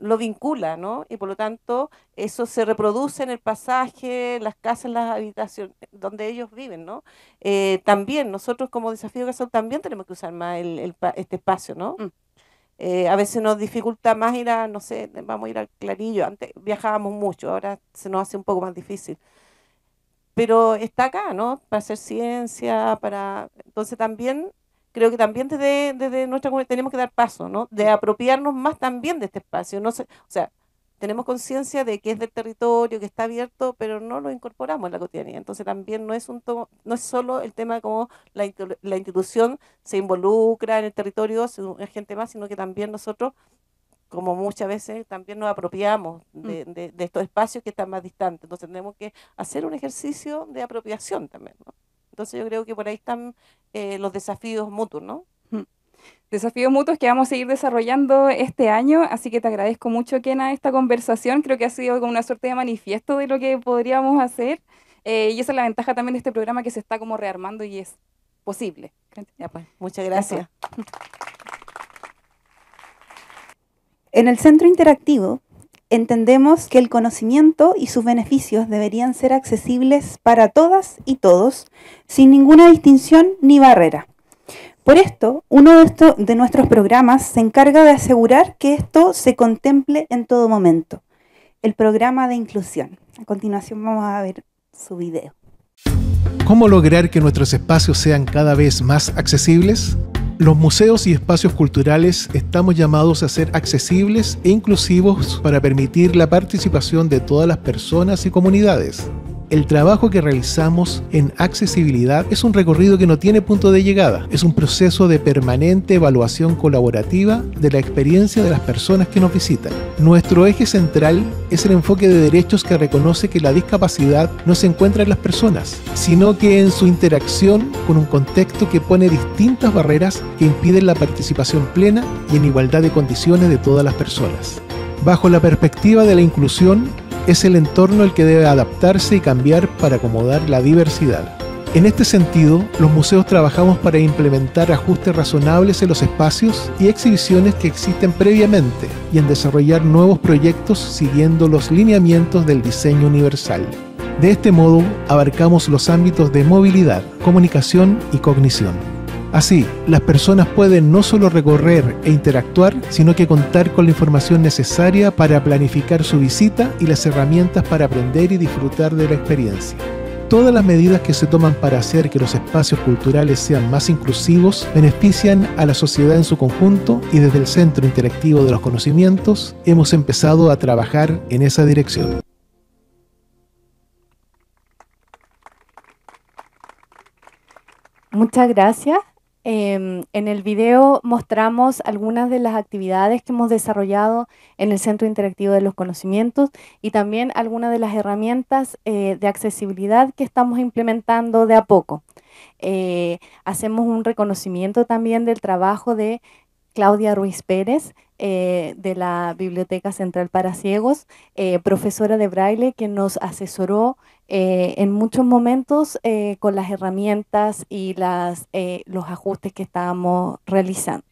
lo vincula, ¿no? Y por lo tanto eso se reproduce en el pasaje, las casas, las habitaciones donde ellos viven, ¿no? Eh, también nosotros como Desafío Casal también tenemos que usar más este espacio, ¿no? Mm. Eh, a veces nos dificulta más ir a, no sé, vamos a ir al Clarillo. Antes viajábamos mucho, ahora se nos hace un poco más difícil pero está acá, ¿no? Para hacer ciencia, para... Entonces también, creo que también desde, nuestra comunidad tenemos que dar paso, ¿no? De apropiarnos más también de este espacio, no sé, o sea, tenemos conciencia de que es del territorio, que está abierto, pero no lo incorporamos en la cotidianidad. Entonces también no es un no es solo el tema como cómo la, la, institución se involucra en el territorio, es gente más, sino que también nosotros como muchas veces también nos apropiamos mm. de, estos espacios que están más distantes. Entonces tenemos que hacer un ejercicio de apropiación también. ¿no? Entonces yo creo que por ahí están eh, los desafíos mutuos, ¿no? Mm. Desafíos mutuos que vamos a seguir desarrollando este año, así que te agradezco mucho, Kena, esta conversación. Creo que ha sido como una suerte de manifiesto de lo que podríamos hacer. Eh, y esa es la ventaja también de este programa que se está como rearmando y es posible. Pues, muchas gracias. En el centro interactivo entendemos que el conocimiento y sus beneficios deberían ser accesibles para todas y todos, sin ninguna distinción ni barrera. Por esto, uno de, nuestros programas se encarga de asegurar que esto se contemple en todo momento, el programa de inclusión. A continuación vamos a ver su video. ¿Cómo lograr que nuestros espacios sean cada vez más accesibles? Los museos y espacios culturales estamos llamados a ser accesibles e inclusivos para permitir la participación de todas las personas y comunidades. El trabajo que realizamos en accesibilidad es un recorrido que no tiene punto de llegada, es un proceso de permanente evaluación colaborativa de la experiencia de las personas que nos visitan. Nuestro eje central es el enfoque de derechos que reconoce que la discapacidad no se encuentra en las personas, sino que en su interacción con un contexto que pone distintas barreras que impiden la participación plena y en igualdad de condiciones de todas las personas. Bajo la perspectiva de la inclusión, es el entorno el que debe adaptarse y cambiar para acomodar la diversidad. En este sentido, los museos trabajamos para implementar ajustes razonables en los espacios y exhibiciones que existen previamente y en desarrollar nuevos proyectos siguiendo los lineamientos del diseño universal. De este modo, abarcamos los ámbitos de movilidad, comunicación y cognición. Así, las personas pueden no solo recorrer e interactuar, sino que contar con la información necesaria para planificar su visita y las herramientas para aprender y disfrutar de la experiencia. Todas las medidas que se toman para hacer que los espacios culturales sean más inclusivos benefician a la sociedad en su conjunto y desde el Centro Interactivo de los Conocimientos hemos empezado a trabajar en esa dirección. Muchas gracias. Em, en el video mostramos algunas de las actividades que hemos desarrollado en el Centro Interactivo de los Conocimientos y también algunas de las herramientas eh, de accesibilidad que estamos implementando de a poco. Eh, hacemos un reconocimiento también del trabajo de Claudia Ruiz Pérez, eh, de la Biblioteca Central para Ciegos, eh, profesora de braille que nos asesoró eh, en muchos momentos con las herramientas y los ajustes que estábamos realizando.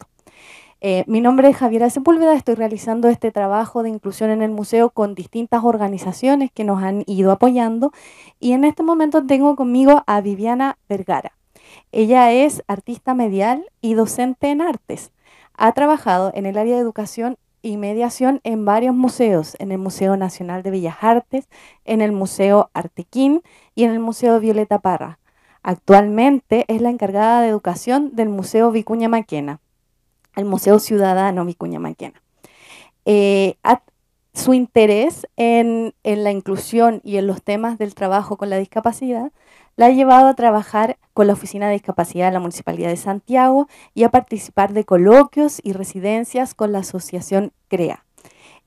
mi nombre es Javiera Sepúlveda, estoy realizando este trabajo de inclusión en el museo con distintas organizaciones que nos han ido apoyando y en este momento tengo conmigo a Viviana Vergara. Ella es artista medial y docente en artes. Ha trabajado en el área de educación y mediación en varios museos, en el Museo Nacional de Bellas Artes, en el Museo Artequín y en el Museo Violeta Parra. Actualmente es la encargada de educación del Museo Vicuña Maquena, el Museo Ciudadano Vicuña Maquena. Eh, su interés en la inclusión y en los temas del trabajo con la discapacidad la ha llevado a trabajar con la Oficina de Discapacidad de la Municipalidad de Santiago y a participar de coloquios y residencias con la Asociación CREA.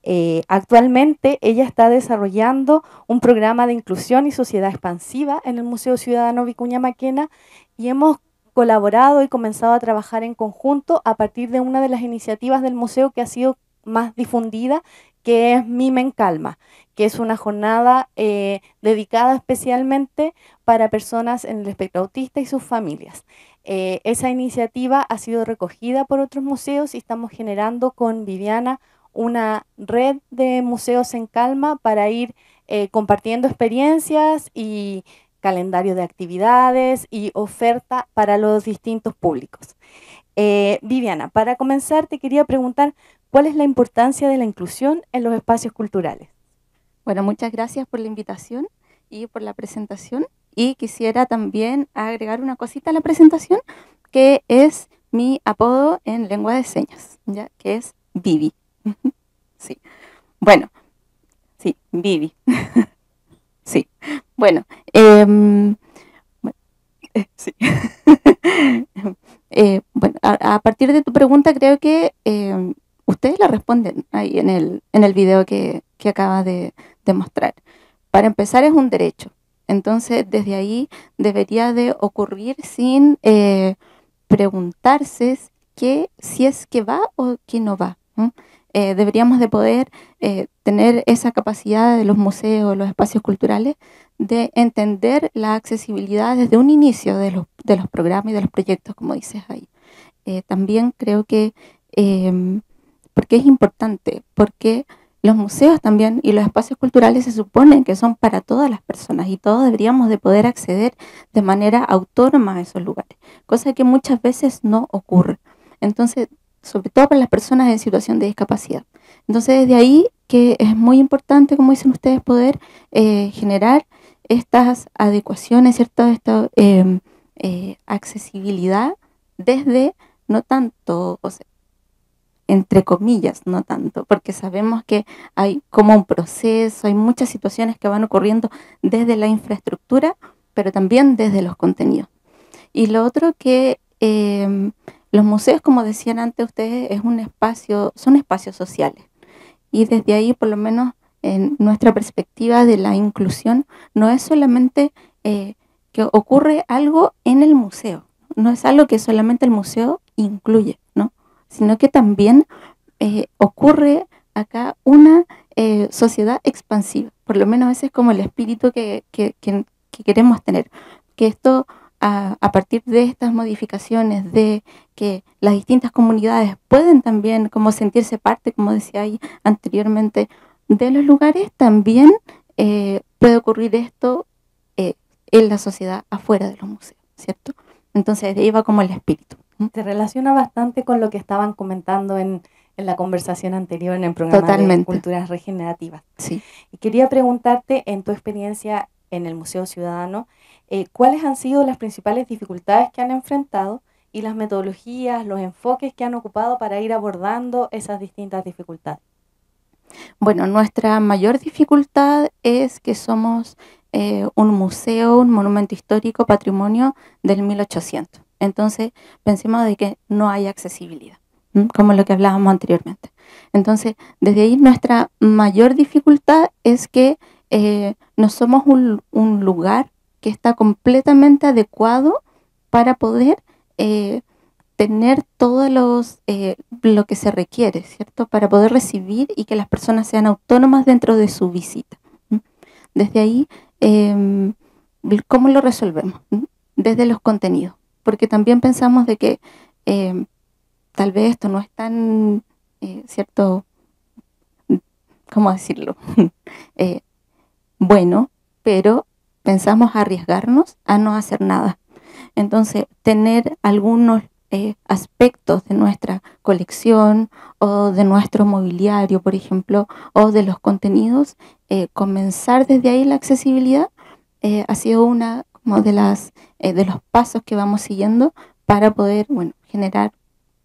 Eh, actualmente ella está desarrollando un programa de inclusión y sociedad expansiva en el Museo Ciudadano Vicuña Maquena y hemos colaborado y comenzado a trabajar en conjunto a partir de una de las iniciativas del museo que ha sido más difundida, que es Mime en Calma, que es una jornada eh, dedicada especialmente para personas en el espectro autista y sus familias. Eh, esa iniciativa ha sido recogida por otros museos y estamos generando con Viviana una red de museos en calma para ir eh, compartiendo experiencias y calendario de actividades y oferta para los distintos públicos. Viviana, para comenzar te quería preguntar cuál es la importancia de la inclusión en los espacios culturales. Bueno, muchas gracias por la invitación y por la presentación. Y quisiera también agregar una cosita a la presentación, que es mi apodo en lengua de señas, ¿ya? que es Vivi. <laughs> sí. Bueno, sí, Vivi. <laughs> sí. Bueno, em, <laughs> sí. Eh, bueno a, a, partir de tu pregunta creo que em, ustedes la responden ahí en el, en video que, acaba de, mostrar. Para empezar es un derecho, entonces, desde ahí debería de ocurrir sin eh, preguntarse si es que va o que no va. Eh, deberíamos de poder eh, tener esa capacidad de los museos, los espacios culturales, de entender la accesibilidad desde un inicio de los, de los programas y de los proyectos, como dices ahí. también creo que em, porque es importante, porque los museos también y los espacios culturales se suponen que son para todas las personas y todos deberíamos de poder acceder de manera autónoma a esos lugares, cosa que muchas veces no ocurre. Entonces, sobre todo para las personas en situación de discapacidad. Entonces, desde ahí que es muy importante, como dicen ustedes, poder eh, generar estas adecuaciones, ¿cierto? Esta em, eh, accesibilidad desde no tanto, entre comillas, no tanto, porque sabemos que hay como un proceso, hay muchas situaciones que van ocurriendo desde la infraestructura, pero también desde los contenidos. Y lo otro que em, los museos, como decían antes ustedes, es un espacio, son espacios sociales. Y desde ahí, por lo menos en nuestra perspectiva de la inclusión, no es solamente eh, que ocurre algo en el museo, no es algo que solamente el museo incluye, sino que también eh, ocurre acá una eh, sociedad expansiva, por lo menos ese es como el espíritu que, queremos tener, que esto a, partir de estas modificaciones, de que las distintas comunidades pueden también como sentirse parte, como decía ahí anteriormente, de los lugares, también eh, puede ocurrir esto en la sociedad afuera de los museos, ¿cierto? Entonces, de ahí va como el espíritu. Se relaciona bastante con lo que estaban comentando en, la conversación anterior en el programa de Culturas Regenerativas. Sí. quería preguntarte, en tu experiencia en el Museo Ciudadano, eh, ¿cuáles han sido las principales dificultades que han enfrentado y las metodologías, los enfoques que han ocupado para ir abordando esas distintas dificultades? Bueno, nuestra mayor dificultad es que somos eh, un museo, un monumento histórico, patrimonio del 1800. Entonces, pensemos de que no hay accesibilidad, como lo que hablábamos anteriormente. Entonces, desde ahí nuestra mayor dificultad es que eh, no somos un, lugar que está completamente adecuado para poder eh, tener todo eh, lo que se requiere, ¿cierto? Para poder recibir y que las personas sean autónomas dentro de su visita. Desde ahí, em, ¿cómo lo resolvemos? Desde los contenidos porque también pensamos de que em, tal vez esto no es tan, eh, ¿cierto? ¿Cómo decirlo? <laughs> Eh, bueno, pero pensamos arriesgarnos a no hacer nada. Entonces, tener algunos eh, aspectos de nuestra colección o de nuestro mobiliario, por ejemplo, o de los contenidos, comenzar desde ahí la accesibilidad ha sido una de, eh, de los pasos que vamos siguiendo para poder, bueno, generar,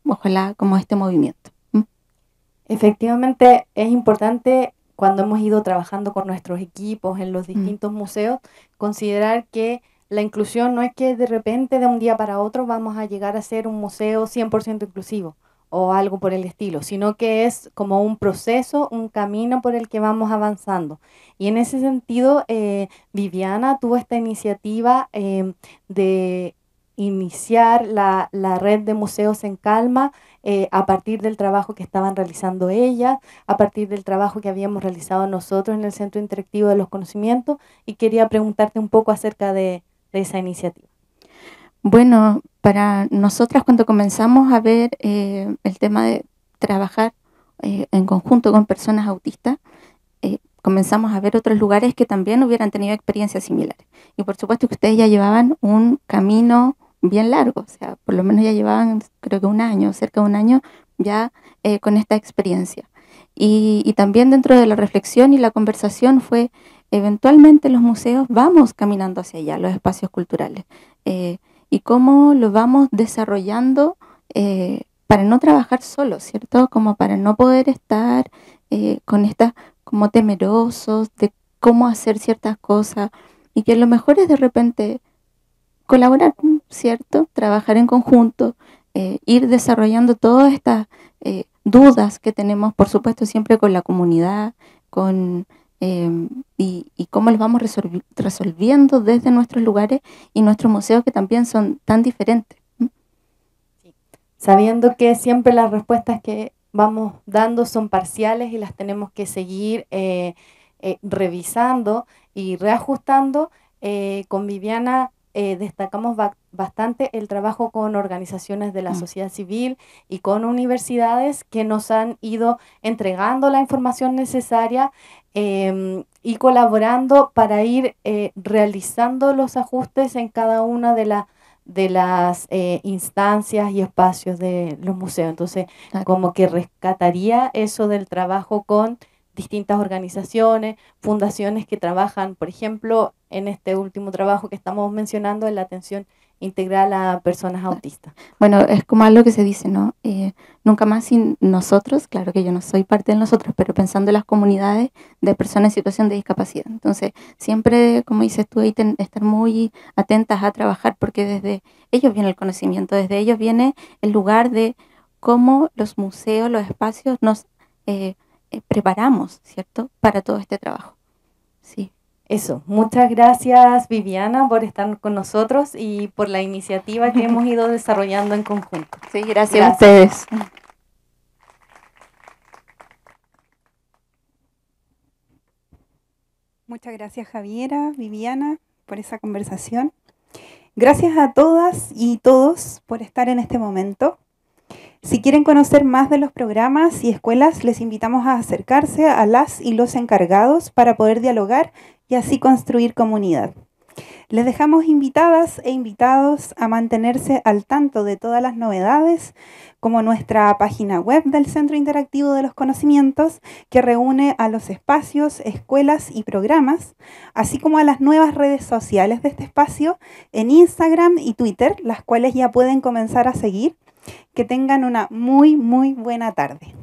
ojalá, como este movimiento. Efectivamente, es importante cuando hemos ido trabajando con nuestros equipos en los mm. distintos museos, considerar que la inclusión no es que de repente de un día para otro vamos a llegar a ser un museo 100% inclusivo o algo por el estilo, sino que es como un proceso, un camino por el que vamos avanzando. Y en ese sentido, eh, Viviana tuvo esta iniciativa em, de iniciar la, red de museos en calma eh, a partir del trabajo que estaban realizando ellas, a partir del trabajo que habíamos realizado nosotros en el Centro Interactivo de los Conocimientos y quería preguntarte un poco acerca de esa iniciativa. Bueno, para nosotras cuando comenzamos a ver eh, el tema de trabajar eh, en conjunto con personas autistas, eh, comenzamos a ver otros lugares que también hubieran tenido experiencias similares. Y por supuesto que ustedes ya llevaban un camino bien largo, o sea, por lo menos ya llevaban creo que un año, cerca de un año ya con esta experiencia. Y, también dentro de la reflexión y la conversación fue, eventualmente los museos vamos caminando hacia allá, los espacios culturales y cómo lo vamos desarrollando eh, para no trabajar solo, ¿cierto? Como para no poder estar eh, con estas como temerosos de cómo hacer ciertas cosas y que lo mejor es de repente colaborar, ¿cierto? Trabajar en conjunto, eh, ir desarrollando todas estas dudas que tenemos, por supuesto, siempre con la comunidad, con Em, y, cómo los vamos resolviendo desde nuestros lugares y nuestros museos que también son tan diferentes. Sabiendo que siempre las respuestas que vamos dando son parciales y las tenemos que seguir eh, eh, revisando y reajustando, eh, con Viviana eh, destacamos bastante el trabajo con organizaciones de la mm. sociedad civil y con universidades que nos han ido entregando la información necesaria em, y colaborando para ir eh, realizando los ajustes en cada una de, las de las eh, instancias y espacios de los museos. Entonces, como que rescataría eso del trabajo con distintas organizaciones, fundaciones que trabajan, por ejemplo, en este último trabajo que estamos mencionando, en la atención integral a personas autistas. Bueno, es como algo que se dice, ¿no? Eh, nunca más sin nosotros, claro que yo no soy parte de nosotros, pero pensando en las comunidades de personas en situación de discapacidad. Entonces, siempre, como dices tú, hay que estar muy atentas a trabajar, porque desde ellos viene el conocimiento, desde ellos viene el lugar de cómo los museos, los espacios nos... Eh, eh, preparamos, ¿cierto?, para todo este trabajo. Sí. Eso, muchas gracias Viviana por estar con nosotros y por la iniciativa que hemos ido desarrollando en conjunto. Sí, gracias, gracias. a ustedes. Muchas gracias Javiera, Viviana, por esa conversación. Gracias a todas y todos por estar en este momento. Si quieren conocer más de los programas y escuelas, les invitamos a acercarse a las y los encargados para poder dialogar y así construir comunidad. Les dejamos invitadas e invitados a mantenerse al tanto de todas las novedades, como nuestra página web del Centro Interactivo de los Conocimientos, que reúne a los espacios, escuelas y programas, así como a las nuevas redes sociales de este espacio en Instagram y Twitter, las cuales ya pueden comenzar a seguir que tengan una muy, muy buena tarde.